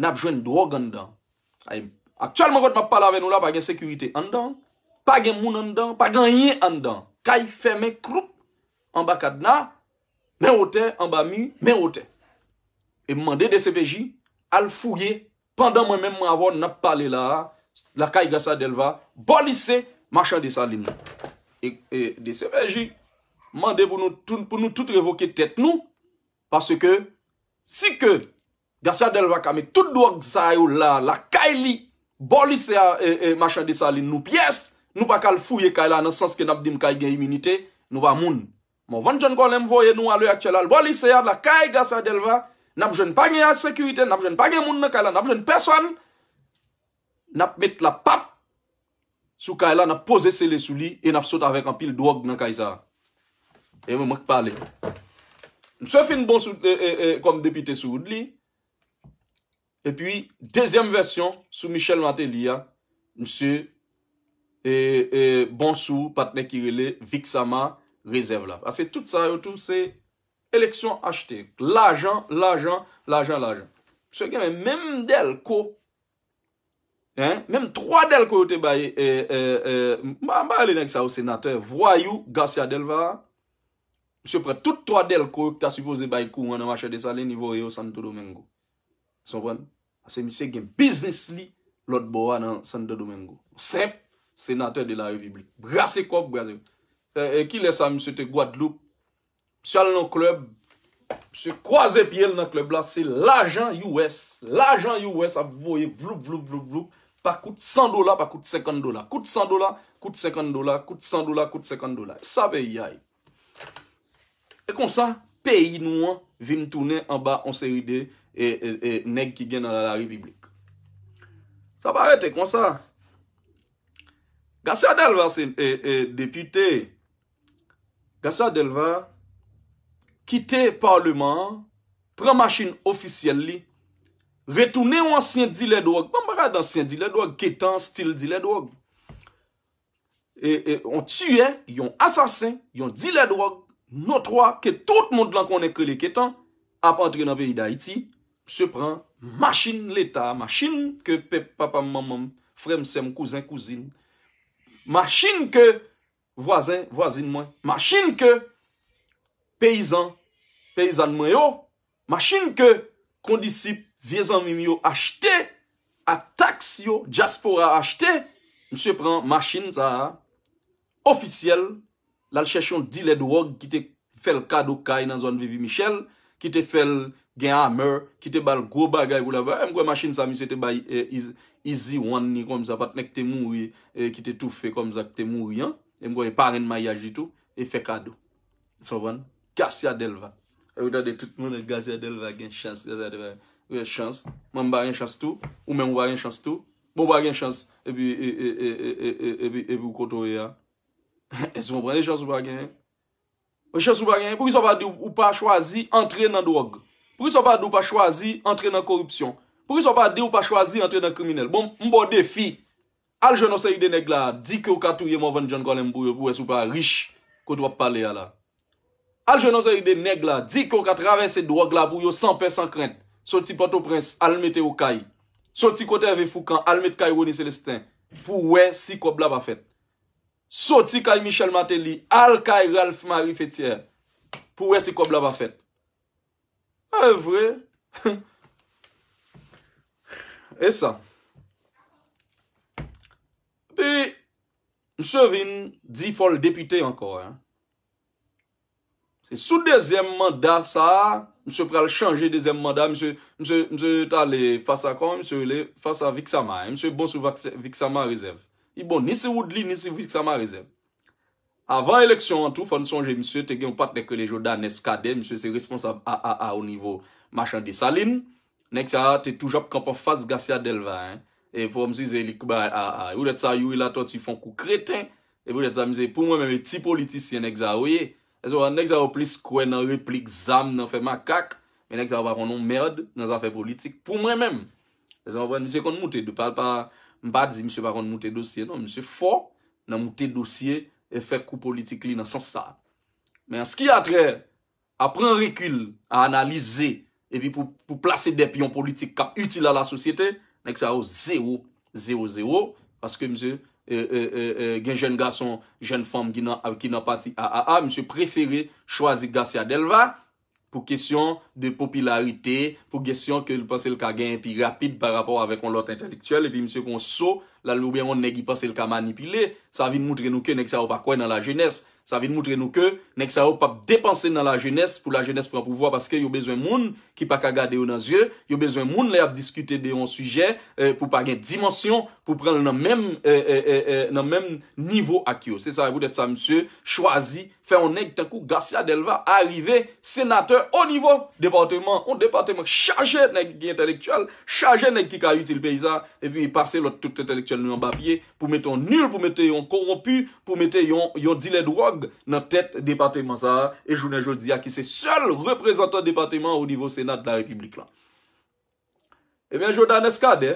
na apjwen drog an dan. Ayem. Aktualman vod ma pal ave nou la bagan sekurite andan, bagan moun andan, bagan yin andan. Kay fème krup, ambakadna, men ote, ambami, men ote. E mande DCBJ, al fougye, pandan mwen men mwen avon na pale la, la kay Gassadelva, bolise, machan de sa li nou. E DCBJ, mande pou nou tout revoke tèt nou, parce ke, si ke Gassadelva kame tout doak zaye ou la, la kay li, Bolise a e, e, machade sa li nou piyes, nou pa kal fouye kaila nan sens ke nap dim kaj gen iminite, nou pa moun. Mon vant jen kon lem voye nou alwe ak chelal, bolise a la kaj gen sa delva, nap jen pa gen a sekwite, nap jen pa gen moun nan kaila, nap jen peswan, nap met la pap sou kaila, nap pose sele sou li, e nap sot avèk an pil drog nan kaj sa. E mè mèk pale. Mse fin bon sou, e, e, e, kom depite sou ou li, Et puis, deuxième version, sous Michel Matelier, M. Bonsou, Patnek Irele, Viksama, Resevlav. A, c'est tout ça et tout, c'est élection acheté. L'agent, l'agent, l'agent, l'agent. M. Keme, même Delco, même trois Delco ou te baie, m'a balé nèk sa ou sénateur, voyou, Garcia Delva, M. Prat, tout trois Delco ou te a supposé baie kou, m'a manche desalé, nivou yo, Santo Domingo. Son bon? Se misye gen biznes li lot bowa nan Sanda Domingo. Senp, senatè de la ebibli. Brase kòp brase. E ki lè sa misye te Gwadloup. Mse al nan klèb. Mse kwa zè pi el nan klèb la. Se l'ajan US. L'ajan US ap voye vloup vloup vloup vloup. Pa kout 100 dola, pa kout 50 dola. Kout 100 dola, kout 50 dola. Kout 100 dola, kout 50 dola. Sa ve yay. E kon sa. peyi nou an vim toune an ba anseride e, e, e neg ki gen nan la reviblik. Sa ba rete kon sa. Gassi Adelva se e, depite. Gassi Adelva kite parleman, pren masin ofisyen li, retoune an syen dile drog. Pan ba rete an syen dile drog ketan stil dile drog. On tue, yon asasin, yon dile drog No troa ke tout moun lan konen krele ketan A patre nan beyi da iti Mse pren Masin leta Masin ke pep papa mman mman Fremse m kouzin kouzin Masin ke Vwazin mwen Masin ke Peyizan Peyizan mwen yo Masin ke Kondisip Vyezan mwen yo Achté A taks yo Djaspora acheté Mse pren Masin zaha Oficiel Oficiel lal chesyon di led wog ki te fel kado kay nan zwan Vivi Michel, ki te fel gen hamer, ki te bal gro bagay gula va, emkwe masin sa misi te bay izi wan ni kom sa, patne ki te moui, ki te toufe kom sa ki te moui, emkwe e paren mayaj di tou, e fe kado. So van, Gassia Delva. Evita de tout moun e Gassia Delva gen chans, gen chans, mamba gen chans tou, oumen mba gen chans tou, mboba gen chans, ebi, ebi, ebi, ebi, ebi, ebi, ebi, ebi, ebi, ebi, *laughs* E se yon prene chan sou bagen E chan sou bagen pou yon sou pa de ou pa chwazi Entre nan drog Pou yon sou pa de ou pa chwazi Entre nan korupsyon Pou yon sou pa de ou pa chwazi Entre nan kriminel Bon mbo defi Al jenon se yon de neg la Di ki ou ka touye movan John Golem Pou yon pou yon sou pa rich Kout wap pale ya la Al jenon se yon de neg la Di ki ou ka travesse drog la Pou yon sanpe san kren Soti poto prens Almete ou kay Soti kote ave fukan Almet kay woni selestin Pou we si kob la pa fet Soti kay Michel Mateli, al kay Ralph Marie Fethier, pou wè si kob la va fèt. Aè e vre, *laughs* e sa. Pi, msè vin, di fol depité ankor. Sou dezem mandat sa, msè pral chanje dezem mandat, msè ta le fasa kon, msè le fasa viksama, msè bon sou viksama rezèv. I bon, nese woud li, nese vik sa ma rezem. Avan eleksyon an tou, fan sou anje, msye te gen pat neke le joda nes kade, msye se responsab a a a a o nivou machan de salin, nek se a te toujap kampan faz gasya delva, e pou msye ze lik ba a a a a, ou det sa yu ila to ti fon kou kreten, e pou det sa mse pou mwen men me ti politis yon nek za ouye, nek se a ou plis kwen nan replik zan nan fe makak, men nek se a ou pa fon non merd nan zan fe politik pou mwen men. Nez a ou pa mwen mse kon moute, de pal pa... Mpa dizi msè baron moutè dosye, non msè fò nan moutè dosye e fè kou politik li nan san sa. Men an ski atre, apren rekil, a analize, e bi pou plase depyon politik ka util a la sosyete, nan ek sa ou 0-0-0, paske msè gen jen gason, jen fòm ki nan pati AAA, msè preferi chwazi Gassi Adelva, pou kesyon de popilarite, pou kesyon ke l pou se l ka gen api rapide pa rapor avek on lot intelektuel, epi mse kon so, la l oube yon negi pou se l ka manipile, sa vin moutre nouke negi sa ou pa kwen nan la jenese. sa vin moutre nou ke, nek sa ou pap depanse nan la jenese, pou la jenese pran pou vwa, paske yo bezwen moun, ki pa ka gade yo nan zye, yo bezwen moun le ap diskute de yon suje, pou pa gen dimensyon, pou pran nan menm, nan menm nivou ak yo, se sa ou det sa msye, chwazi, fe yon nek tenkou, Garcia Delva, arive senater, o nivou, departement, ou departement, chaje nek ki entelektual, chaje nek ki ka yuti l peyza, e pi pase lout tout entelektual nou an bapye, pou mette yon nul, pou mette y nan tet departement sa e jounen joun di a ki se sel reprezentant departement ou nivou senat la republik lan. E eh men joun dan eska de,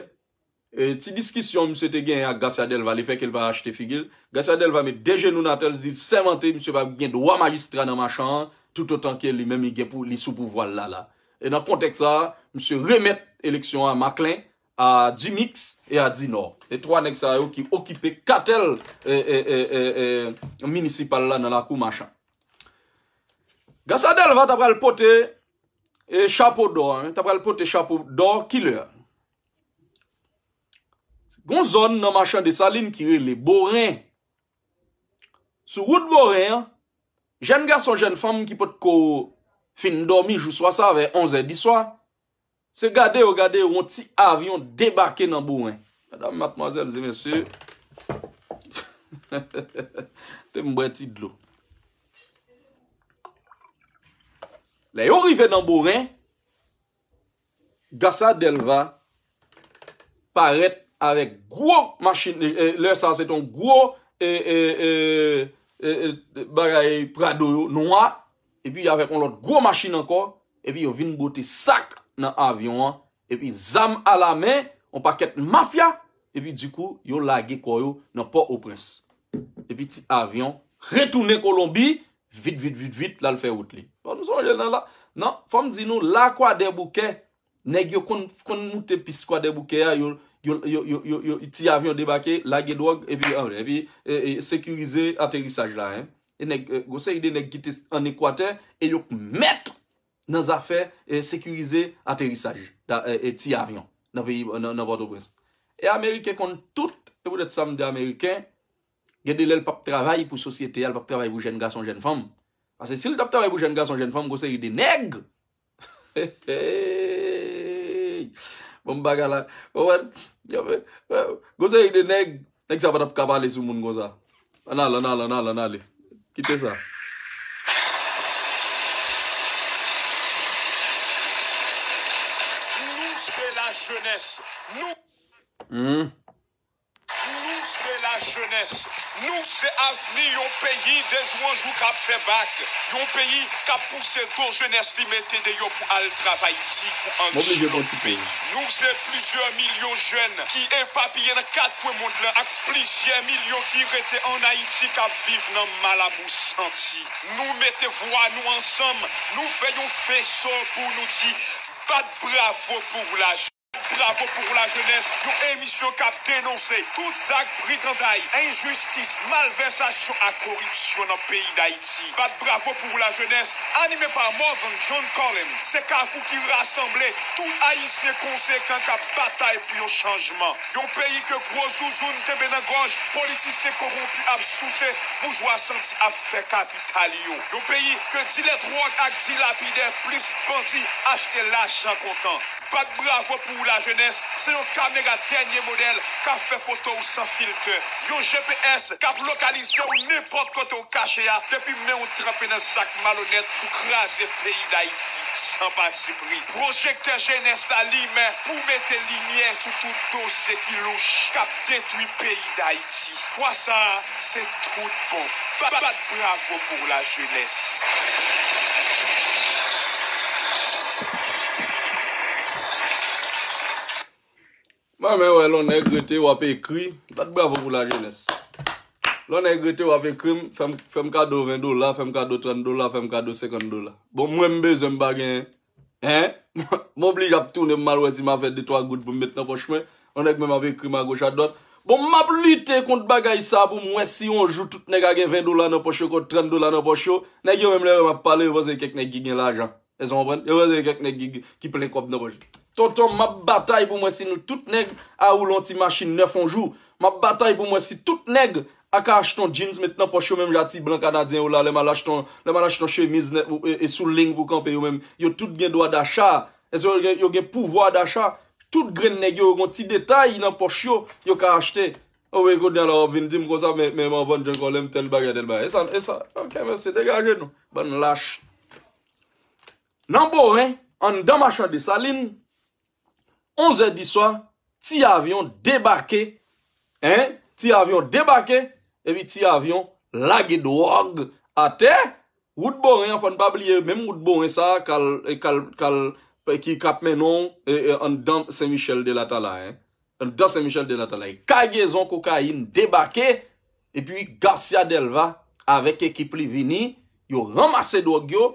ti diskisyon mse te gen a Gassi Adelva, li fek el va achete figil, Gassi Adelva me dejen nou nan tel zil semente mse va gen dowa magistra nan machan, tout otan ke li men mi gen pou li sou pou voal la la. E nan kontek sa, mse remet eleksyon a Maklenk, A Dimix e a Dinor. E 3 nek sa yo ki okipe katel e municipal la nan la kou machan. Gassadel va tapre al pote chapo dor. Tapre al pote chapo dor kilor. Gonzon nan machan de salin ki re le Borin. Sou route Borin, jen gason jen fam ki pot ko fin dormi jou swasa ave 11 e 10 swa. Se gade ou gade ou yon ti avyon debake nan Bourin. Madame, mademoiselle, zemensye. *laughs* Te mbwè ti dlo. Le yon rive nan Bourin, Gassa Delva paret avèk gwo machine. Eh, eh, le sa se ton gwo e e e e bagay prado yo noua. E pi yon avèk yon lot gwo machine ankon. E pi yon vin bote sakte nan avyon an, epi zam a la men on pa ket mafya epi di kou yo lage kwayo nan po opres epi ti avyon retoune Kolombi vit vit vit vit lal fe wot li bon, nan fam di nou lakwa de bouke neg yo kon nou te pis kwa de bouke yo ti avyon debake lage do epi ah, e, e, sekurize aterisaj la gose ide neg e, gite an ekwater e yok mette nan zafè e, sekurize aterisaj e, e ti avyon nan Bodo Bres e Amerike kon tout e pou det sam de Amerike gede lè l pap travay pou sosyete l pap travay pou jen ga son jen fam pase si l tap travay pou jen ga son jen fam gose yi de neg bon bon, gose yi de neg neg sa ban ap kabale sou moun gose anale anale anale kite sa Hmm? Nou se la jenes, nou se avni yon peyi de zwanjou ka febak. Yon peyi ka pou se do jenes li mette de yo pou al travay dik ou anji. Nou se plizye milyo jen ki empapiyen kat pou moudlan ak plizye milyo ki rete anaiti ka viv nan malamousanti. Nou mette vwa nou ansam, nou feyon fe son pou nou di bat bravo pou la jen. Bravo pour la jeunesse, une émission qui a dénoncé toutes les brigandaille, injustice, malversation et corruption dans le pays d'Haïti. de bravo pour la jeunesse, animé par Morvan John Collins. C'est Carrefour qui rassemblait tout Haïtien conséquent qui bataille pour un changement. Un pays que gros zouzoun te gorge, politiciens corrompus à bourgeois senti à fait capitalio. Un pays que dit les drogues et plus bandits acheter l'argent content. de bravo pour la jeunesse, c'est une caméra dernier modèle qui a fait photo sans filtre. Un GPS qui a localisé n'importe côté au caché hein. depuis même on trempé dans un sac malhonnête pour craser le pays d'Haïti sans parti pris. Projecteur jeunesse la limite pour mettre lumière sur tout dossier qui louche, qui a détruit pays d'Haïti. Fois ça, c'est tout bon. Pas bravo pour la jeunesse. Mè mè wè, lò nè gretè wapè ekri, pat bravo pou la jènes. Lò nè gretè wapè ekrim, fèm kado 20 dola, fèm kado 30 dola, fèm kado 50 dola. Bon mwen mbe zèm bagen, hè? *laughs* Mwen mblij ap tounè mmal wè si mwen fè 2-3 gout pou mbet nan pochman, anèk mwen mwen fè ekrim an goch adot. Bon mwen mblitè kont bagay sa pou mwen si yon jout tout nè kagen 20 dola nan pochman kont 30 dola nan pochman, nèk yon mwen mle wè mwen pale yon wazè yon kèk nèk gigyen l'ajan. Yon waz Tonton, ma batay pou mwen si nou tout neg a ou lon ti machin nef anjou. Ma batay pou mwen si tout neg a ka ashton jeans met nan pochyo menm jati blan kanadyen ou la. Le man ashton chemise e sou ling pou kanpe yo menm. Yo tout gen doa dasha. Yo gen pouvoa dasha. Tout gren neg yo yon ti detay nan pochyo yo ka ashte. Ouwe kou dyan la obvin dim kon sa menman von jen kon lem ten bagen den bagen. E sa, e sa. Ok, mwen se degaje nou. Bon lache. Nan bo ren, an dam asha de salin. Onze di swa, ti avyon debake, ti avyon debake, evi ti avyon lagi do og, ate, wout bo en, foun bab liye, menm wout bo en sa, kal, kal, kal, ki kap menon, an dan Saint-Michel de la Talaye, an dan Saint-Michel de la Talaye, kagezon kokayin debake, epi Garcia Delva, avek ekip li vini, yo ramase do og yo,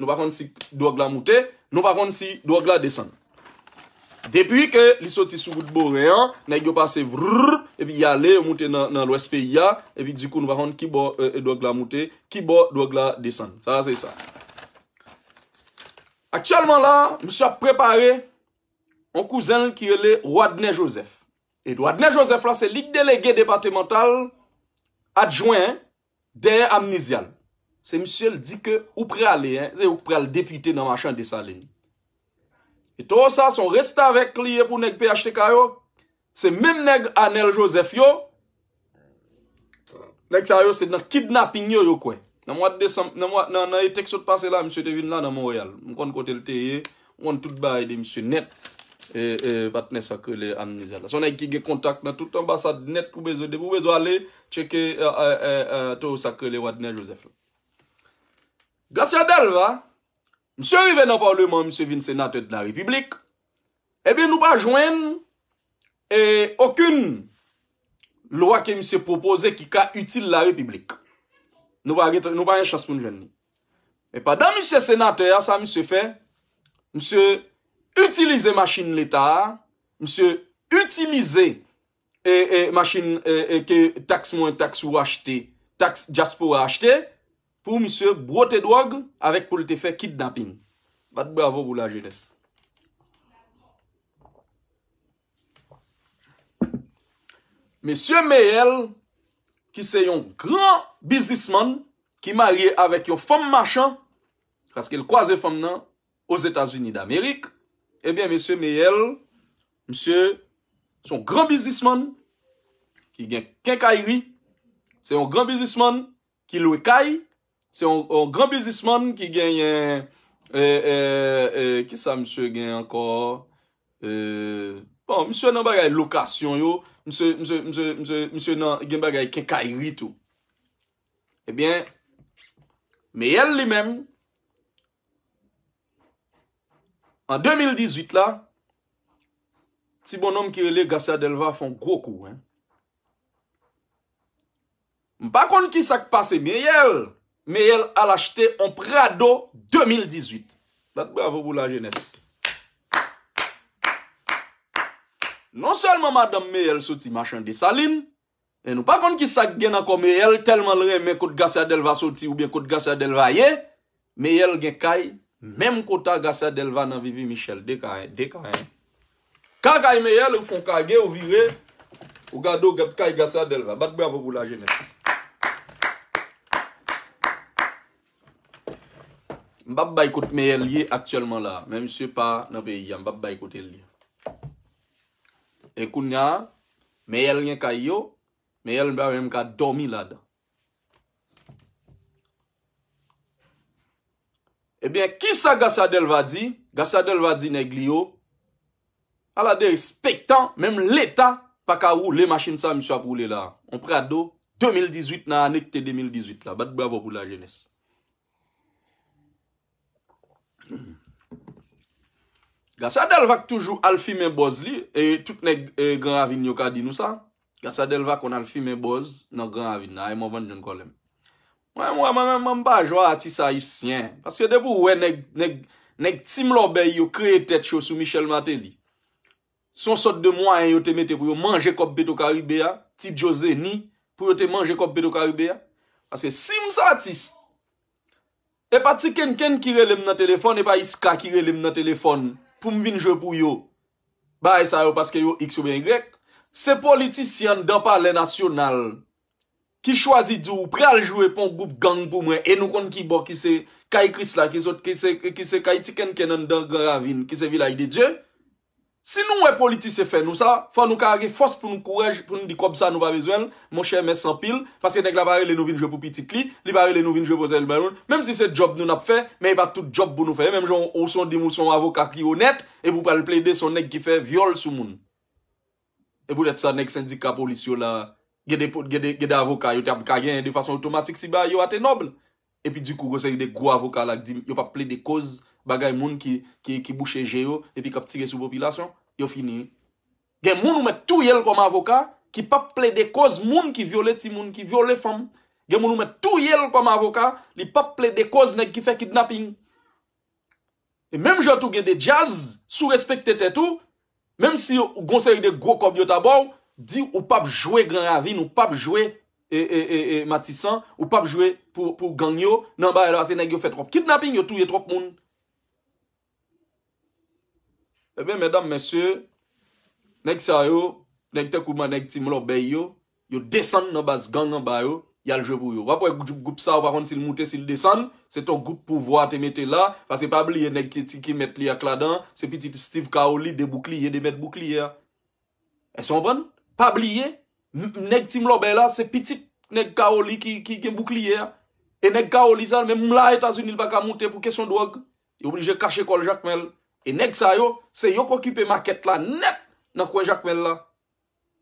Nou pa ron si do ak la moute, nou pa ron si do ak la desan. Depi ke li soti soukout bo euh, euh, reyon, na yo pase vrrr, e vi yale, moute nan lwespe ya, e vi dikou nou pa ron ki bo e do ak la moute, ki bo do ak la desan. Sa, sey sa. Akyalman la, msya prepare, an kouzen ki rele Wadne Joseph. Et Wadne Joseph la se lik delege departemental adjouen de amnizyal. Se msye l di ke, ou pre ale, ze ou pre ale depite nan machan de sa le. E to sa, son resta vek liye pou neg PHTK yo, se men neg Anel Joseph yo, neg sa yo se nan kidnapping yo yo kwen. Nan mwate de san, nan mwate, nan yi tek sot pase la msye Tevin la nan mwoyal. Mkwant kote l teye, mwant tout ba yi de msye net, batne sakre le an nizela. Son neg ki ge kontak nan tout ambasade net koube zo de, koube zo ale, cheke to sakre le wadnen Joseph yo. Gratia del va, mse rive nan parleman mse vin senate de la republik, ebe eh nou pa jwen akoun e, lwa ke mse propose ki ka util la republik. Nou pa yon chas moun jwen ni. E pa dan mse senate a, sa mse fe, mse utilize masin l'Etat, mse utilize e, e, masin ke tax mwen, tax wachte, tax jaspo wachte, pou msye Brote Edwag, avek pou lte fe Kid Dampin. Vat bravo pou la jenese. Monsye Meyel, ki se yon gran bizisman, ki mariye avek yon fom machan, kwa skil kwa ze fom nan, ouz Etats-Unis d'Amerik, ebyen eh msye Meyel, msye son gran bizisman, ki gen kenk ayri, se yon gran bizisman, ki lou e kayi, Se yon gran bizisman ki genyen... Eh, eh, eh... Ki sa msye genyen ankor? Eh... Bon, msye nan bagay lokasyon yo. Msye, msye, msye, msye nan gen bagay kenkay wito. Ebyen, me yel li menm. An 2018 la, ti bon nom ki rele Gassia Delva fon koukou, eh. M pa kon ki sak pase me yel. Me yel al achete on prado 2018 Bat bravo bou la jenès Non selman madame me yel soti machan de salin E nou pa kon ki sak gen anko me yel Telman lre men kote gasa delva soti ou bien kote gasa delva ye Me yel gen kay Mem kota gasa delva nan vivi Michel Deka en, deka en Ka kay me yel ou fon kage ou vire Ou gado get kay gasa delva Bat bravo bou la jenès Mbap baykout meyel ye aktuelman la. Men msye pa nan peyi. Mbap baykout el ye. Ekoun nyan. Meyel nyen ka yo. Meyel mbap mwen mka domi la dan. E ben, kisa gasa del vadi? Gasa del vadi neg li yo. Alade, spektan. Menm leta. Pakawou, le masin sa msye ap wule la. On prea do. 2018 nan anekte 2018 la. Bat bravo pou la jenese. Gasa del vak toujou alfime boz li e tout nek e gana vin nyo ka di nou sa gasa del vak an alfime boz nan gana vin na e mwawan jen kolem wè mwà mwè mwè mwa mwa mwè mpa jwa ati sa yu sien paske debou wè neg neg tim lobe yo kreye tet yo sou michel mate li son sot de mwa en yo te mete pou yo manje kop be do karibè ya ti jose ni pou yo te manje kop be do karibè ya paske sim sa ati si E pa ti ken ken ki relem nan telefon, e pa iska ki relem nan telefon pou m vin jwe pou yo. Ba, e sa yo paske yo x ou ben y. Se politisyen dan pa le nasyonal ki chwazi di ou pral jwe pon goup gang pou mwe, e nou kon ki bo ki se kay kris la, ki se kay ti ken ken nan dan gravin, ki se vilay de dje. Sin nou wè politis se fè nou sa, fò nou kage fòs pou nou kourej, pou nou di kob sa nou ba bezwen, mò chè mè san pil, fòs yè nèk la barè lè nou vinjè pou piti kli, lè barè lè nou vinjè pou zèl bèloun, mèm si se job nou nap fè, mèy ba tout job bou nou fè, mèm jòn ou son di mou son avoka ki honèt, e pou pal plè de son nèk ki fè viol sou moun. E pou let sa nèk syndika polisyon la, gè de avoka, yo te ap kagè yè de fason otomatik si ba yo ate nobl. E pi di kou gò se yè de gò avoka la, yo pa plè de koz. Bagay moun ki bouchè jè yo Epi kap tige sou popilasyon Yo fini Gen moun ou met tou yel kom avoka Ki pap ple de koz moun ki viole ti moun Ki viole fam Gen moun ou met tou yel kom avoka Li pap ple de koz neg ki fe kidnaping E menm jatou gen de jazz Sou respekte te tou Menm si ou gonsè yon de gwo kob yo tabou Di ou pap jwè gran avin Ou pap jwè e, e, e, matisan Ou pap jwè pou gangyo Nan ba elwase neg yo fe trop kidnaping Yo tou ye trop moun Ebe, eh mèdam, mèsyè, nèk sa yo, nèk te kouman nèk tim lò bè yo, yo desen nan bas gang nan bè yo, yal jè pou yo. Wap wè koum goup sa wakon si l moutè, si l desen, se ton goup pou wò te mette la, fase pabliye nèk ki mette li akla dan, se piti Steve Kaoli de boukliye, de mette boukliye. E son bon? Pabliye, nèk tim lò bè la, se piti nèk Kaoli ki moukliye, e nèk Kaoli san, mè mou la Etasounil baka moutè pou kesyon do ak, yo obligè kache kol jak mèl. E neg sa yo, se yo kwa kipe maket la, net nan kwenja kwen la.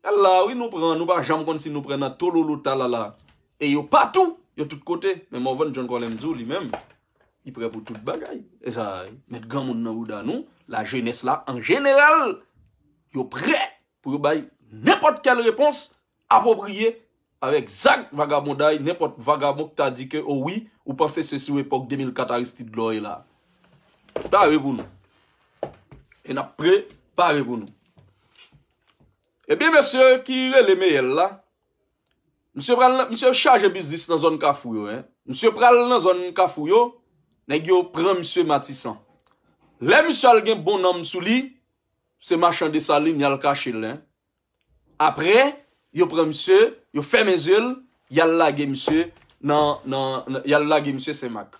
El la, wè nou pren, nou pa jam kon si nou pren nan tolo lo tala la. E yo patou, yo tout kote, men mou ven John Kolemzou li men, yi pre pou tout bagay. E sa, met gaman nan wou dan nou, la jenese la, en general, yo pre pou yon bay, nepot kel repons, apopriye, avek zag vagabon day, nepot vagabon ki ta di ke, owi, oh ou panse se siw epok 2004, sti gloy la. Ta re pou nou. E na pre pare pou nou. E eh biye mese, ki re le me yel la, mese chaje bizis nan zon kafou yo, mese chaje bizis nan zon kafou yo, neg yo pre mese matisan. Le mese al gen bon nan msou li, se machan de sali nyal kache lè. Apre, yo pre mese, yo femez el, yal la gen mese semak.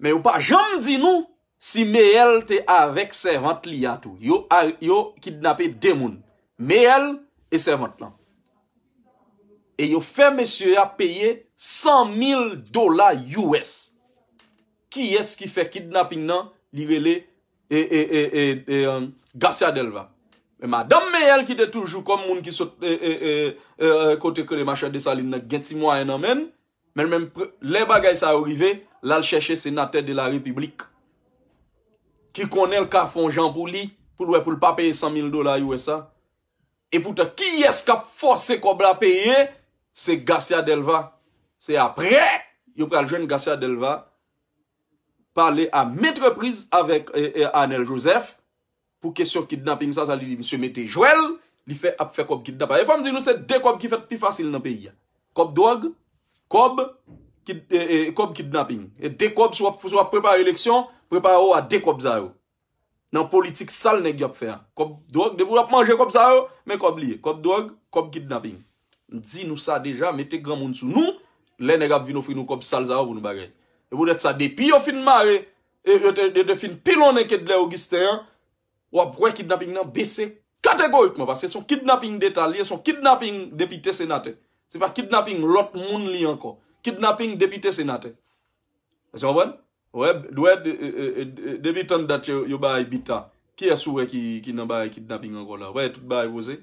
Men yo pa jom di nou, Si meyel te avek 70 liyatou, yo kidnapè demoun. Meyel e 70 lan. E yo fe mesye a peye 100 000 dola US. Ki es ki fe kidnapin nan, li rele, e, e, e, e, e, e, um, Gassia Delva. E madam meyel ki te toujou kom moun ki sot, e, e, e, e, e, kote kre machade salin nan geti mwa enan men. Men men, le bagay sa orive, lal chèche senate de la republik. ki konel ka fon jan pou li, pou lwe pou l pa peye 100 000 dola yowè sa. E pouta, ki eska fose kob la peye, se Garcia Delva. Se apre, yo pre al joun Garcia Delva, pale a met repriz avèk e, e, Anel Josef, pou kesyon kidnapping sa, sa li li msye mette jwel, li fe ap fe kob kidnapping. E fèm di nou se de kob ki fèt pi fasil nan peyi. Kob dog, kob, e, kob kidnapping. E de kob sou ap prepare leksyon, Prepara ou a de kob zaro. Nan politik sal ne gyap fè an. Kob drog, de vou ap manje kob zaro, men kob liye. Kob drog, kob kidnapping. Ndi nou sa deja, mette gran moun sou nou, le ne gap vi nou fri nou kob sal zaro pou nou bagay. E vou det sa depi ou fin mare, e dete fin pilon e kedle ou giste an, ou ap wè kidnapping nan bese. Kategorik mè, se son kidnapping deta li, se son kidnapping depite senate. Se pa kidnapping lot moun li anko. Kidnapping depite senate. Se yon bon? Dwe debi ton dat yo bay bita Ki asure ki nan bay kidnapping an kola Vwe tout bay vose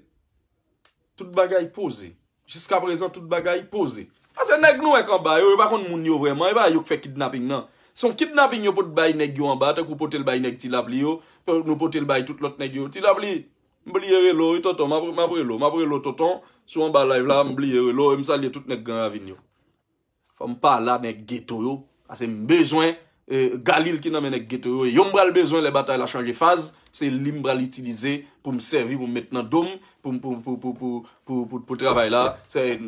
Tout bagay pose Jiska prezan tout bagay pose Ase neg nou e kan bay Yo bakon moun yo vreman Yo bay yo kfe kidnapping nan Son kidnapping yo pot bay neg yo an bay Tek ou potel bay neg ti la vli yo Potel bay tout lot neg yo Ti la vli Mabre lo toton Sou an bay la yon vla Mabre lo toton Mabre lo toton Fwa mpa la men geto yo Ase mbezoin E, Galil ki nan men ek gete ou Yon bral bezon le batal la chanje faz Se lim bral itilize pou m servi Pou m met nan dom Pou travay la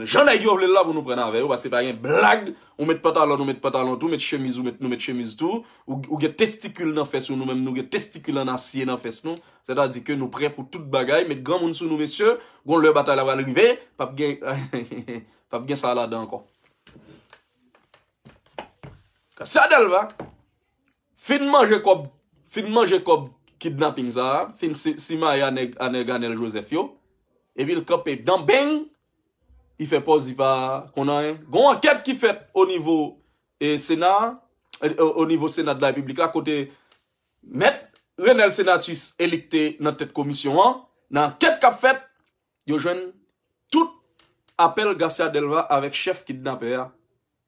Janay yo vle la pou nou prena ave ou Se par gen blag Ou met patalon ou met patalon tou Ou met chemiz ou met chemiz tou Ou get testikul nan fes nou Ou get testikul nan asye nan fes nou Se ta di ke nou pre pou tout bagay Met gran moun sou nou mesye Gon le batal la valrive Pap gen *laughs* salada anko Gassi Adelva, finman jekob kidnapping sa, finman si maya e ane ganel Josef yo, epi l kopi dambeng, i fe pozipa konan, e. Gon an ket ki fet o nivou e senat la epiblika, kote met renel senatus elikte nan tet komisyon an, nan ket kap fet, yo jwen tout apel Gassi Adelva avek chef kidnapper ya,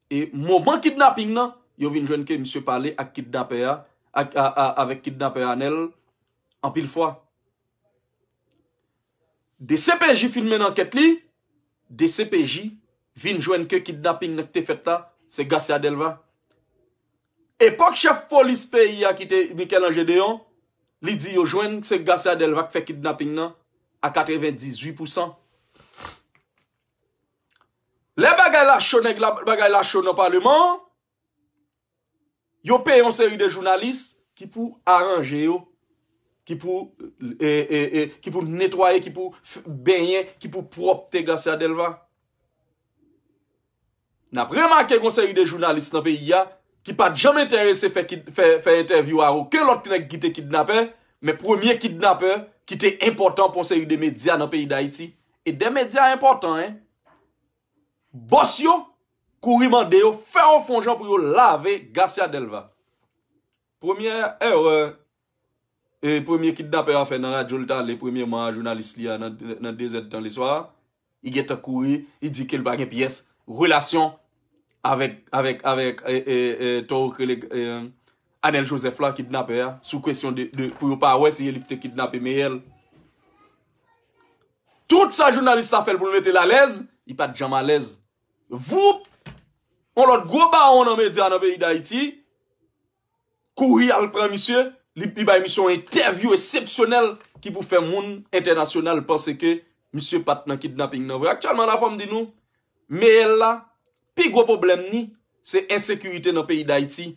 e mouman kidnapping nan, yo vin jwen ke Mr. Paley ak kidnapeya, ak, a, a, avek kidnapeya anel, an pil fwa. De CPJ fin men anket li, de CPJ, vin jwen ke kidnapping nek te fetta, se Gassi Adelva. E pok chef polis peyi a kite Mikel Angedeon, li di yo jwen se Gassi Adelva ke fe kidnapping nan, a 98%. Le bagay la chonek, bagay la chonek par lèman, Yo pe yon seri de jounalist ki pou aranje yo. Ki pou e, e, e, netwaye, ki pou benye, ki pou propte glasya delva. Na prema ke yon seri de jounalist nan peyi ya ki pa jam enterese fe interviw a yo. Ke lote ki te kidnape, me premier kidnape ki te importan pou seri de media nan peyi da iti. E de media importan. Bos yo. Kouri mande yo, fè ou fonjan pou yo lave Gassia Delva. Premier, ewe, premier kidnapè a fè nan a jolta le premier man a jounalist li a nan de zèd tan lè swa, i geta kouri, i di ke l bagen piyes, relasyon, avèk, avèk, avèk, e, e, e, e anel Josef Floy kidnapè a, sou kresyon de pou yo pa wè se ye li pte kidnapè me yel. Tout sa jounalist a fè l pou nou vète lalèz, i pat jaman lèz. Voup, On lot gwo ba ou nan medya nan peyi Daiti, kou rial pran misye, li bay misyon intervyu esepsyonel ki pou fe moun internasyonal panse ke misye pat nan kidnaping nan vre. Aksyalman la fom di nou, me el la, pi gwo problem ni, se ensekurite nan peyi Daiti,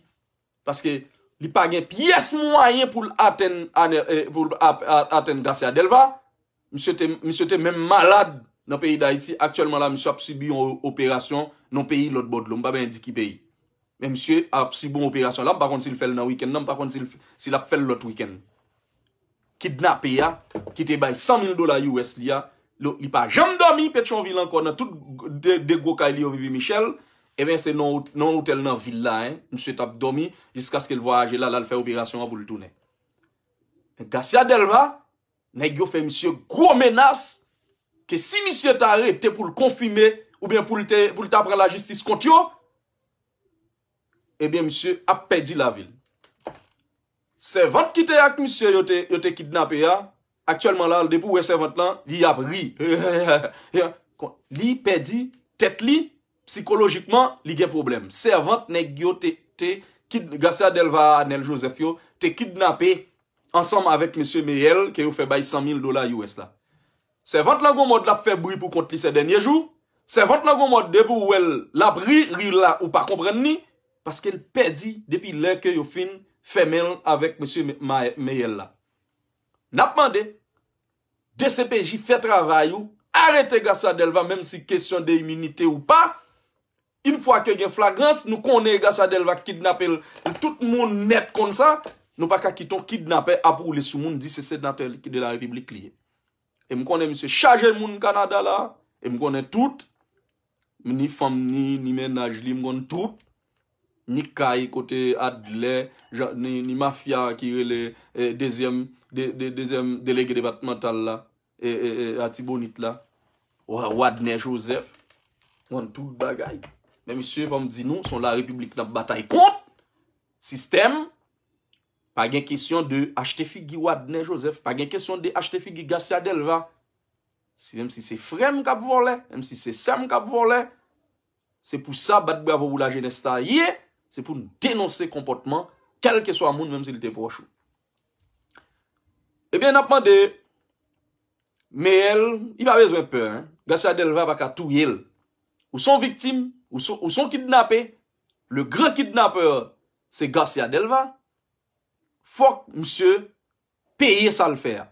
paske li pagen piyes mwayen pou eh, aten dasya delva, misye te men malad nan peyi Daiti, aksyalman la misyo ap subi yon operasyon Non peyi lot bod lo, mba ben di ki peyi. Men msye ap ah, si bon operasyon la, mpa konti si l fel nan wiken, nan mpa konti si l ap fel lot wiken. Kit na peya, kit e bay 100 000 dola US li ya, li pa jam domi, pet chon vilan konan, tout de go ka li yo vivi Michel, e eh ben se non, non hotel nan vilan, msye tap domi, lis kas ke l voyaje la, la l fè operasyon ap ah, ou l toune. Gassi Adelva, ne gyo fe msye gro menas, ke si msye tare te pou l konfime, Ou byen pou li te apren la jistis kont yo. Ebyen eh msye ap pedi la vil. Servant ki te ak msye yo te kidnap e ya. Aktuelman la al depou wey servant lan. Li ap ri. Li pedi. Tet li. Psikologikman li gen problem. Servant nek yo te kidnap. Gasa del Vara nel Josef yo. Te kidnap e. Ansam avek msye mey el. Ke yo fe bay 100.000 dola yu es la. Servant la go mod la febri pou kont li se denye jou. Se vant nan gomo debou ou el la bri li la ou pa kompren ni, paske el pedi depi lèkè yo fin fèmèl avèk M. Meyèlla. Napman de, DCPJ fè travay ou, arète Gassadelva mèm si kèsyon de iminite ou pa, in fwa kè gen flagrans, nou konè Gassadelva kidnapè lè, lè tout moun net kon sa, nou pa kakiton kidnapè apou lè sou moun 17 natèl ki de la republik liye. E m konè M. Chagè moun Kanada la, e m konè tout, Mni fom ni, ni menaj li, mgon tout. Ni kay kote Adler, ni mafia ki rele, eh, e, dezem, dezem delege debatmental la, e, eh, e, eh, e, ati bonit la. Ouwa, wadne Joseph, mgon tout bagay. Men misye, fom di nou, son la republik na batay. Kout! Sistem, pa gen kisyon de achtefi gi wadne Joseph, pa gen kisyon de achtefi gi Gassia Delva, Mèm si se frem kap vo le, mèm si se sem kap vo le, se pou sa bat bou avou la genesta ye, se pou nou denons se kompotman, kelke so amoun mèm si li te pochou. Ebyen apman de, mè el, i ba vezon pe, Gassi Adelva baka tou yel, ou son viktim, ou son kidnapè, le gre kidnapè, se Gassi Adelva, fok msye, peye sa l fèr.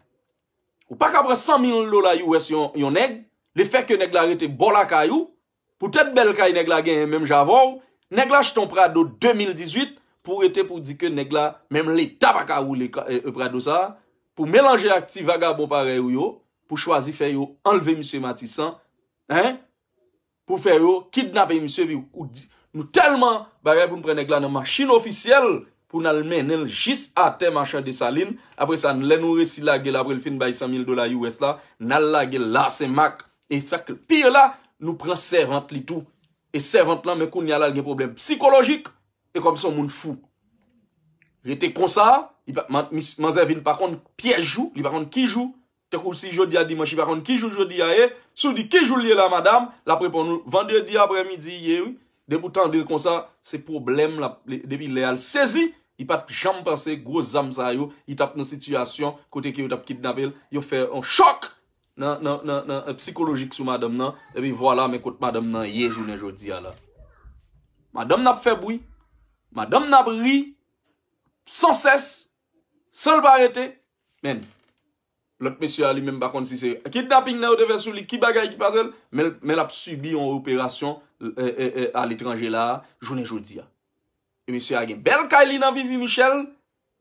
Ou pak apre 100 000 lola yu wè se yon neg, le fèk yon neg la rete bolaka yu, pou tèt bel kaye neg la gen yon mèm javon, neg la jton prado 2018, pou rete pou dike neg la mèm lè tabaka yon prado sa, pou mélange ak ti vagabon pare yu yo, pou chwazi fè yu enleve msè Matisan, pou fè yu kidnapè msè vi, ou nou telman bare pou mpre neg la nan machin ofisyel, pou nan men el jis ate machan de sa lin, apre sa nan lè nou resi la gel apre l fin bay 100.000 dola US la, nan la gel la se mak, e sak pi la nou pran 70 li tou, e 70 lan men kon nyalal gen problem psikologik, e kom son moun fou. E te konsa, man zè vin pakon piè jou, li pakon ki jou, te kou si jodi a dimanshi, pakon ki jou jodi a e, sou di ki jou li e la madame, la pre pon nou vande di apre midi ye ou, de pou tan dir konsa, se problem la, de pi lè al sezi, I pat jamb prase, gros zamsa yo, i tap nan sityasyon, kote ki yo tap kidnabel, yo fe en chok nan euh, psychologik sou madame nan, e bi voilà men kote madame nan, ye jounen joudiya la. Madame nan feboui, madame nan bri, sanses, sol parete, men. Lot men sya li men bakon si se, kidnabing nan o devesou li, ki bagay ki pasel, men ap subi yon operasyon al etranje la, jounen joudiya. bel ka li nan Vivi Michel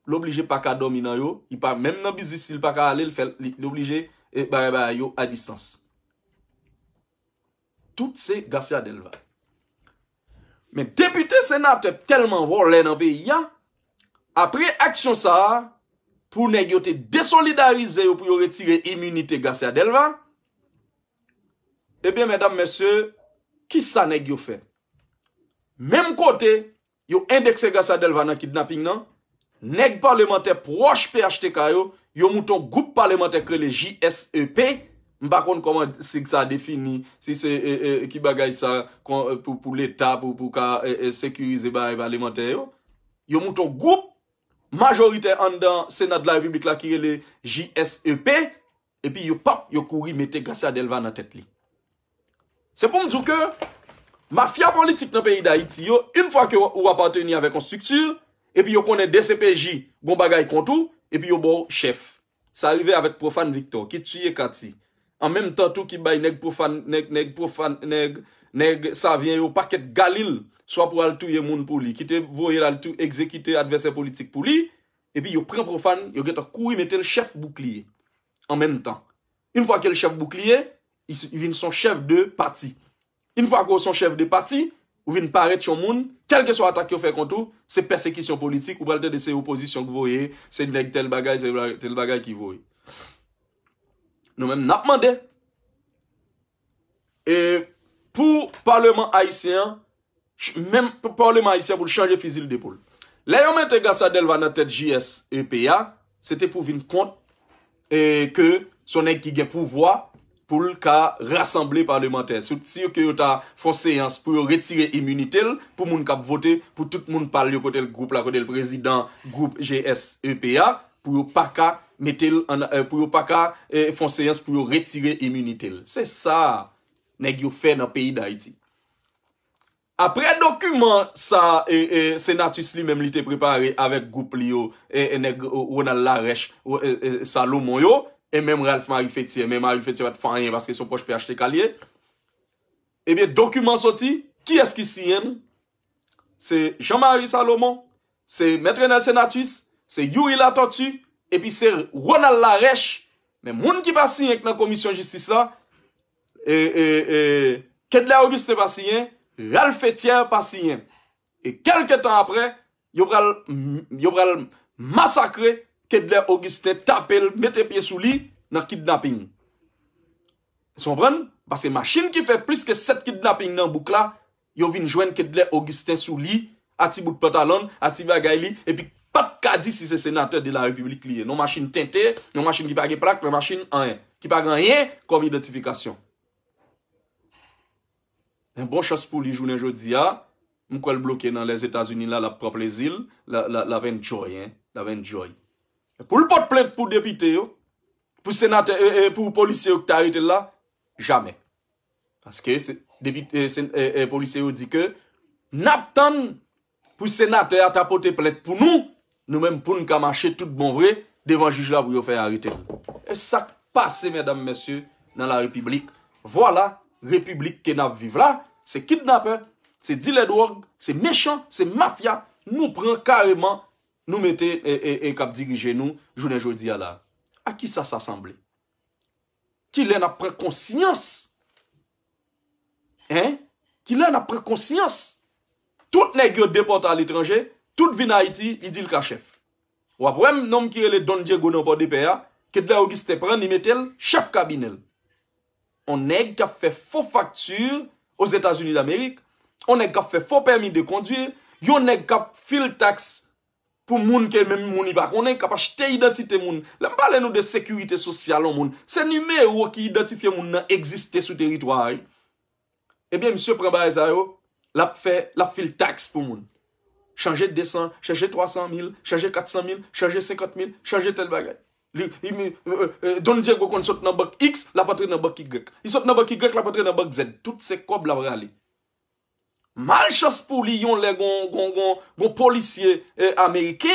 l'oblije pa ka domi nan yo l'oblije eh, yo a disans tout se Garcia Delva men depute senate telman vol lè nan be ya apre aksyon sa pou negyo te desolidarize yo pou yo retire immunite Garcia Delva ebe men dam mese ki sa negyo fe mem kote yo endekse Gassadelva nan kidnaping nan, neg parlementè proche PHTK yo, yo mouton goup parlementè krele JSEP, mbakon koman si ksa defini, si se e, e, ki bagay sa e, pou l'Etat pou pou ka sekurize barib parlementè yo, yo mouton goup, majorite andan senat la evibit la krele JSEP, epi yo pap, yo kouri mette Gassadelva nan tet li. Se pou mdou ke, Mafya politik nan peyi da iti yo, un fwa ke ou apateni avek an struktur, epi yo konen DCPJ, goun bagay kontou, epi yo bon chef. Sa arrive avet profan Victor, ki tsuye kati. An menm tan tou ki bay neg profan, neg, neg, profan, neg, neg, sa vyen yo paket Galil, swa pou al touye moun pou li, ki te voye al tou ekzekite adversè politik pou li, epi yo pren profan, yo geta koui metel chef boukliye, an menm tan. Un fwa ke l chef boukliye, yi vin son chef de parti. In fwa gwo son chev de pati, ou vin paret chon moun, kelke sou atak yo fè kontou, se persekisyon politik, ou balte de se oposisyon ki voye, se nek tel bagay, se tel bagay ki voye. Nou men nap mande. E pou parleman haisyen, men pou parleman haisyen, boul chanje fizil depol. Le yon men te gasa del vana tet JS EPA, se te pou vin kont, e ke son nek ki gen pou vwa, pou l ka rassemble parlementer. Sout si yo kyo ta fonseyans pou yo retire imunitel, pou moun kap vote, pou tout moun pal yo kote l group la, kote l prezident group GS EPA, pou yo pa ka euh, euh, fonseyans pou yo retire imunitel. Se sa, neg yo fe nan peyi da iti. Apre dokumen sa, euh, senatus li mem li te prepare avèk group li yo, e neg wona la rech salomon yo, E mèm Ralph Marie Fethier, mèm Marie Fethier vat fanyen Baske sou poch pi achete kalye Ebyè, dokumen soti Ki eski siyen? Se Jean-Marie Salomon Se Maitre Nelsenatus Se Yurila Toti E pi se Ronald Larech Mèm moun ki pa siyen ek nan komisyon jistis la E, e, e Kedle Auguste pa siyen Ralph Fethier pa siyen E kelke tan apre Yobral masakre Kedler Augustin tapel, mette piye sou li, nan kidnapping. Sompren? Bas se machine ki fe plis ke set kidnapping nan bouk la, yo vin jwen Kedler Augustin sou li, ati bout patalon, ati bagay li, epi pat kadi si se senatèr de la republik liye. Non machine tente, non machine ki pa geplak, non machine anye. Ki pa ganye, kom identifikasyon. En bon chas pou li jounen jodi ya, mkwen bloke nan les Etats-Unis la, la prop les iles, la ven joy, la ven joy. Poul pou te plète pou depite yo, pou senatè, e, e, pou polisè yo ki te harite la, jame. Aske, depite, e, polisè yo di ke, nap tan pou senatè a tapote plète pou nou, nou mèm pou nou kamache tout bon vre, devan juj la pou yo fè harite. E sak pase, mèdame, mèsyè, nan la republik. Vwala, republik ke nap vive la, se kidnapper, se dilèd wog, se mechon, se mafya, nou pran kareman. Nou mette e kap dirije nou Jounen jodi ala A ki sa sa samble Ki lè na prekonsiyans Hein Ki lè na prekonsiyans Tout negre depote al etranje Tout vina iti idil ka chef Wap wèm nom ki ele donje gounen Po dipe ya Ke dè ou ki se te pren ni metel Chef kabinel On neg kap fe fo faktur Os Etats-Unis d'Amerik On neg kap fe fo permis de konduy Yon neg kap fil taks pou moun ke mèm moun i bak, moun en kapache te identite moun, lèm pale nou de sekurite sosyalon moun, se nime ou ki identifye moun nan egziste sou teritwari, ebyen eh msye prebaye zayou, lap fil taks pou moun, chanje 200, chanje 300 mil, chanje 400 mil, chanje 50 mil, chanje tel bagay, euh, euh, euh, don diye wakon sot nabak x, lapatre nabak y, sot nabak y, lapatre nabak z, tout se kwa blabrali, Mal chas pou li yon le gon, gon, gon, gon, policye Amerike.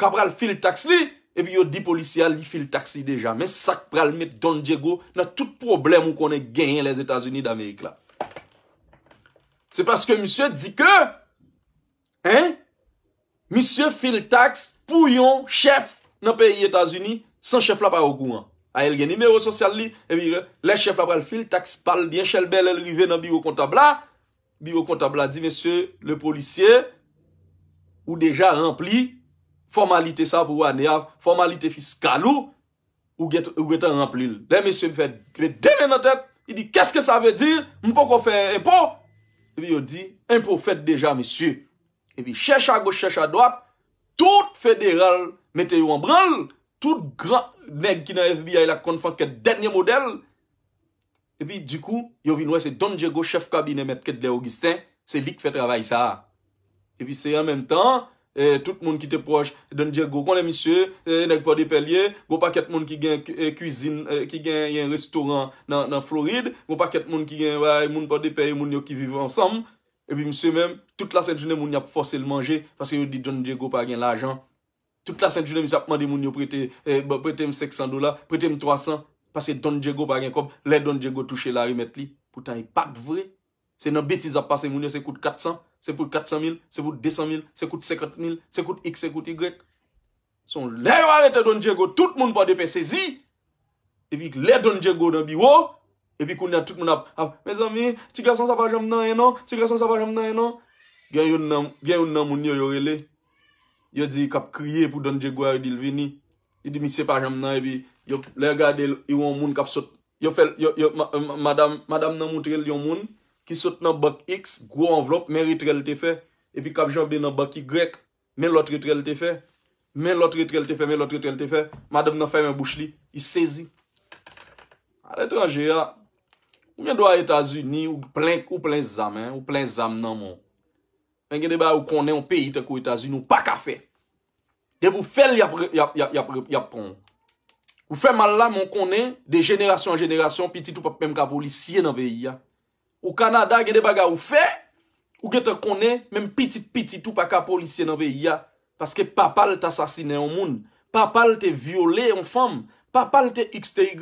Ka pral fil taks li, ebi yo di policya li fil taks li deja. Men sak pral met Don Diego nan tout problem ou konen genyen les Etats-Unis d'Amerike la. Se paske msye di ke, hein, msye fil taks pou yon chef nan peyi Etats-Unis san chef la paroku an. A el geni mero sosyal li, ebi yo, le chef la pral fil taks pal di en chel bel el rive nan biyo konta blaj. Bi yo kontabla di, monsye, le policye ou deja rempli formalite sa pou wane av, formalite fiskalu ou geta remplil. Le monsye mi fè, kre dene nan tèp, ki di, kèske sa vè di, mpoko fè impo? Ebi yo di, impo fè deja monsye. Ebi chèche a go, chèche a doap, tout federal mette yo an branl, tout gran neg ki nan FBI la kon fòn kè denye model, E pi, di kou, yo vin wè se Don Diego, chef kabine, met ket le Augustin, se lik fè travay sa. E pi, se yon menm tan, tout moun ki te proj, Don Diego, konè misye, nèk pa depè liye, go pa ket moun ki gen kouzine, ki gen yon restoran nan Floride, go pa ket moun ki gen, moun pa depè, moun yo ki vive ansam. E pi, misye menm, tout la Saint-Germain, moun ap fòse le manje, paske yo di Don Diego pa gen l'ajan. Tout la Saint-Germain, misye ap mande moun yo prete, prete mè 600 dola, prete mè 300 dola. Pase Don Diego bagen kop, lè Don Diego touche la rimet li. Poutan yi e pat vre. Se nan beti za pase moun yo se koute 400, se koute 400 mil, se koute 200 mil, se koute 50 mil, se koute x, se koute y. Son lè yo arete Don Diego, tout moun pa depe se zi. E vi lè Don Diego dan bi wo, e vi koun ya tout moun ap, ap, Me zami, tiga son sa pa jam nan eno, tiga son sa pa jam nan e non? eno. Gen yon nan moun yo yorele. Yo di kap kriye pou Don Diego a yi di lveni. Yi di mi se pa jam nan e bi, Yo lè gade yon moun kap sot Yo fel, yo, yo, yo, madame Madame nan moutrel yon moun Ki sot nan bak x, gwo anvlop, men ritrel te fe Epi kap jan bè nan bak y Men lot ritrel te fe Men lot ritrel te fe, men lot ritrel te fe Madame nan fè men bouch li, i sezi Al etranje ya Mwen do a Etasuni Ou plen zam, ou plen zam nan moun Mwen gen de ba ou konen Ou peyite kou Etasuni, ou pa ka fe De pou fel yap ron Ou fèman la moun konen de jenerasyon an jenerasyon piti tou pa pèm ka polisye nan ve yia. Ou Kanada gède baga ou fè, ou gète konen mèm piti piti tou pa ka polisye nan ve yia. Paske papal te asasine yon moun, papal te viole yon fam, papal te x te y.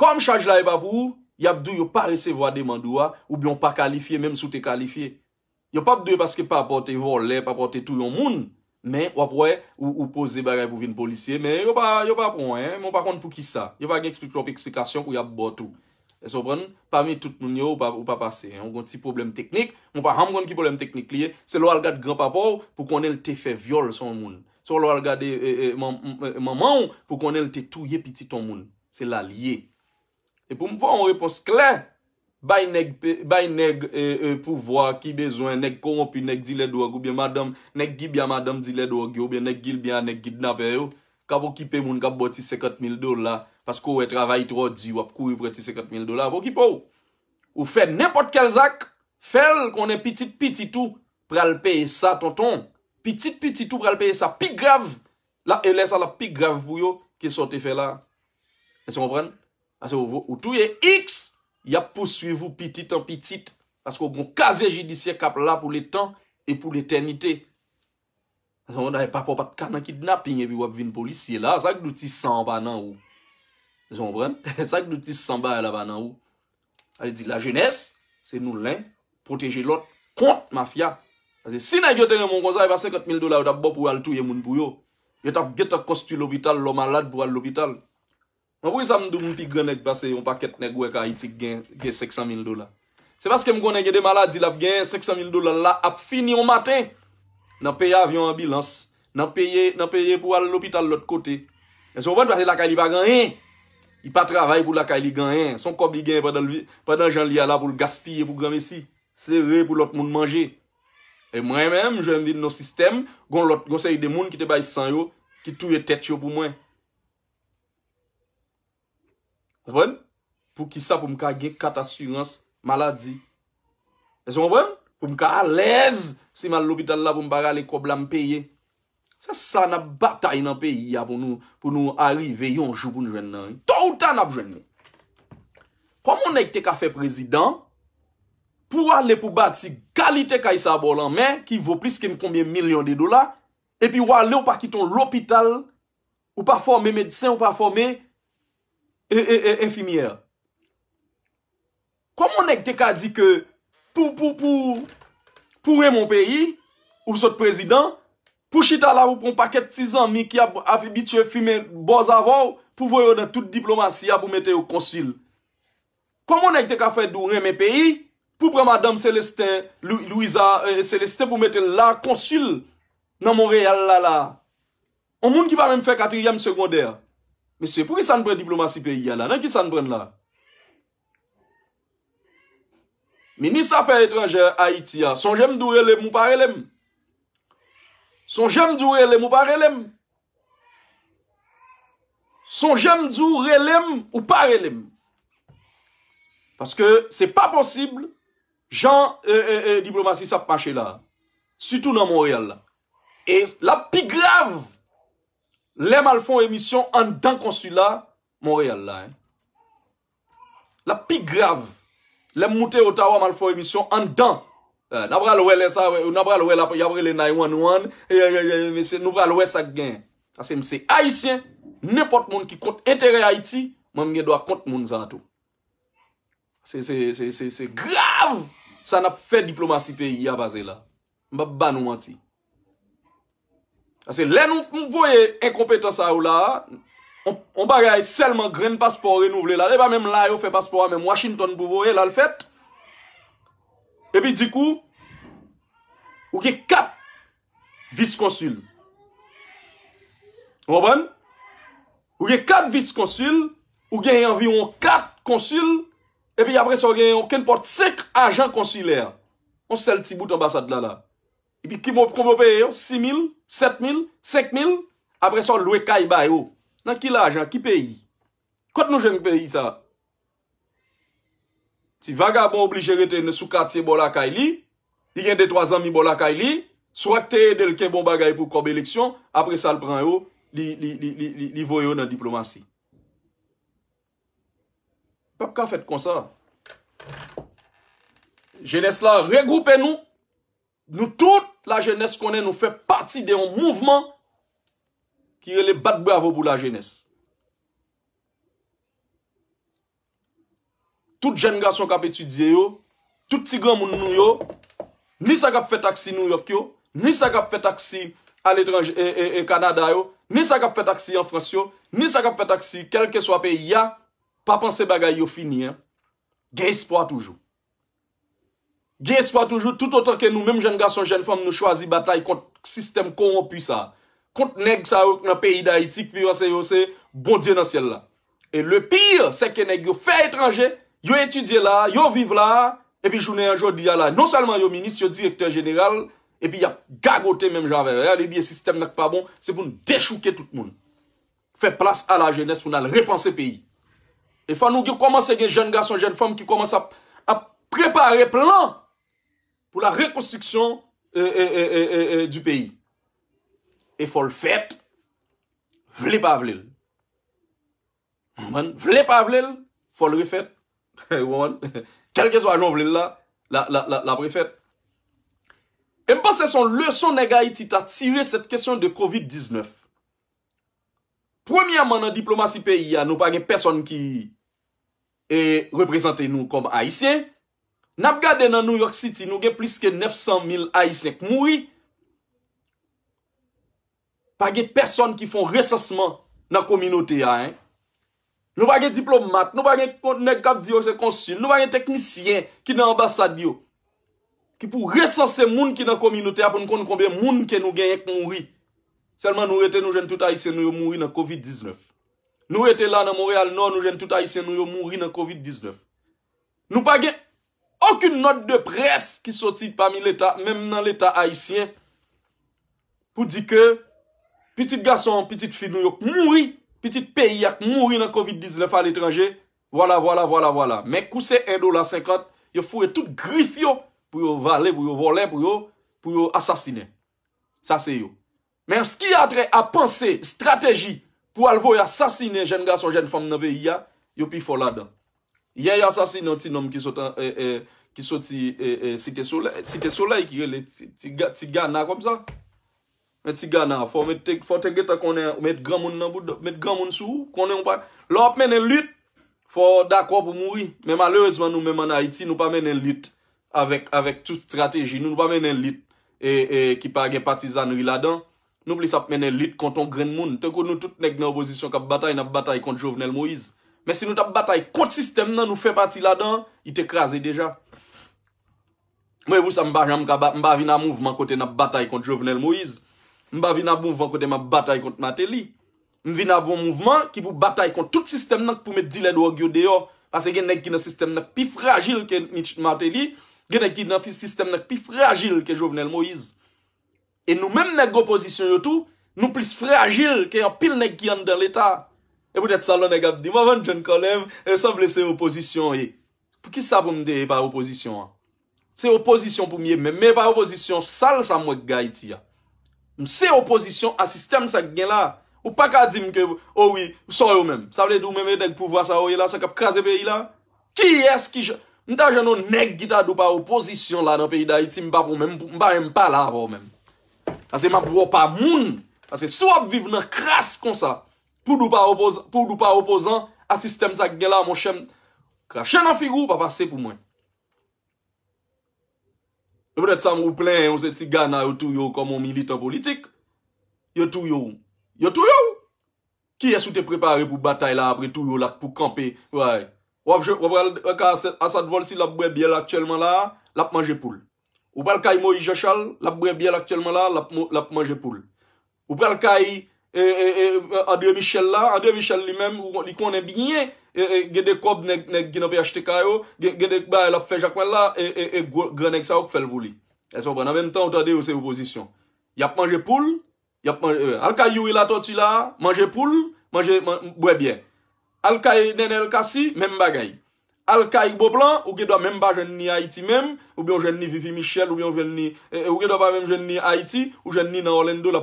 Kom chanj la e babou, yabdou yon pa resevo ade mandou a, ou byon pa kalifiye mèm sou te kalifiye. Yon papdou yon paske papote volè, papote tou yon moun. Men, wapwe, ou pose bagay pou vin policye, men yo pa, yo pa pon, men wapakon pou ki sa. Yo pa gen eksplikasyon pou yap botou. E sopren, pami tout nou nyo wap pase. On kon ti problem teknik, men wapakon kon ki problem teknik liye, se lo al gade granpapo pou kon el te fe viol son moun. Se lo al gade maman pou kon el te touye piti ton moun. Se lalye. E pou mwen wapon skle. Bay neg e, e, pou vwa ki bezwen Neg kon opi, neg di led wak Obyen madam, neg gi byan madam di led wak Obyen neg gil byan, neg gidna peyo Kabo kipe moun kap boti sekat mil dola Pasko we travayi tro di wap kou We boti sekat mil dola, bo kipe ou Ou fe nepot kel zak Fel konen pitit pitit ou Pral peye sa, tonton Pitit pitit ou pral peye sa, pi grav La elè sa la pi grav bouyo Ki sote fe la Ese mwen pren, ase ou touye iks Yap posyevou pitit an pitit. Pasko bon kaze jidisye kap la pou le tan e pou le eternite. A zon mwen daye pa popat kanan kidnap inye bi wap vin polisye la. Sak nou ti samba nan ou. Zon mwen, sak nou ti samba la ban nan ou. A zi di la jenese, se nou len, proteje lot, kont mafya. A zi si nan yo tenye moun konza, e pa 50.000 dola ou da bop ou al tou ye moun bouyo. Yo tap geta kostu l'obital, lo malad pou al l'obital. Mwen pou yè sa mdou mpik gwen ek basè yon paket neg wek a itik gen, gen seksan min dola. Se bas ke m gwen ek gen de maladi la ap gen seksan min dola la ap fini ou matè. Nan peye avyon an bilans. Nan peye pou al l'opital l'ot kote. En son vwèn basè lakay li bagan en. Y pa travay pou lakay li gan en. Son kob li gen pa dan jan li ala pou l'gaspi pou gwa mesi. Se re pou lot moun manje. E mwen mèm jèm di nou sistem. Gon se yon demoun ki te bay san yo. Ki touye tèt yo pou mwen. Pou ki sa pou m ka gen kat asurans maladi Pou m ka alèz si man l'hôpital la pou m baga le kòbla m peye Sa sa nan batay nan peye ya pou nou arrive yon joun pou nou jwen nan To ou ta nan pou jwen nan Kwa moun nèk te ka fe prezident Pou wale pou bati kalite ka yisa bolan men Ki vò plis ke m kombye milyon de dola E pi wale ou pa kiton l'hôpital Ou pa forme medisen ou pa forme e, e, e, e, e, e, e, fimièr kwa moun ek te ka di ke pou, pou, pou pou remon peyi ou sot prezident pou chita la pou pon paket tizan mi ki a afibit se fime boz avò pou voyo dan tout diplomasy ya pou mette ou konsil kwa moun ek te ka fe dou reme peyi pou prema dam selestè louisa, selestè euh, pou mette la konsil nan Monréal la la an moun ki pa rem fè katriyam sekondèr Mese, pou ki san pren diplomasi peyi ya la? Nan ki san pren la? Ministre Afèr Etranger Haïti ya, ah, son jèm dù relèm ou pa relèm? Son jèm dù relèm ou pa relèm? Son jèm dù relèm ou pa relèm? Parce que c'est pas possible Jean euh, euh, euh, diplomasi sape mache la. Soutout nan Montréal la. Et la pi grave, Euh, le m al fon emisyon an dan konsula Montreal la. La pi grav. Le m moute Otawa m al fon emisyon an dan. Nabral we le sa, Nabral we la, yabre le nay wan wan, eyeyeyeye, mese, nabral we sa gen. Ase m se Haitien, nepot moun ki kont etere Haiti, m amye do a kont moun zan to. Se, se, se, se, se, se, se grav. Sa na fe diplomasy peyi yabaze la. M ba ban ou mati. Ase lè nou mwoye Inkompetans a ou la On bagay selman gren paspor ren ou vle la Le ba menm la yo fe paspor a menm Washington Pou vwe la l fèt E pi di kou Ou gen kat Vis konsul Wabon Ou gen kat vis konsul Ou gen yon viwon kat konsul E pi apres ou gen yon ken port Sek ajan konsuler On sel ti bout ambasad la la Ipi ki moun konvo peye yo? 6.000? 7.000? 5.000? Apre sa lwe kay bay yo. Nan ki la jan? Ki peye? Kot nou jen peye sa? Si vagabon oblige rete ne soukati se bolakay li, li gen de 3 an mi bolakay li, sou ak teye del ke bon bagay pou kob eleksyon, apre sa l pren yo li voyo oh, nan diplomasi. Pap ka fet kon sa? Je nes la regroupe nou. Nou tout La jènes konè nou fè pati de yon mouvman ki yon le bat bravo pou la jènes. Tout jèn gason kap etudye yo, tout tigran moun nou yo, ni sa kap fè taksi nou yok yo, ni sa kap fè taksi al etranj, e, eh, e, eh, e, eh, e, kanada yo, ni sa kap fè taksi en fransyo, ni sa kap fè taksi kelke swa pe ya, pa panse bagay yo fini, gen espoa toujou. Gye swa toujou tout otan ke nou mèm jen ga son jen fòm nou chwazi batay kont sistèm kon ou pwi sa. Kont neg sa ouk nan peyi da etik pi yo se yo se, bon diyo nan sèl la. E le pyr se ke neg yo fè etranje, yo etudye la, yo vive la, e pi jounè anjou diya la. Non salman yo minis, yo direktèr jenèral, e pi ya gagote mèm janve. Rè, lè diye sistèm nèk pa bon, se pou nou dechouke tout moun. Fè plas a la jènes pou nan lè repansè peyi. E fan nou gye komanse gen jen ga son jen fòm ki komanse a preparè plan pou pou la rekonstriksyon e, euh, e, euh, e, euh, e, e, du peyi. E fol fèt, vle pa vle l. Vle pa vle l, fol refèt. Kalkè sou ajon vle l la, la brefèt. E mpense son leçon negay ti ta tire cet kèsyon de COVID-19. Premiyaman an diplomasy peyi, an nou pa gen peson ki e reprezente nou kom a isye, e mpense son leçon negay Nap gade nan New York City nou gen plis ke 900.000 aisek. Mou yi. Page person ki fon resasman nan kominote ya. Nou bagye diplomat. Nou bagye konek kap diyo se konsil. Nou bagye teknisyen ki nan ambasad yo. Ki pou resase moun ki nan kominote. Apo nou kon konbe moun ki nou gen yek mou yi. Selman nou rete nou jen tout aisek nou yo mou yi nan COVID-19. Nou rete la nan Montreal Nord nou jen tout aisek nou yo mou yi nan COVID-19. Nou bagye... Akin not de pres ki soti pami l'Etat, menm nan l'Etat Haitien, pou di ke, pitit gason, pitit fil nou yonk mouri, pitit peyi yonk mouri nan COVID-19 al etranje, wala wala wala wala, men kou se 1 dola 50, yo fure tout grif yo, pou yo vale, pou yo vole, pou yo asasine. Sa se yo. Men, skye atre a panse, strategi, pou alvo yonk asasine jen gason, jen fom nou ve yonk, yo pi fola dan. Ye yasasi nou ti nom ki sot e, e, e, si te sole, si te sole ki rele, ti gana kom sa. Met ti gana, fò mète gèta konè, mète gran moun nan boud, mète gran moun sou, konè yon pa. Lò ap mènen lüt, fò dakò pou mouri. Mè malèrezman nou mèman Haiti, nou pa mènen lüt avèk tout strateji. Nou pa mènen lüt ki pa agè patizanri la dan. Nou plisa ap mènen lüt konton gren moun. Tèkò nou tout nèk nan oposisyon kap batay, nan batay konton Jovenel Moïse. Men si nou tap batay kont sistem nan nou fè pati la dan, i te krasi deja. Mwen mou sa mba jan mka mba vina mouvman kote na batay kont Jovenel Moïse. Mba vina mouvman kote ma batay kont Mateli. Mvina mou bon mouvman ki pou batay kont tout sistem nan pou met dilèd ou agyo deyo. Ase gen nek ki nan sistem nan pi fragil ke Mateli, gen nek ki nan sistem nan pi fragil ke Jovenel Moïse. E nou menm nek gopozisyon yo tou, nou plis fragil ke yon pil nek ki yon dan l'Etat. E pou det salon e gap di, wavan jen kolem, e san vle se oposisyon e. Pou ki sa pou mde e pa oposisyon a? Se oposisyon pou mye mè, mè pa oposisyon sal sa mwen gaya iti a. Mse oposisyon a sistem sa gen la, ou pa ka di mke, owi, oh sou yo mèm. Sa vle dou mè mè deg pou vwa sa oye la, sa kap kaze peyi la. Ki es ki jen, mta jen nou neg gita dou pa oposisyon la nan peyi da iti mba pou mèm, mba mpa la pou mèm. Ase mwa pou wop a moun, ase sou ap viv nan kras kon sa. Pou d'ou pa opozant, a sistem sak gen la, monshem krashe nan figou, pa pase pou mwen. E pwede sa mwou plen, ou se ti gana yo tou yo komon militer politik. Yo tou yo, yo tou yo, ki es ou te prepare pou batay la, apre tou yo la, pou kampe, woy. Wap jè, wap wak asad vol si, la pou e biel aktelman la, la pou manje poul. Wap wak al kaj Moïse Jachal, la pou e biel aktelman la, la pou manje poul. Wap wak al kaj, E, e, e André Michel la, André Michel li mèm, di konè bi gne, e, gèdè kob nèk gina bi achte kayo, gèdè ba el ap fè jakwen la, e gwenèk sa ou k fèl boulè. E so brè, nan menm tan ou ta de ou se ou posisyon. Yap manjè poule, yap manjè... Alka yu ila totu la, manjè poule, manjè... Bwè bie. Alka yi nen el kasi, menm bagay. Alka yi bo blan, ou gèdwa menm ba jenni Haiti mèm, ou bè yon jenni Vivi Michel, ou bè yon jenni... Euh, ou gèdwa ba menm jenni Haiti, ou jenni nan Orlando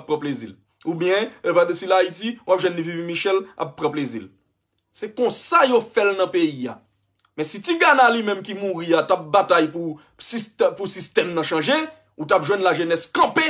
Ou byen, e eh, ba desi la iti, wap jen ne vivi Michel ap preplezil. Se konsay yo fel nan peyi ya. Men si ti gana li menm ki moun ri ya, tap batay pou sistem nan chanje, ou tap jwen la jen es kampe,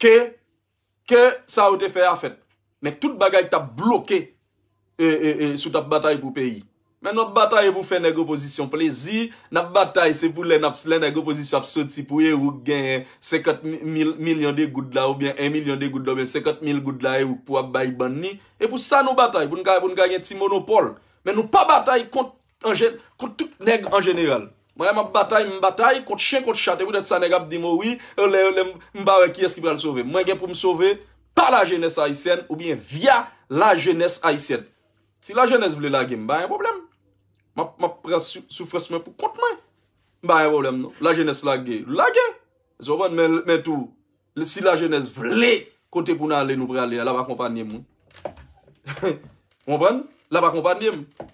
ke sa ou te fe afet. Men tout bagay tap bloke eh, eh, sou tap batay pou peyi. Men nou bataye pou fè negoposisyon plezi, nap bataye se pou len apse, len negoposisyon apse ti pou ye ou gen sekat mil milyon de goudla ou bien en milyon de goudla, ou bien sekat mil goudla e ou pou ap bay banni. E pou sa nou bataye, pou nou kage, pou nou kage yon ti monopole. Men nou pa bataye kont an gen, kont tout neg an general. Mwen elman bataye, mwen bataye kont chen, kont chat, et ou det sa neg ap di mo, oui, euh, mwen barwe ki eski prel sove. Mwen gen pou mw sove, pa la jenese aysen, ou bien via la jenese aysen. Map pras soufresse men pou kont non? men. Ba yon volem nou. La jenese la gey. La gey. Zoban men tou. Si la jenese vle kote pou nan ale nou pre ale. La va kompanyen moun. *laughs* Mounpanyen? La va kompanyen moun.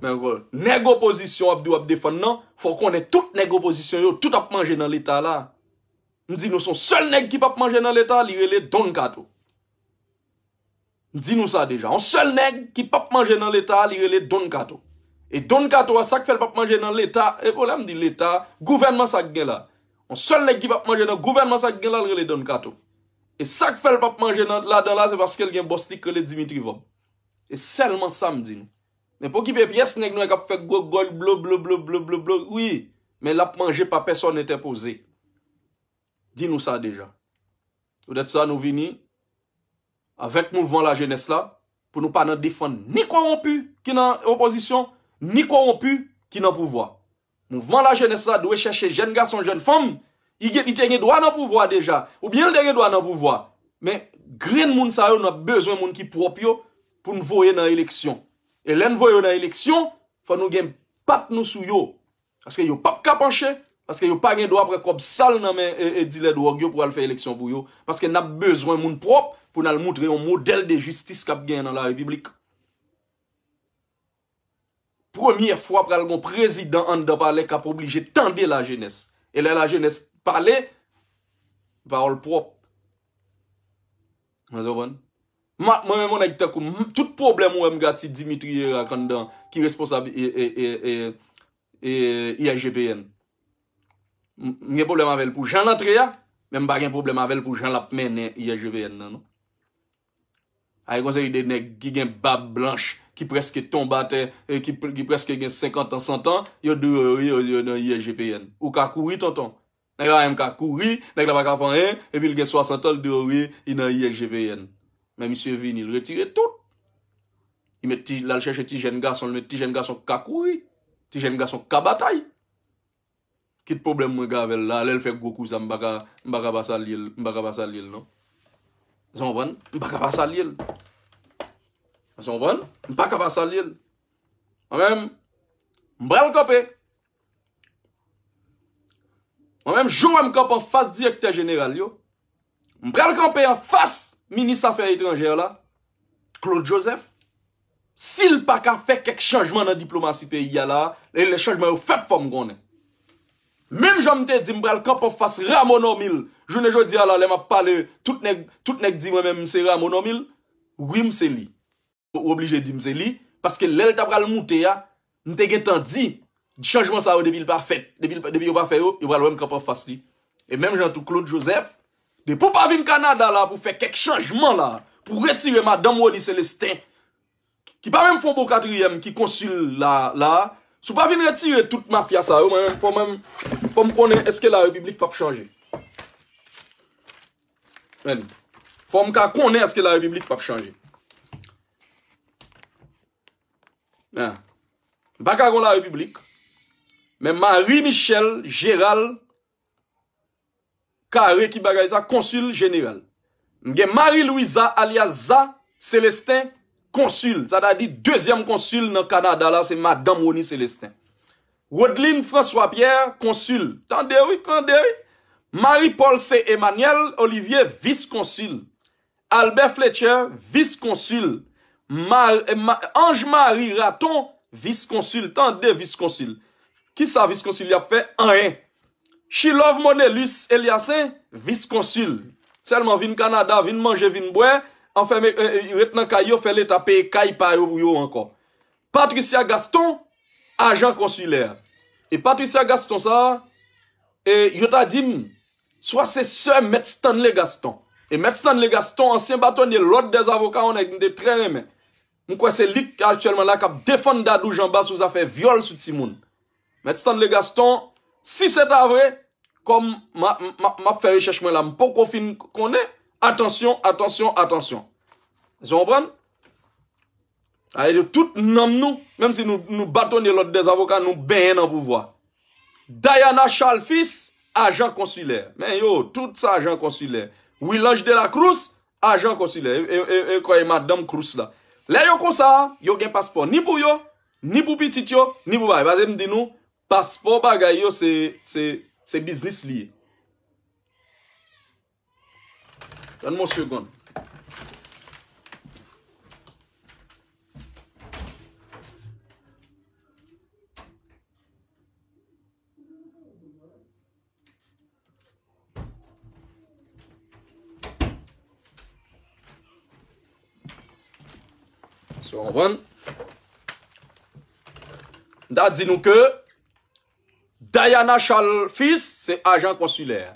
Men kou. Neg oposisyon ap di ou ap defan nan. Fou konen tout neg oposisyon yo. Tout ap manje nan l'Etat la. M di nou son sol neg ki pap manje nan l'Etat. Li re le don kato. M di nou sa deja. On sol neg ki pap manje nan l'Etat. Li re le don kato. E don kato a sak fel pap manje nan l'Etat. E pou la mdi l'Etat, gouvernman sak gen la. On sol ne ki pap manje nan gouvernman sak gen la lre le don kato. E sak fel pap manje nan la dan la, se baske l gen bostik ke le Dimitri Vom. E selman sa mdi nou. Men pou ki pe piyes, nek nou e kap fek gog gog, blou blou blou blou blou blou. Oui, men lap manje pa, peson nete pose. Di nou sa deja. Ou det sa nou vini, avek nou van la jenese la, pou nou pa nan defon ni kwa wampi ki nan oposisyon, Ni koronpu ki nan pouvoi. Mouvman la jenessa dwe chache jen ga son jen fom, i gen ite gen doa nan pouvoi deja, ou bi el den gen doa nan pouvoi. Men, gren moun sa yo nan ap bezwen moun ki prop yo pou nou voye nan eleksyon. E len voye yo nan eleksyon, fa nou gen pat nou sou yo. Aske yo pap kapanshe, aske yo pa gen doa prekob sal nan men e dile doa gyo pou al fe eleksyon pou yo. Aske nan ap bezwen moun prop pou nan al moutre yon model de justice kap gen nan la e biblik. Premier fwa pral mwen prezidant an da pale kap oblije tende la jenese. E la la jenese pale, parole prop. Mwen zopan? Mwen mwen an gite kou, tout problem wè m gati Dimitriye Rakanda ki responsabli e... e... IAGVN. Mwen gen problem avèl pou Jean Latria, mwen m baken problem avèl pou Jean Lapin e IAGVN nan nou. A yon se yode ne gigen bab blanche ki preske ton batè, eh, ki preske gen 50 an 100 an, yo dwe wè wè yon yon YGPN. Ou kakouwi ton ton. Nèk la yon kakouwi, nèk la baka fan yè, eh, e vil gen 60 an, dwe wè yon YGPN. Men misye vin, il retire tout. Il met ti, lal chèche ti jen ga, son lè ti jen ga, son kakouwi. Ti jen ga, son kabatay. Kit problem mwen gavel la, lè l fèk gokou zan, mbaga, mbaga basa lye l, mbaga basa lye l, non? Zan wan? Mbaga basa lye Asyon bon, mpaka pa salil. Mwem, mbrel kope. Mwem, jwem kope an fas direktor general yo. Mbrel kope an fas minis afer itranjer la. Claude Joseph. Sil paka fe kek chanjman an diplomasi peyi ya la, le le chanjman ou fet fom konen. Mwem jwem te di mbrel kope an fas Ramon Omil. Jwene jwo di ya la, le ma pale tout nek di mwen men mse Ramon Omil. Wim se li. Woblije dimze li, paske lèl tabral moute ya, nte gen tan di, di chanjman sa yo debil pa fet, debil yo pa fet yo, yo vral wèm kapop fas li. E mèm jantou Claude Joseph, de pou pa vin Kanada la pou fè kèk chanjman la, pou retire madam wò di selestè, ki pa mèm fon bo katriyèm ki konsil la, la, sou pa vin retire tout ma fia sa yo, mèm, fon mèm, fon mèm konè eske la republik pap chanjè. Mèm, fon mèm ka konè eske la republik pap chanjè. Baka kon la republik Men Marie-Michel Géral Kare ki baga yisa Konsul generel Mgen Marie-Louisa alia Za Celestin Konsul Sa ta di deuxième konsul nan Kanada la Se Madame Rony Celestin Rodeline François-Pierre Konsul Tande ou kande ou Marie-Paul C. Emmanuel Olivier vice-konsul Albert Fletcher vice-konsul Eh, Anj Marie Raton, viskonsul, tan de viskonsul. Ki sa viskonsul yap fe? Anre. Chilov Mone Lus Eliasen, viskonsul. Selman vin Kanada, vin manje, vin bwen, anfe retenan kayo, fele tapè, kay pa yo anko. Patricia Gaston, ajan konsuler. E Patricia Gaston sa, eh, yo ta di, swa se se met stan le Gaston. E met stan le Gaston, anse baton, lot de avokan, ane de tre reme. Mwen kwen se lik aktuelman la kap defan dadou jamba souza fe viol sou ti moun. Met stand le gaston, si se ta avre, kom map fe rechechmen la, mwen pou konfin konen, atensyon, atensyon, atensyon. Zon wopan? A yon tout nanm nou, menm si nou baton yon lot de desavokan, nou benyen nan pou vwa. Diana Chalfis, ajan konsuler. Men yo, tout sa ajan konsuler. Will Ange de la Cruz, ajan konsuler. E kwenye Madame Cruz la. Le yo konsa, yo gen paspor. Ni pou yo, ni pou pitit yo, ni pou baye. Basen di nou, paspor bagay yo se biznis liye. Dan monsi yon kon. So, anvon. Da zin nou ke, Dayana chal fis, se ajan konsuler.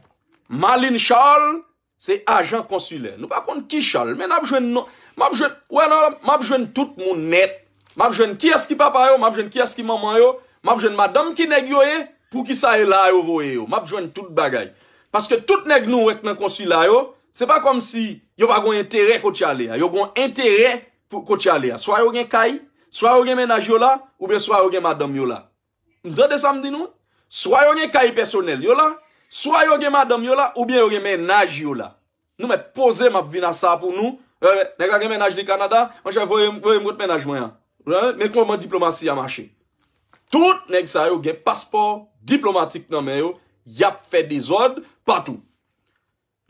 Malin chal, se ajan konsuler. Nou pa kon ki chal, men ap jwen nou, map jwen, wè nan, map jwen tout moun net. Map jwen ki aski papa yo, map jwen ki aski maman yo, map jwen madam ki neg yo e, pou ki sa e la yo vo e yo. Map jwen tout bagay. Paske tout neg nou, ek nan konsuler yo, se pa kom si, yo pa kon intere koti ale ya. Yo kon intere, yo kon intere, Swa yo gen kay, swa yo gen menaj yo la, oube swa yo gen madam yo la. Nde de samdi nou? Swa yo gen kay personel yo la, swa yo gen madam yo la, oube yo gen menaj yo la. Nou met pose map vinasa pou nou. Euh, nèk la gen menaj di Kanada, mwen chan vwoye mwot menaj mwen ya. Mwen kon mwen diplomasi ya mwache. Tout nèk sa yo gen paspor diplomatik nan men yo, yap fe dezod patou.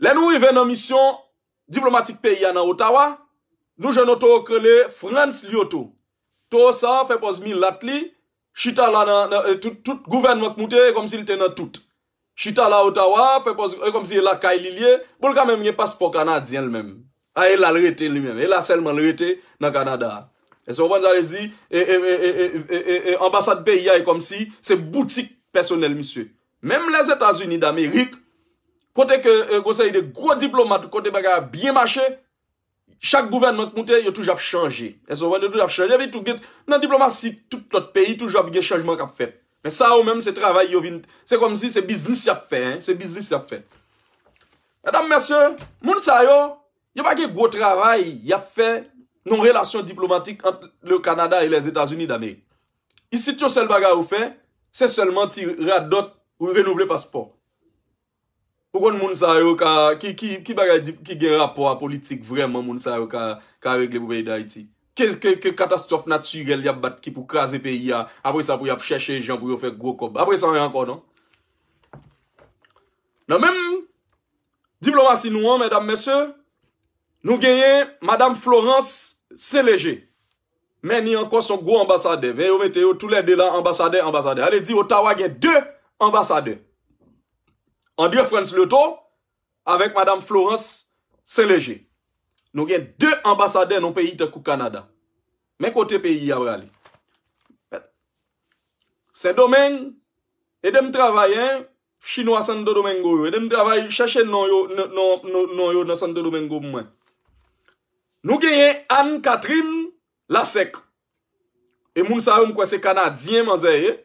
Lè nou i ven nan misyon diplomatik peyi ya nan Ottawa... Nou je nou tou krele Frans Lyoto. Tou sa, fe pos mi lat li, chita la nan, eh, tout gouvenman k moutè, kom si l tena tout. Chita la Ottawa, fe pos, eh, kom si e la Kaylilie, boul kamem nye paspo Kanadien l menm. A e la l rete l menm, e la selman l rete nan Kanada. E so wan jale zi, e, e, e, e, e, ambasad beya e, e, e kom si, se boutik personel miswe. Mem les Etats-Unis d'Amerik, kote ke eh, gosey de gwo diplomat, kote baga biye machè, Chak gouven not moutè, yo touj ap chanje. E so wè, yo touj ap chanje. E vi tout gèd, nan diplomat si tout lot peyi, touj ap gèd chanjman kap fèd. Men sa ou menm se travay yo vin, se kom si se biznis yap fè, se biznis yap fè. Edam mersyon, moun sa yo, yo pa gen gwo travay yap fè non relasyon diplomatik ant le Kanada e les Etats-Unis d'Amerik. Isi tou sel bagay ou fè, se selman ti radot ou renouvle paspòr. Pou kon moun sa yo ka ki ge rapor politik vreman moun sa yo ka regle pou beyday ti. Ke katastrofe natyrel yap bat ki pou krasi peyi ya. Apre sa pou yap chèche jan pou yo fèk gwo kob. Apre sa yon yon ankon an. Non? Nan men, diplomasi nou an, mèdam mèse, nou genye, mèdam Florence, se leje. Mè ni ankon son gwo ambasade. Mè yo mète yo tou lè de lan ambasade, ambasade. Ale di Otawa gen dè ambasade. Andiè Frans Loto avèk Madame Florence Saint-Léger. Nou gen dè ambasade nan peyi te kou Kanada. Men kote peyi yabrali. Se domen, edèm travayen chinois sando domengo yo. Edèm travayen chache non yo nan sando domengo yo mwen. Nou gen an Katrin Lasek. E moun sa yon mkwese Kanadien man zèye.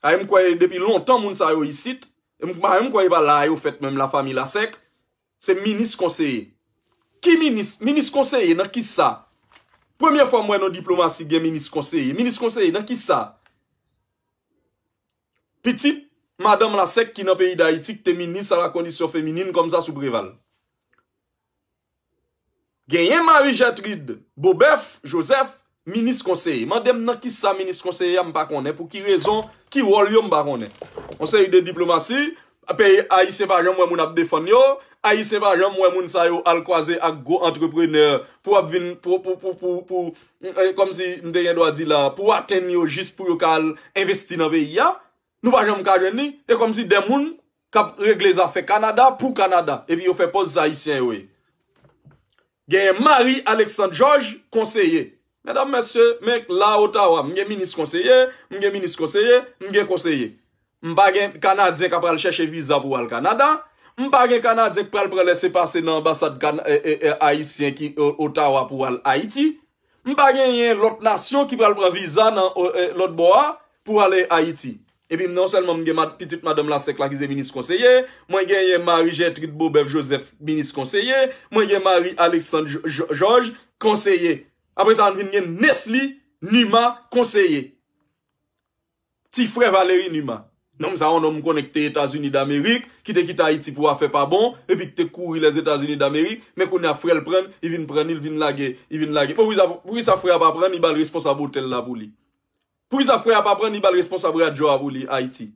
A yon mkwese depi lontan moun sa yon yisit. Mwa yon kwa yon balay ou fèt mèm la fami Lasek, se Minis Konseye. Ki Minis? Minis Konseye nan ki sa? Premye fwa mwen nou diplomasi gen Minis Konseye. Minis Konseye nan ki sa? Petit, madame Lasek ki nan peyi da etik te Minis a la kondisyon feminin kom sa soubreval. Genye Marie-Gertrude, Bobeuf, Josef, Minis konseye, man dem nan ki sa Minis konseye yam pa konen, pou ki rezon Ki wol yom pa konen Konseye de diplomasi, apè ayise Vajan mwen moun ap defon yo Ayise vajan mwen moun sayo al kwaze Ak go entrepreneur, pou ap vin Pou, pou, pou, pou, pou eh, Kom si mde yen do a di la, pou aten yo Jis pou yo kal investi nan ve ya Nou vajan mwen kajen ni, e kom si dem moun Kap regleza fe Kanada Pou Kanada, evi yo fe pos zayisyen we Genye Marie Alexandre Georges, konseye Mèdame, mèsè, mèk, la Ottawa, mwen gen minis konseye, mwen gen minis konseye, mwen gen konseye. Mwen pa gen Kanadien kap pral chèche viza pou al Kanada, mwen pa gen Kanadien pral pral lè se pase nan ambasade Haitien ki Ottawa pou al Haiti, mwen pa gen yè lòt nasyon ki pral pral viza nan lòt boa pou al Haiti. E pi mnenon selman mwen gen petit madame la seklakize minis konseye, mwen gen yè Marie-Gertrude Bobev-Joseph minis konseye, mwen gen Marie-Alexandre Georges konseye. Apre sa an vin gen Nesli Nima konseye. Ti fre Valery Nima. Nanm sa an nanm konek te Etasuni d'Amerik, ki te kit Aiti pou a fe pa bon, epi ki te kouri les Etasuni d'Amerik, men konen a fre l pren, il vin pren, il vin lage, il vin lage. Po wis a fre a pa pren, i bal responsa bo tel la bou li. Po wis a fre a pa pren, i bal responsa bo la jo a bou li Aiti.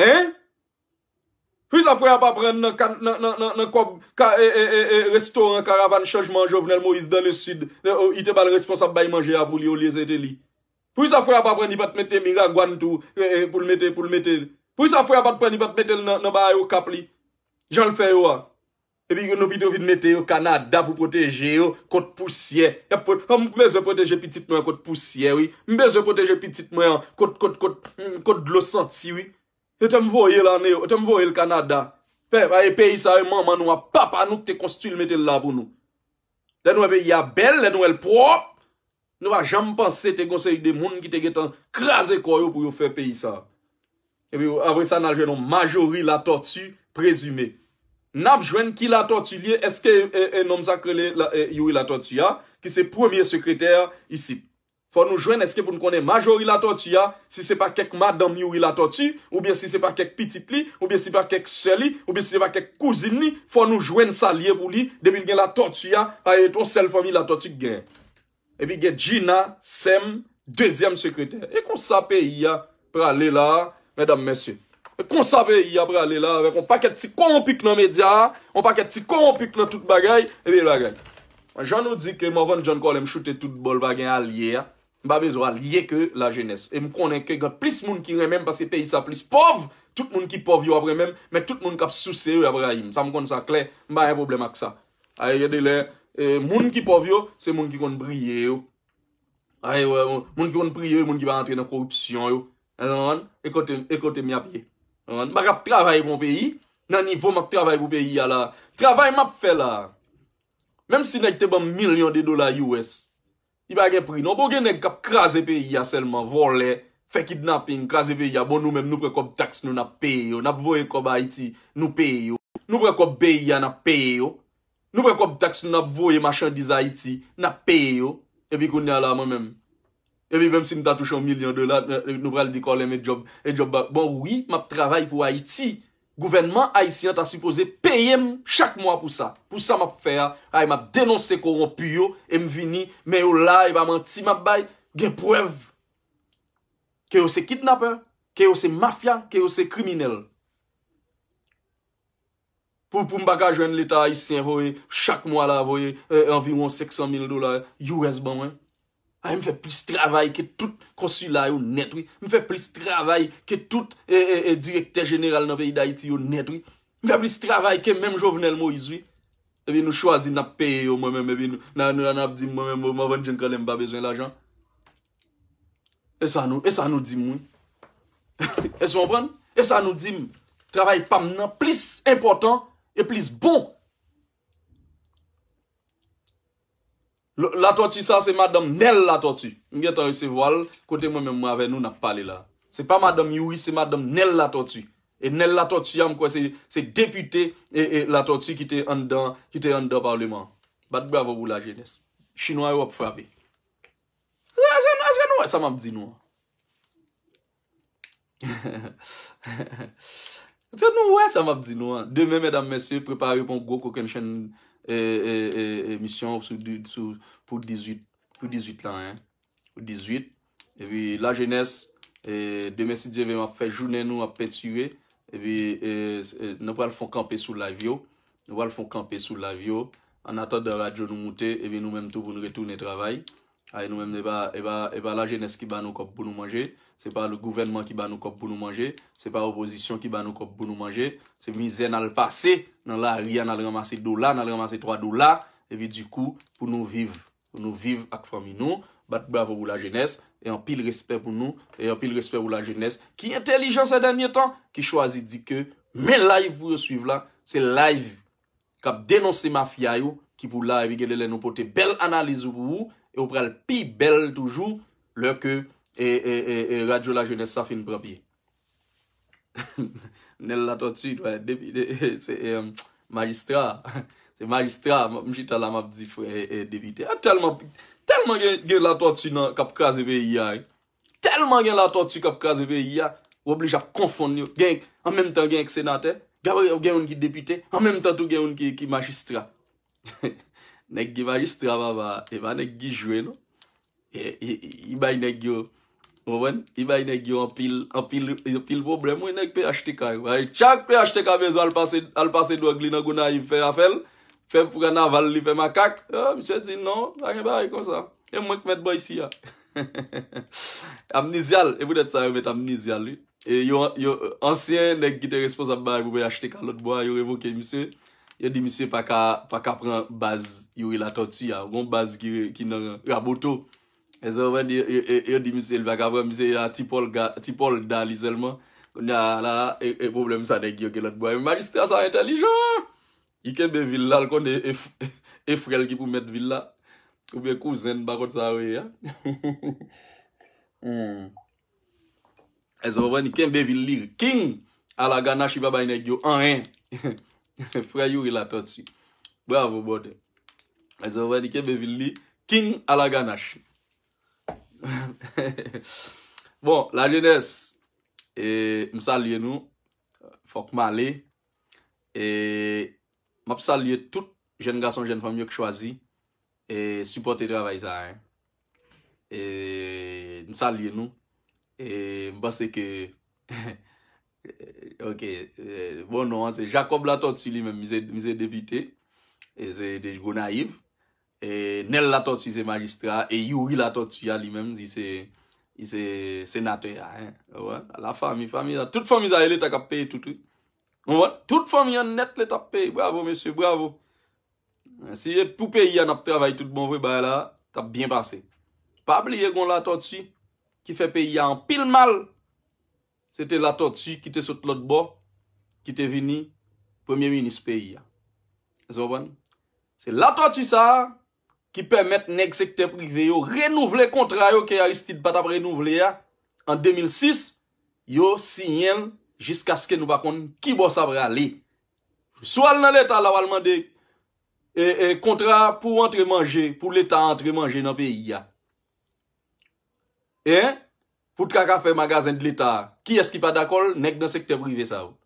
Hein? Pou yon sa fway ap apren nan koub, restaurant, karavan, chajman, jovnel, mawis dan le sud, ytè bal responsab bay menje ap ou li o li e zete li. Pou yon sa fway ap apren li bat mette mi ra gwan tou, pou l mette, pou l mette. Pou yon sa fway ap apren li bat mette nan ba a yo kap li. Jan l fwe yo an. E pi yon opi dovi mette yo kanada pou proteje yo kote pousye. Mbe se proteje pitite mwen kote pousye, oui. Mbe se proteje pitite mwen kote, kote, kote, kote, hmm, kote, kote, kote losanti, oui. E tem voye l ane yo, e tem voye l Kanada. Pe, pe, e peyi sa, e man man nou a pap anou k te konstil me te lavou nou. Den nou e ve yabel, den nou el pro, nou a jampanse te konsey de moun ki te getan kras e koyo pou yo fe peyi sa. E mi yo avonsan aljwen nou, majori la tortue, prezume. Nab jwen ki la tortue liye, eske e, e, e nom sakrele e, yoi la tortue ya, ki se premier sekreter isip. Fò nou jwen eske pou nou konen majori la tortuy ya, si se pa kek madami ou li la tortuy, ou bien si se pa kek pitit li, ou bien si se pa kek seli, ou bien si se pa kek kouzin li, fò nou jwen sa liye pou li, debil gen la tortuy ya, aye ton sel fomi la tortuy gen. Ebi gen Gina, Sem, dezyem sekreter, e kon sape iya prale la, mèdame mèsyè, e kon sape iya prale la, vek on pa kek ti konpik nan media, on pa kek ti konpik nan tout bagay, ebi bagay. Jano di ke Mavon Jankole m chute tout bol bagay a liye ya, Mba bezwa liye ke la jenese. E mkonen ke got plis moun ki remen pa se peyi sa plis pov. Tout moun ki pov yo apremen. Men tout moun kap souse yo Abraham. Sa mkonen sa klen. Mba yon problem ak sa. Aye yede le. E, moun ki pov yo. Se moun ki kon priye yo. Aye wè. Moun ki kon priye yo. Moun ki ba antre nan korupsyon yo. E lè wè. E kote mi apye. E lè wè. Mba rap travay moun peyi. Nan nivou mak travay moun peyi ya la. Travay map fe la. Mem si nèj tebe milyon de dola yowes. Iba gen pri, nou bo gen gen kap kraze pe ya selman, vole, fe kidnaping, kraze pe ya, bon nou men nou pre kop tax nou nap pe yo, nap voye kop Haiti, nou pe yo. Nou pre kop beya nap pe yo, nou pre kop tax nou nap voye machandise Haiti, nap pe yo, evi koun nyalaman men. Evi vem sin tatou shon milyon dola, nou pre al di kol em e job, e job bak. Bon, wii, map travay pou Haiti. Gouvernement Haitien ta suppose peye m chak mwa pou sa. Pou sa map fe a, a y ma ah, denonse korompi yo, e m vini, me yo la, e ba man ti map bay, genpuev. Ke yo se kidnapper, ke yo se mafia, ke yo se kriminel. Pou m bagajwen l'Etat Haitien, chak mwa la, euh, enviroun 600.000 dolar, US ban mwen. Ay mi fè plis travay ke tout konsulay yo net wè. Mi fè plis travay ke tout direkter general nan vè idayiti yo net wè. Mi fè plis travay ke mèm jovenel Moiz wè. Ewi nou chwazi nap peye yo mwen mèm. Ewi nou nan nou anap di mwen mèm. Mwen mwen jen kalèm ba bezwen l'ajan. E sa nou di mwen. E se mwen pran? E sa nou di mwen. Travay pam nan plis important e plis bon. La tortue sa se madame Nel la tortue. Mge tan yose voal, kote mwen mwen mwen ave nou na pale la. Se pa madame Yui, se madame Nel la tortue. E Nel la tortue yam kwen se depute e la tortue ki te andan, ki te andan pavleman. Bat bravo bou la jenese. Chinwa yop frabe. Se jan nou wè sa mabdi nou an. Se jan nou wè sa mabdi nou an. De mè mè dam mè sè, prepare pou an goko ken chen... E, e, e, e misyon pou 18 lan. Pou 18. E vi la jenès, demè si diè vi mwen fè jounè nou ap pètsiwe. E vi nou wal fon kampe sou la vyo. Oh. Nou wal fon kampe sou la vyo. An atòt da radyo nou moutè, e vi nou mèm tou pou nou retounè travay. A y nou mèm, e va la jenès ki ba nou kop pou nou manje. se pa le gouvenman ki ba nou kop pou nou manje, se pa oposisyon ki ba nou kop pou nou manje, se mizè nan l'pase, nan la riyan nan l'ramase do la, nan l'ramase 3 do la, evi di kou pou nou viv ak fami nou, bat bravo pou la jenès, e an pil respèp pou nou, e an pil respèp pou la jenès, ki intelijansè denye tan, ki chwazi di ke, men live pou resuiv lan, se live, kap denonsè ma fya yo, ki pou live, evi gèle lè nou pote bel analizou pou ou, e ou pral pi bel toujou, lè ke... E, e, e, e radyo la jene safin prapye. Nel la to tsu, c'e magistra, c'e magistra, mjit ala mabzi depite. Telman gen la to tsu kap kaze ve yi ya, telman gen la to tsu kap kaze ve yi ya, woblija konfon yo. Gen an menm tan gen ek senate, gen an gen yon ki depite, an menm tan tou gen yon ki magistra. Nek ki magistra, e va nek ki jwe, e bay nek yo Mwen, i bay neg yo an pil, an pil, an pil vobre, mwen neg pey ashteka yo. Chak, pey ashteka bezwa alpase, alpase doagli nan gounan yi fey afel. Fem pou ka naval li, fem akak. Ah, yo, misye di, non, aken ba, yi kon sa. Yon mwen ki met bo yisi ya. Ah. *laughs* Amnesial, evou det sa, yon met amnesial yi. Yo, yo, ansyen neg ki te responsab ba, yon bay ashteka lot bo, yon revoke misye. Yon di misye pa ka, pa ka pran baz yon yi la totu ya, yon baz ki nan, yon raboto yon. Ezo wè di, e di mi se lva gavre, mi se ya tipol gati, tipol dali selman. Nya *laughs* hmm. la, e problem sa dek yo ke lot boye. Majiste a sa entelijon. Iken be vil la, lkon de efrel ki pou met vil la. Ou be kouzen bakot sa we ya. Ezo wè di, iken be vil li. King ala ganashi baba inek yo. Efrel yu ila pe odsi. Bravo bote. Ezo wè di, iken be vil li. King ala ganashi. *laughs* Bon, la jenes, e, m salye nou, fok ma le E, m ap salye tout jen gason jen famyo ki chwazi E, supporte travay zare E, m salye nou E, m bas se ke *laughs* Ok, e, bon nou an, se Jakob la tot si li men, mize debite E, ze dejgo naiv E nel la tortu se magistra, e yuwi la tortu ya li menm, se senate ya. La fami, fami ya. Tout fami ya elet ak ap pey toutri. Tout fami ya net let ap pey. Bravo, messe, bravo. Si pou pey ya nap travay tout bon vwe, ba la, tap bien pase. Pa bli ye kon la tortu, ki fe pey ya an pil mal. Se te la tortu ki te sot lot bo, ki te vini, premier minis pey ya. Se la tortu sa, se la tortu sa, ki pèmèt nèk sekte prive yo renouvle kontra yo ki Aristide bat ap renouvle ya, an 2006, yo sinyen jiska skè nou bakon ki bò sabra li. Sou al nan lèta la walman de e, e, kontra pou entremanje, pou lèta entremanje nan peyi ya. E, pou tra ka fè magazen d'lèta, ki eski pa d'akol, nèk nan sekte prive sa ou.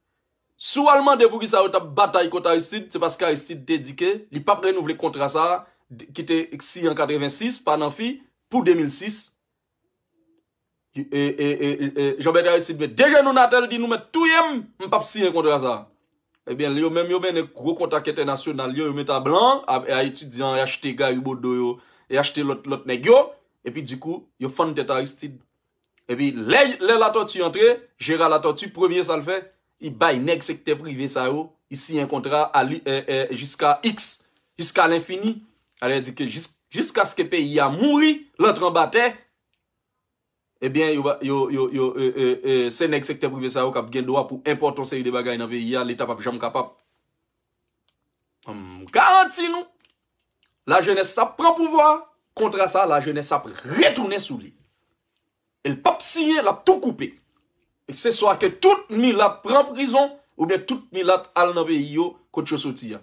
Sou alman de pou ki sa ou ta batay konta Aristide, se bas ka Aristide dedike, li pap renouvle kontra sa ou, ki te xy en 86 pa nan fi pou 2006 e e e e, e je mwen te a yi sid men deje nou natel di nou men tou yem m pap si yon kontra sa e eh ben li yo men yo men e kou kontak ete nasyon nan li yo yon met a blan a yi tu diyan yachte garibot do yo yachte lot lot negyo e pi di kou yon fon te ta yi sid e pi le la to tu yon tre jera la to tu premier sa l fe i bay nek sekte privi sa yo yi si yon kontra a li e euh, e euh, jiska x jiska l infini Ale di ke jisk askepe ya mouri lantran bate, ebyen eh yo e, e, e, senek sekte privese a yo kap gen doa pou importan se yu de bagay nan ve ya lita pap jam kapap. Mou karanti nou. La jenese sa pran pouvoi, kontra sa la jenese sa pritounen sou li. El pap siye, la pou koupe. E se so a ke tout mi la pran prizon ou de tout mi la al nan ve yo kote chosoti ya.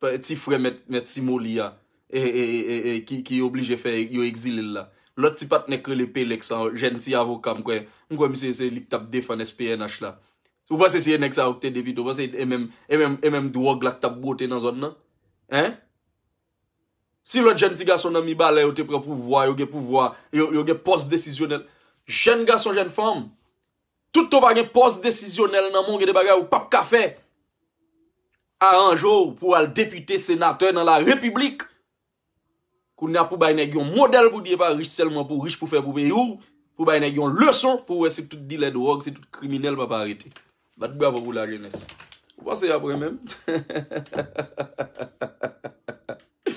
Ti fre met si moli ya, ki oblije fe yo exilil la. Lot ti pat nekre lepe leksan, jenti avokam kwen, mwen kwen misi se li tap defan SPNH la. Ou vase si enek sa ou te devido, vase e menm dwo glak tap bote nan zon nan. Si lot jenti gason nan miba le, yo te pre pou vwa, yo ge pou vwa, yo ge pos desisyonel. Jen gason, jen fam. Touto vage pos desisyonel nan moun, gede baga ou pap kafe. A anjou pou al depute senate nan la republik. Kou na pou bayne gyon model pou diye pa riche, selman pou riche pou fe pou beyou. Pou bayne gyon leson pou wè se tout dile drog, se tout kriminelle pa pa arete. Bat bravo pou la jenese. Ou pase apre mèm. *laughs*